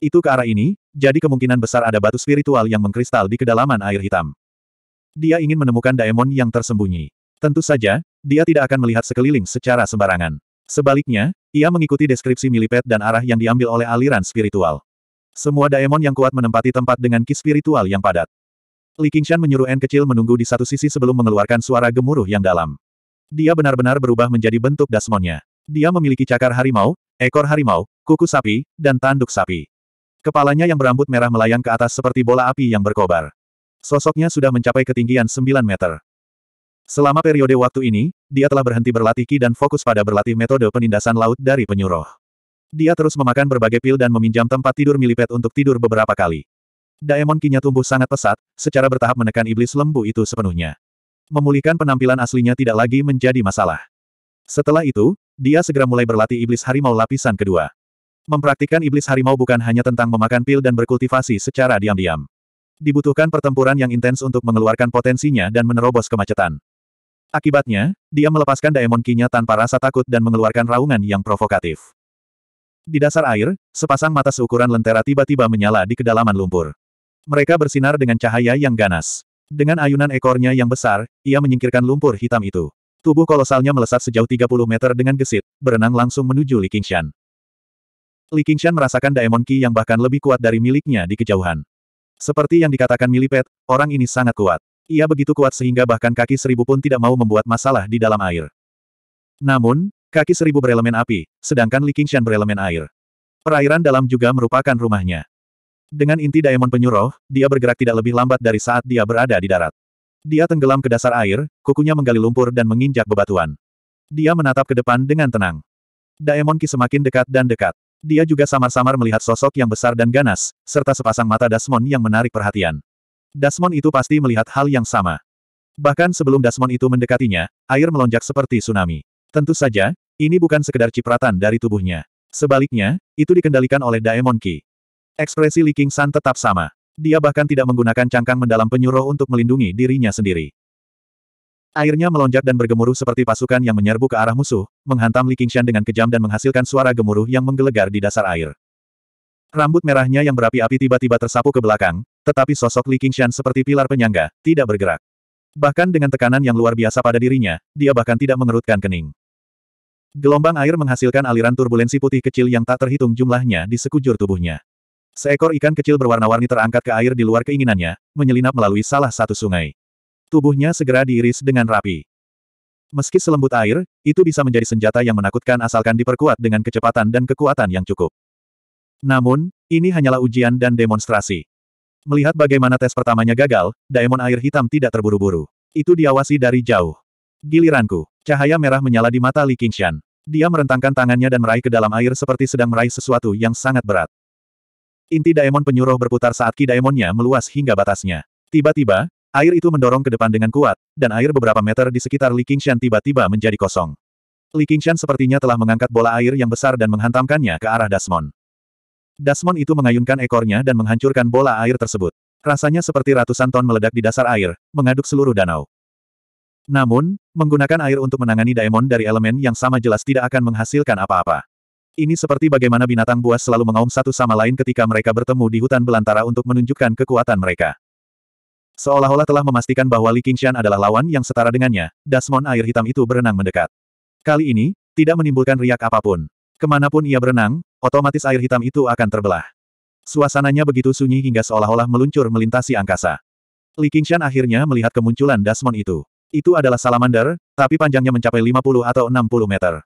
Itu ke arah ini, jadi kemungkinan besar ada batu spiritual yang mengkristal di kedalaman air hitam. Dia ingin menemukan daemon yang tersembunyi. Tentu saja, dia tidak akan melihat sekeliling secara sembarangan. Sebaliknya, ia mengikuti deskripsi milipet dan arah yang diambil oleh aliran spiritual. Semua daemon yang kuat menempati tempat dengan ki spiritual yang padat. Li Qingshan menyuruh N kecil menunggu di satu sisi sebelum mengeluarkan suara gemuruh yang dalam. Dia benar-benar berubah menjadi bentuk dasmonnya. Dia memiliki cakar harimau, ekor harimau, kuku sapi, dan tanduk sapi. Kepalanya yang berambut merah melayang ke atas seperti bola api yang berkobar. Sosoknya sudah mencapai ketinggian 9 meter. Selama periode waktu ini, dia telah berhenti berlatih Ki dan fokus pada berlatih metode penindasan laut dari penyuruh. Dia terus memakan berbagai pil dan meminjam tempat tidur milipet untuk tidur beberapa kali. Daemon kinya tumbuh sangat pesat, secara bertahap menekan iblis lembu itu sepenuhnya. Memulihkan penampilan aslinya tidak lagi menjadi masalah. Setelah itu, dia segera mulai berlatih iblis harimau lapisan kedua. Mempraktikkan iblis harimau bukan hanya tentang memakan pil dan berkultivasi secara diam-diam. Dibutuhkan pertempuran yang intens untuk mengeluarkan potensinya dan menerobos kemacetan. Akibatnya, dia melepaskan daemon kinya tanpa rasa takut dan mengeluarkan raungan yang provokatif. Di dasar air, sepasang mata seukuran lentera tiba-tiba menyala di kedalaman lumpur. Mereka bersinar dengan cahaya yang ganas. Dengan ayunan ekornya yang besar, ia menyingkirkan lumpur hitam itu. Tubuh kolosalnya melesat sejauh 30 meter dengan gesit, berenang langsung menuju Li Qingshan. Li Qingshan merasakan Daemon Qi yang bahkan lebih kuat dari miliknya di kejauhan. Seperti yang dikatakan Milipet, orang ini sangat kuat. Ia begitu kuat sehingga bahkan kaki seribu pun tidak mau membuat masalah di dalam air. Namun, kaki seribu berelemen api, sedangkan Li Qingshan berelemen air. Perairan dalam juga merupakan rumahnya. Dengan inti Diamond penyuruh, dia bergerak tidak lebih lambat dari saat dia berada di darat. Dia tenggelam ke dasar air, kukunya menggali lumpur dan menginjak bebatuan. Dia menatap ke depan dengan tenang. Daemon Ki semakin dekat dan dekat. Dia juga samar-samar melihat sosok yang besar dan ganas, serta sepasang mata Dasmon yang menarik perhatian. Dasmon itu pasti melihat hal yang sama. Bahkan sebelum Dasmon itu mendekatinya, air melonjak seperti tsunami. Tentu saja, ini bukan sekedar cipratan dari tubuhnya. Sebaliknya, itu dikendalikan oleh Daemon Ki. Ekspresi Li San tetap sama. Dia bahkan tidak menggunakan cangkang mendalam penyuruh untuk melindungi dirinya sendiri. Airnya melonjak dan bergemuruh seperti pasukan yang menyerbu ke arah musuh, menghantam Li Qingshan dengan kejam dan menghasilkan suara gemuruh yang menggelegar di dasar air. Rambut merahnya yang berapi-api tiba-tiba tersapu ke belakang, tetapi sosok Li Qingshan seperti pilar penyangga, tidak bergerak. Bahkan dengan tekanan yang luar biasa pada dirinya, dia bahkan tidak mengerutkan kening. Gelombang air menghasilkan aliran turbulensi putih kecil yang tak terhitung jumlahnya di sekujur tubuhnya. Seekor ikan kecil berwarna-warni terangkat ke air di luar keinginannya, menyelinap melalui salah satu sungai. Tubuhnya segera diiris dengan rapi. Meski selembut air, itu bisa menjadi senjata yang menakutkan asalkan diperkuat dengan kecepatan dan kekuatan yang cukup. Namun, ini hanyalah ujian dan demonstrasi. Melihat bagaimana tes pertamanya gagal, Daemon air hitam tidak terburu-buru. Itu diawasi dari jauh. Giliranku, cahaya merah menyala di mata Li Qingshan. Dia merentangkan tangannya dan meraih ke dalam air seperti sedang meraih sesuatu yang sangat berat. Inti daemon penyuruh berputar saat ki daemonnya meluas hingga batasnya. Tiba-tiba, air itu mendorong ke depan dengan kuat, dan air beberapa meter di sekitar Li Qingshan tiba-tiba menjadi kosong. Li Qingshan sepertinya telah mengangkat bola air yang besar dan menghantamkannya ke arah Dasmon. Dasmon itu mengayunkan ekornya dan menghancurkan bola air tersebut. Rasanya seperti ratusan ton meledak di dasar air, mengaduk seluruh danau. Namun, menggunakan air untuk menangani daemon dari elemen yang sama jelas tidak akan menghasilkan apa-apa. Ini seperti bagaimana binatang buas selalu mengaum satu sama lain ketika mereka bertemu di hutan belantara untuk menunjukkan kekuatan mereka. Seolah-olah telah memastikan bahwa Li Qingshan adalah lawan yang setara dengannya, Dasmon air hitam itu berenang mendekat. Kali ini, tidak menimbulkan riak apapun. Kemanapun ia berenang, otomatis air hitam itu akan terbelah. Suasananya begitu sunyi hingga seolah-olah meluncur melintasi angkasa. Li Qingshan akhirnya melihat kemunculan Dasmon itu. Itu adalah salamander, tapi panjangnya mencapai 50 atau 60 meter.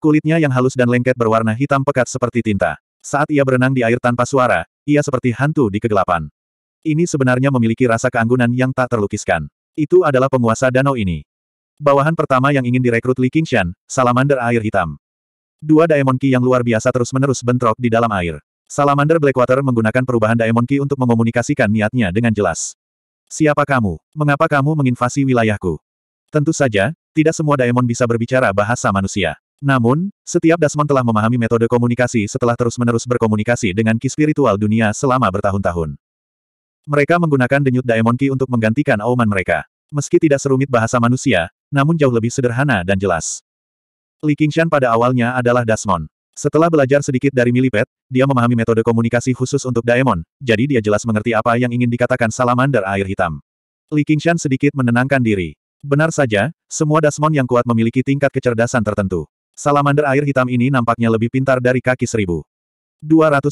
Kulitnya yang halus dan lengket berwarna hitam pekat seperti tinta. Saat ia berenang di air tanpa suara, ia seperti hantu di kegelapan. Ini sebenarnya memiliki rasa keanggunan yang tak terlukiskan. Itu adalah penguasa danau ini. Bawahan pertama yang ingin direkrut Li Qingshan, salamander air hitam. Dua Daemon Ki yang luar biasa terus-menerus bentrok di dalam air. Salamander Blackwater menggunakan perubahan Daemon Ki untuk mengomunikasikan niatnya dengan jelas. Siapa kamu? Mengapa kamu menginvasi wilayahku? Tentu saja, tidak semua Daemon bisa berbicara bahasa manusia. Namun, setiap Dasmon telah memahami metode komunikasi setelah terus-menerus berkomunikasi dengan ki spiritual dunia selama bertahun-tahun. Mereka menggunakan denyut Daemon Ki untuk menggantikan auman mereka. Meski tidak serumit bahasa manusia, namun jauh lebih sederhana dan jelas. Li Qingshan pada awalnya adalah Dasmon. Setelah belajar sedikit dari Milipet, dia memahami metode komunikasi khusus untuk Daemon, jadi dia jelas mengerti apa yang ingin dikatakan salamander air hitam. Li Qingshan sedikit menenangkan diri. Benar saja, semua Dasmon yang kuat memiliki tingkat kecerdasan tertentu. Salamander air hitam ini nampaknya lebih pintar dari kaki seribu. 210.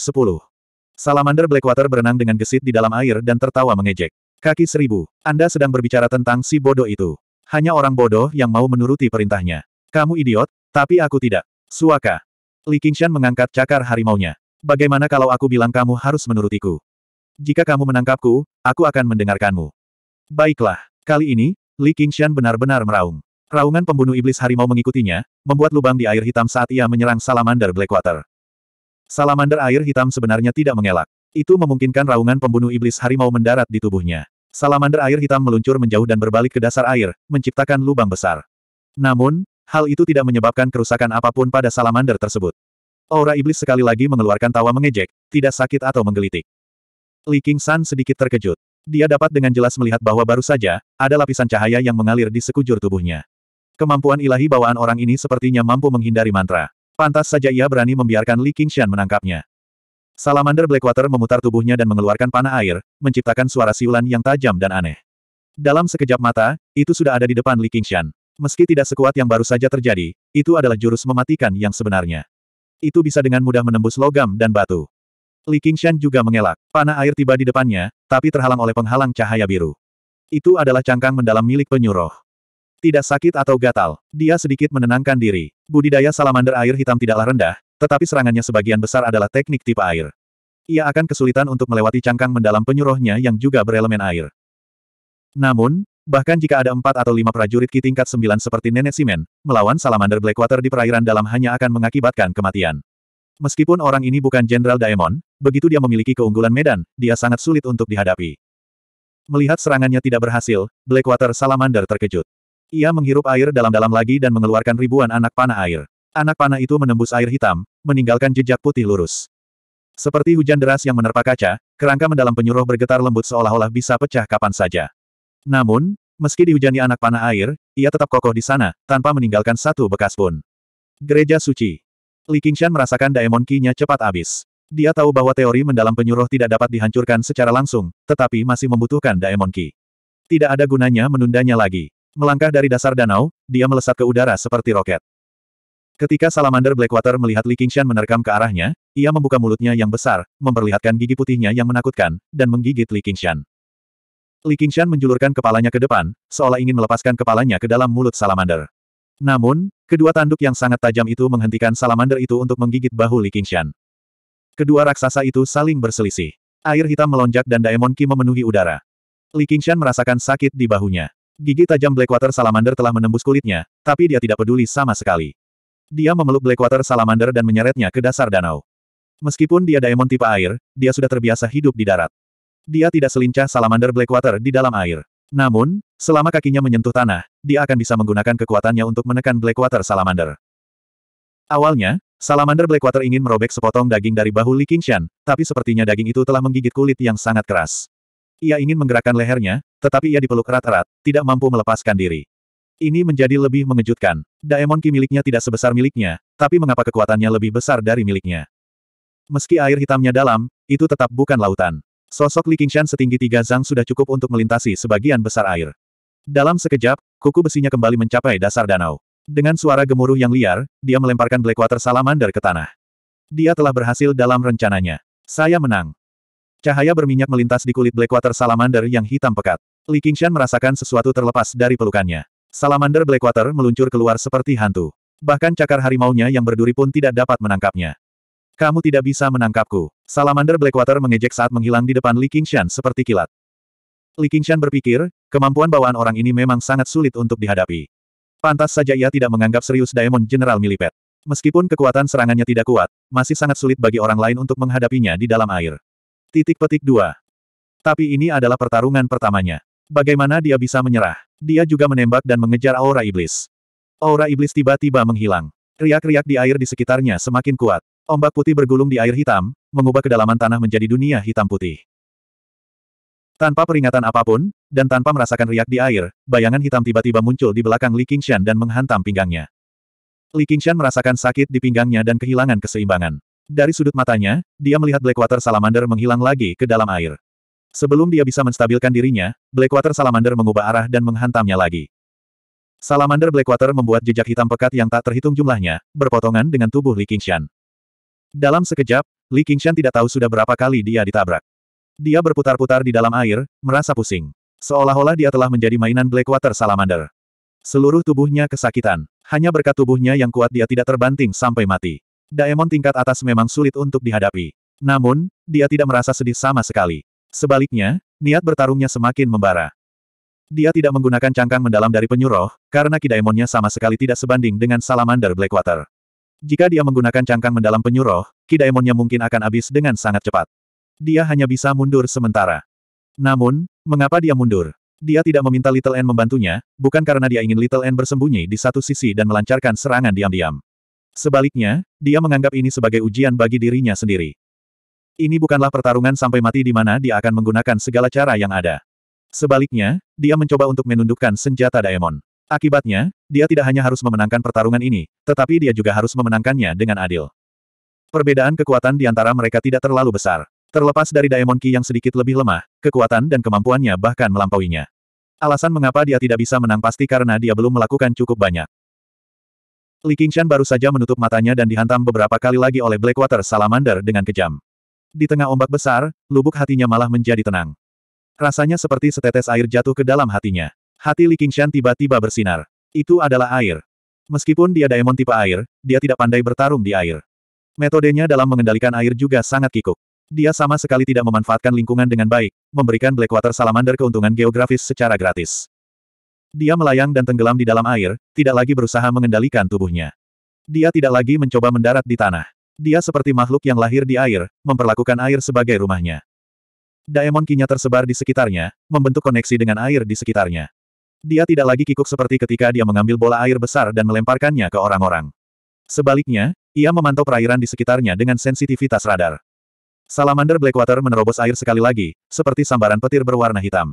Salamander Blackwater berenang dengan gesit di dalam air dan tertawa mengejek. Kaki seribu, Anda sedang berbicara tentang si bodoh itu. Hanya orang bodoh yang mau menuruti perintahnya. Kamu idiot, tapi aku tidak. Suaka. Li Qingshan mengangkat cakar harimaunya. Bagaimana kalau aku bilang kamu harus menurutiku? Jika kamu menangkapku, aku akan mendengarkanmu. Baiklah, kali ini, Li Qingshan benar-benar meraung. Raungan pembunuh iblis harimau mengikutinya, membuat lubang di air hitam saat ia menyerang salamander Blackwater. Salamander air hitam sebenarnya tidak mengelak. Itu memungkinkan raungan pembunuh iblis harimau mendarat di tubuhnya. Salamander air hitam meluncur menjauh dan berbalik ke dasar air, menciptakan lubang besar. Namun, hal itu tidak menyebabkan kerusakan apapun pada salamander tersebut. Aura iblis sekali lagi mengeluarkan tawa mengejek, tidak sakit atau menggelitik. Li King San sedikit terkejut. Dia dapat dengan jelas melihat bahwa baru saja, ada lapisan cahaya yang mengalir di sekujur tubuhnya. Kemampuan ilahi bawaan orang ini sepertinya mampu menghindari mantra. Pantas saja ia berani membiarkan Li Qingshan menangkapnya. Salamander Blackwater memutar tubuhnya dan mengeluarkan panah air, menciptakan suara siulan yang tajam dan aneh. Dalam sekejap mata, itu sudah ada di depan Li Qingshan. Meski tidak sekuat yang baru saja terjadi, itu adalah jurus mematikan yang sebenarnya. Itu bisa dengan mudah menembus logam dan batu. Li Qingshan juga mengelak. Panah air tiba di depannya, tapi terhalang oleh penghalang cahaya biru. Itu adalah cangkang mendalam milik penyuruh. Tidak sakit atau gatal, dia sedikit menenangkan diri. Budidaya salamander air hitam tidaklah rendah, tetapi serangannya sebagian besar adalah teknik tipe air. Ia akan kesulitan untuk melewati cangkang mendalam penyuruhnya yang juga berelemen air. Namun, bahkan jika ada empat atau lima prajurit Ki tingkat sembilan seperti Nenek Simen, melawan salamander Blackwater di perairan dalam hanya akan mengakibatkan kematian. Meskipun orang ini bukan Jenderal Daemon, begitu dia memiliki keunggulan medan, dia sangat sulit untuk dihadapi. Melihat serangannya tidak berhasil, Blackwater Salamander terkejut. Ia menghirup air dalam-dalam lagi dan mengeluarkan ribuan anak panah air. Anak panah itu menembus air hitam, meninggalkan jejak putih lurus. Seperti hujan deras yang menerpa kaca, kerangka mendalam penyuruh bergetar lembut seolah-olah bisa pecah kapan saja. Namun, meski dihujani anak panah air, ia tetap kokoh di sana, tanpa meninggalkan satu bekas pun. Gereja Suci Li Qingshan merasakan daemon ki-nya cepat habis. Dia tahu bahwa teori mendalam penyuruh tidak dapat dihancurkan secara langsung, tetapi masih membutuhkan daemon ki. Tidak ada gunanya menundanya lagi. Melangkah dari dasar danau, dia melesat ke udara seperti roket. Ketika salamander Blackwater melihat Li Qingshan menerkam ke arahnya, ia membuka mulutnya yang besar, memperlihatkan gigi putihnya yang menakutkan, dan menggigit Li Qingshan. Li Qingshan menjulurkan kepalanya ke depan, seolah ingin melepaskan kepalanya ke dalam mulut salamander. Namun, kedua tanduk yang sangat tajam itu menghentikan salamander itu untuk menggigit bahu Li Qingshan. Kedua raksasa itu saling berselisih. Air hitam melonjak dan Daemon Ki memenuhi udara. Li Qingshan merasakan sakit di bahunya. Gigi tajam Blackwater Salamander telah menembus kulitnya, tapi dia tidak peduli sama sekali. Dia memeluk Blackwater Salamander dan menyeretnya ke dasar danau. Meskipun dia daemon tipe air, dia sudah terbiasa hidup di darat. Dia tidak selincah Salamander Blackwater di dalam air. Namun, selama kakinya menyentuh tanah, dia akan bisa menggunakan kekuatannya untuk menekan Blackwater Salamander. Awalnya, Salamander Blackwater ingin merobek sepotong daging dari bahu Li Qingshan, tapi sepertinya daging itu telah menggigit kulit yang sangat keras. Ia ingin menggerakkan lehernya, tetapi ia dipeluk erat-erat, tidak mampu melepaskan diri. Ini menjadi lebih mengejutkan. Daemon Ki miliknya tidak sebesar miliknya, tapi mengapa kekuatannya lebih besar dari miliknya? Meski air hitamnya dalam, itu tetap bukan lautan. Sosok Li Qingshan setinggi tiga zang sudah cukup untuk melintasi sebagian besar air. Dalam sekejap, kuku besinya kembali mencapai dasar danau. Dengan suara gemuruh yang liar, dia melemparkan Blackwater Salamander ke tanah. Dia telah berhasil dalam rencananya. Saya menang. Cahaya berminyak melintas di kulit Blackwater Salamander yang hitam pekat. Li Qingshan merasakan sesuatu terlepas dari pelukannya. Salamander Blackwater meluncur keluar seperti hantu. Bahkan cakar harimaunya yang berduri pun tidak dapat menangkapnya. Kamu tidak bisa menangkapku. Salamander Blackwater mengejek saat menghilang di depan Li Qingshan seperti kilat. Li Qingshan berpikir, kemampuan bawaan orang ini memang sangat sulit untuk dihadapi. Pantas saja ia tidak menganggap serius Diamond General Milipet. Meskipun kekuatan serangannya tidak kuat, masih sangat sulit bagi orang lain untuk menghadapinya di dalam air. Titik petik dua. Tapi ini adalah pertarungan pertamanya. Bagaimana dia bisa menyerah? Dia juga menembak dan mengejar aura iblis. Aura iblis tiba-tiba menghilang. Riak-riak di air di sekitarnya semakin kuat. Ombak putih bergulung di air hitam, mengubah kedalaman tanah menjadi dunia hitam putih. Tanpa peringatan apapun, dan tanpa merasakan riak di air, bayangan hitam tiba-tiba muncul di belakang Li Qingshan dan menghantam pinggangnya. Li Qingshan merasakan sakit di pinggangnya dan kehilangan keseimbangan. Dari sudut matanya, dia melihat Blackwater Salamander menghilang lagi ke dalam air. Sebelum dia bisa menstabilkan dirinya, Blackwater Salamander mengubah arah dan menghantamnya lagi. Salamander Blackwater membuat jejak hitam pekat yang tak terhitung jumlahnya, berpotongan dengan tubuh Li Qingshan. Dalam sekejap, Li Qingshan tidak tahu sudah berapa kali dia ditabrak. Dia berputar-putar di dalam air, merasa pusing. Seolah-olah dia telah menjadi mainan Blackwater Salamander. Seluruh tubuhnya kesakitan. Hanya berkat tubuhnya yang kuat dia tidak terbanting sampai mati. Daemon tingkat atas memang sulit untuk dihadapi. Namun, dia tidak merasa sedih sama sekali. Sebaliknya, niat bertarungnya semakin membara. Dia tidak menggunakan cangkang mendalam dari penyuruh, karena kidaemonnya sama sekali tidak sebanding dengan salamander Blackwater. Jika dia menggunakan cangkang mendalam penyuruh, kidaemonnya mungkin akan habis dengan sangat cepat. Dia hanya bisa mundur sementara. Namun, mengapa dia mundur? Dia tidak meminta Little N membantunya, bukan karena dia ingin Little N bersembunyi di satu sisi dan melancarkan serangan diam-diam. Sebaliknya, dia menganggap ini sebagai ujian bagi dirinya sendiri. Ini bukanlah pertarungan sampai mati di mana dia akan menggunakan segala cara yang ada. Sebaliknya, dia mencoba untuk menundukkan senjata Daemon. Akibatnya, dia tidak hanya harus memenangkan pertarungan ini, tetapi dia juga harus memenangkannya dengan adil. Perbedaan kekuatan di antara mereka tidak terlalu besar. Terlepas dari Daemon Ki yang sedikit lebih lemah, kekuatan dan kemampuannya bahkan melampauinya. Alasan mengapa dia tidak bisa menang pasti karena dia belum melakukan cukup banyak. Li Qingshan baru saja menutup matanya dan dihantam beberapa kali lagi oleh Blackwater Salamander dengan kejam. Di tengah ombak besar, lubuk hatinya malah menjadi tenang. Rasanya seperti setetes air jatuh ke dalam hatinya. Hati Li Qingshan tiba-tiba bersinar. Itu adalah air. Meskipun dia daemon tipe air, dia tidak pandai bertarung di air. Metodenya dalam mengendalikan air juga sangat kikuk. Dia sama sekali tidak memanfaatkan lingkungan dengan baik, memberikan Blackwater Salamander keuntungan geografis secara gratis. Dia melayang dan tenggelam di dalam air, tidak lagi berusaha mengendalikan tubuhnya. Dia tidak lagi mencoba mendarat di tanah. Dia seperti makhluk yang lahir di air, memperlakukan air sebagai rumahnya. Daemon kinya tersebar di sekitarnya, membentuk koneksi dengan air di sekitarnya. Dia tidak lagi kikuk seperti ketika dia mengambil bola air besar dan melemparkannya ke orang-orang. Sebaliknya, ia memantau perairan di sekitarnya dengan sensitivitas radar. Salamander Blackwater menerobos air sekali lagi, seperti sambaran petir berwarna hitam.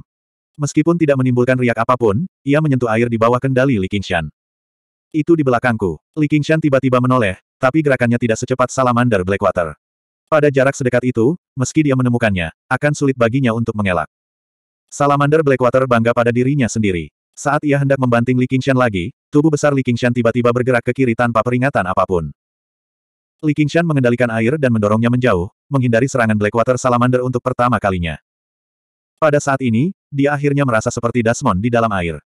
Meskipun tidak menimbulkan riak apapun, ia menyentuh air di bawah kendali Li Qingshan. Itu di belakangku. Li Qingshan tiba-tiba menoleh, tapi gerakannya tidak secepat Salamander Blackwater. Pada jarak sedekat itu, meski dia menemukannya, akan sulit baginya untuk mengelak. Salamander Blackwater bangga pada dirinya sendiri. Saat ia hendak membanting Li Qingshan lagi, tubuh besar Li Qingshan tiba-tiba bergerak ke kiri tanpa peringatan apapun. Li Qingshan mengendalikan air dan mendorongnya menjauh, menghindari serangan Blackwater Salamander untuk pertama kalinya. Pada saat ini, dia akhirnya merasa seperti Dasmon di dalam air.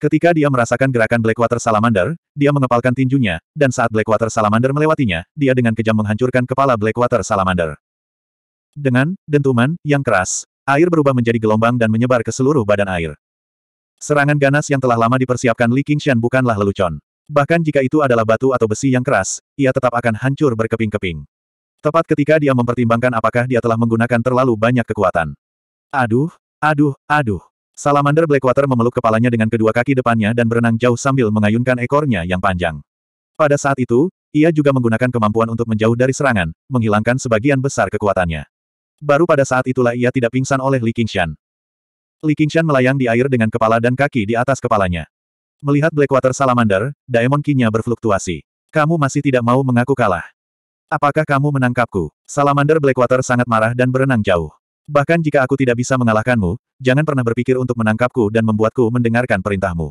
Ketika dia merasakan gerakan Blackwater Salamander, dia mengepalkan tinjunya, dan saat Blackwater Salamander melewatinya, dia dengan kejam menghancurkan kepala Blackwater Salamander. Dengan dentuman yang keras, air berubah menjadi gelombang dan menyebar ke seluruh badan air. Serangan ganas yang telah lama dipersiapkan Li Qingshan bukanlah lelucon. Bahkan jika itu adalah batu atau besi yang keras, ia tetap akan hancur berkeping-keping. Tepat ketika dia mempertimbangkan apakah dia telah menggunakan terlalu banyak kekuatan. Aduh, aduh, aduh. Salamander Blackwater memeluk kepalanya dengan kedua kaki depannya dan berenang jauh sambil mengayunkan ekornya yang panjang. Pada saat itu, ia juga menggunakan kemampuan untuk menjauh dari serangan, menghilangkan sebagian besar kekuatannya. Baru pada saat itulah ia tidak pingsan oleh Li Qingshan. Li Qingshan melayang di air dengan kepala dan kaki di atas kepalanya. Melihat Blackwater Salamander, Daemon Kinya berfluktuasi. Kamu masih tidak mau mengaku kalah. Apakah kamu menangkapku? Salamander Blackwater sangat marah dan berenang jauh. Bahkan jika aku tidak bisa mengalahkanmu, jangan pernah berpikir untuk menangkapku dan membuatku mendengarkan perintahmu.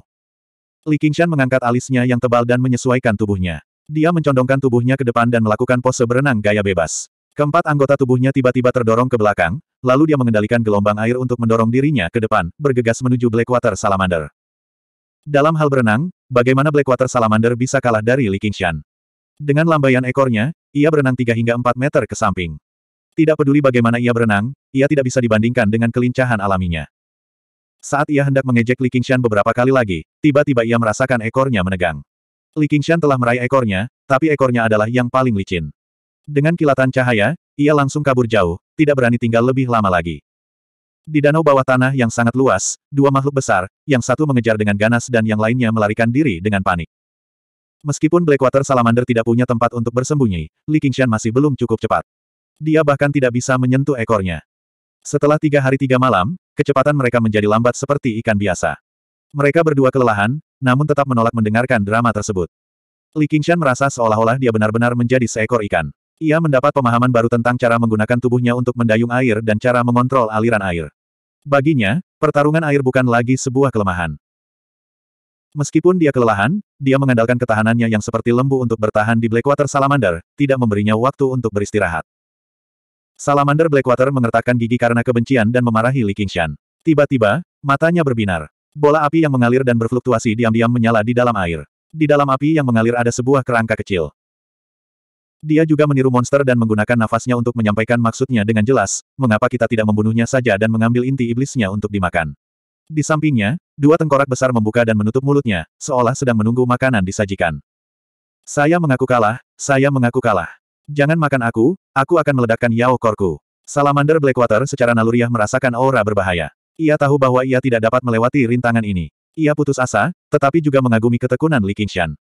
Li Qingshan mengangkat alisnya yang tebal dan menyesuaikan tubuhnya. Dia mencondongkan tubuhnya ke depan dan melakukan pose berenang gaya bebas. Keempat anggota tubuhnya tiba-tiba terdorong ke belakang, lalu dia mengendalikan gelombang air untuk mendorong dirinya ke depan, bergegas menuju Blackwater Salamander. Dalam hal berenang, bagaimana Blackwater Salamander bisa kalah dari Li Qingshan? Dengan lambaian ekornya, ia berenang 3 hingga 4 meter ke samping. Tidak peduli bagaimana ia berenang, ia tidak bisa dibandingkan dengan kelincahan alaminya. Saat ia hendak mengejek Li Qingshan beberapa kali lagi, tiba-tiba ia merasakan ekornya menegang. Li Qingshan telah meraih ekornya, tapi ekornya adalah yang paling licin. Dengan kilatan cahaya, ia langsung kabur jauh, tidak berani tinggal lebih lama lagi. Di danau bawah tanah yang sangat luas, dua makhluk besar, yang satu mengejar dengan ganas dan yang lainnya melarikan diri dengan panik. Meskipun Blackwater Salamander tidak punya tempat untuk bersembunyi, Li Qingshan masih belum cukup cepat. Dia bahkan tidak bisa menyentuh ekornya. Setelah tiga hari tiga malam, kecepatan mereka menjadi lambat seperti ikan biasa. Mereka berdua kelelahan, namun tetap menolak mendengarkan drama tersebut. Li Qingshan merasa seolah-olah dia benar-benar menjadi seekor ikan. Ia mendapat pemahaman baru tentang cara menggunakan tubuhnya untuk mendayung air dan cara mengontrol aliran air. Baginya, pertarungan air bukan lagi sebuah kelemahan. Meskipun dia kelelahan, dia mengandalkan ketahanannya yang seperti lembu untuk bertahan di Blackwater Salamander, tidak memberinya waktu untuk beristirahat. Salamander Blackwater mengertakkan gigi karena kebencian dan memarahi Li Qingshan. Tiba-tiba, matanya berbinar. Bola api yang mengalir dan berfluktuasi diam-diam menyala di dalam air. Di dalam api yang mengalir ada sebuah kerangka kecil. Dia juga meniru monster dan menggunakan nafasnya untuk menyampaikan maksudnya dengan jelas, mengapa kita tidak membunuhnya saja dan mengambil inti iblisnya untuk dimakan. Di sampingnya, dua tengkorak besar membuka dan menutup mulutnya, seolah sedang menunggu makanan disajikan. Saya mengaku kalah, saya mengaku kalah. Jangan makan aku, aku akan meledakkan Yao Korku. Salamander Blackwater secara naluriah merasakan aura berbahaya. Ia tahu bahwa ia tidak dapat melewati rintangan ini. Ia putus asa, tetapi juga mengagumi ketekunan Li Qingshan.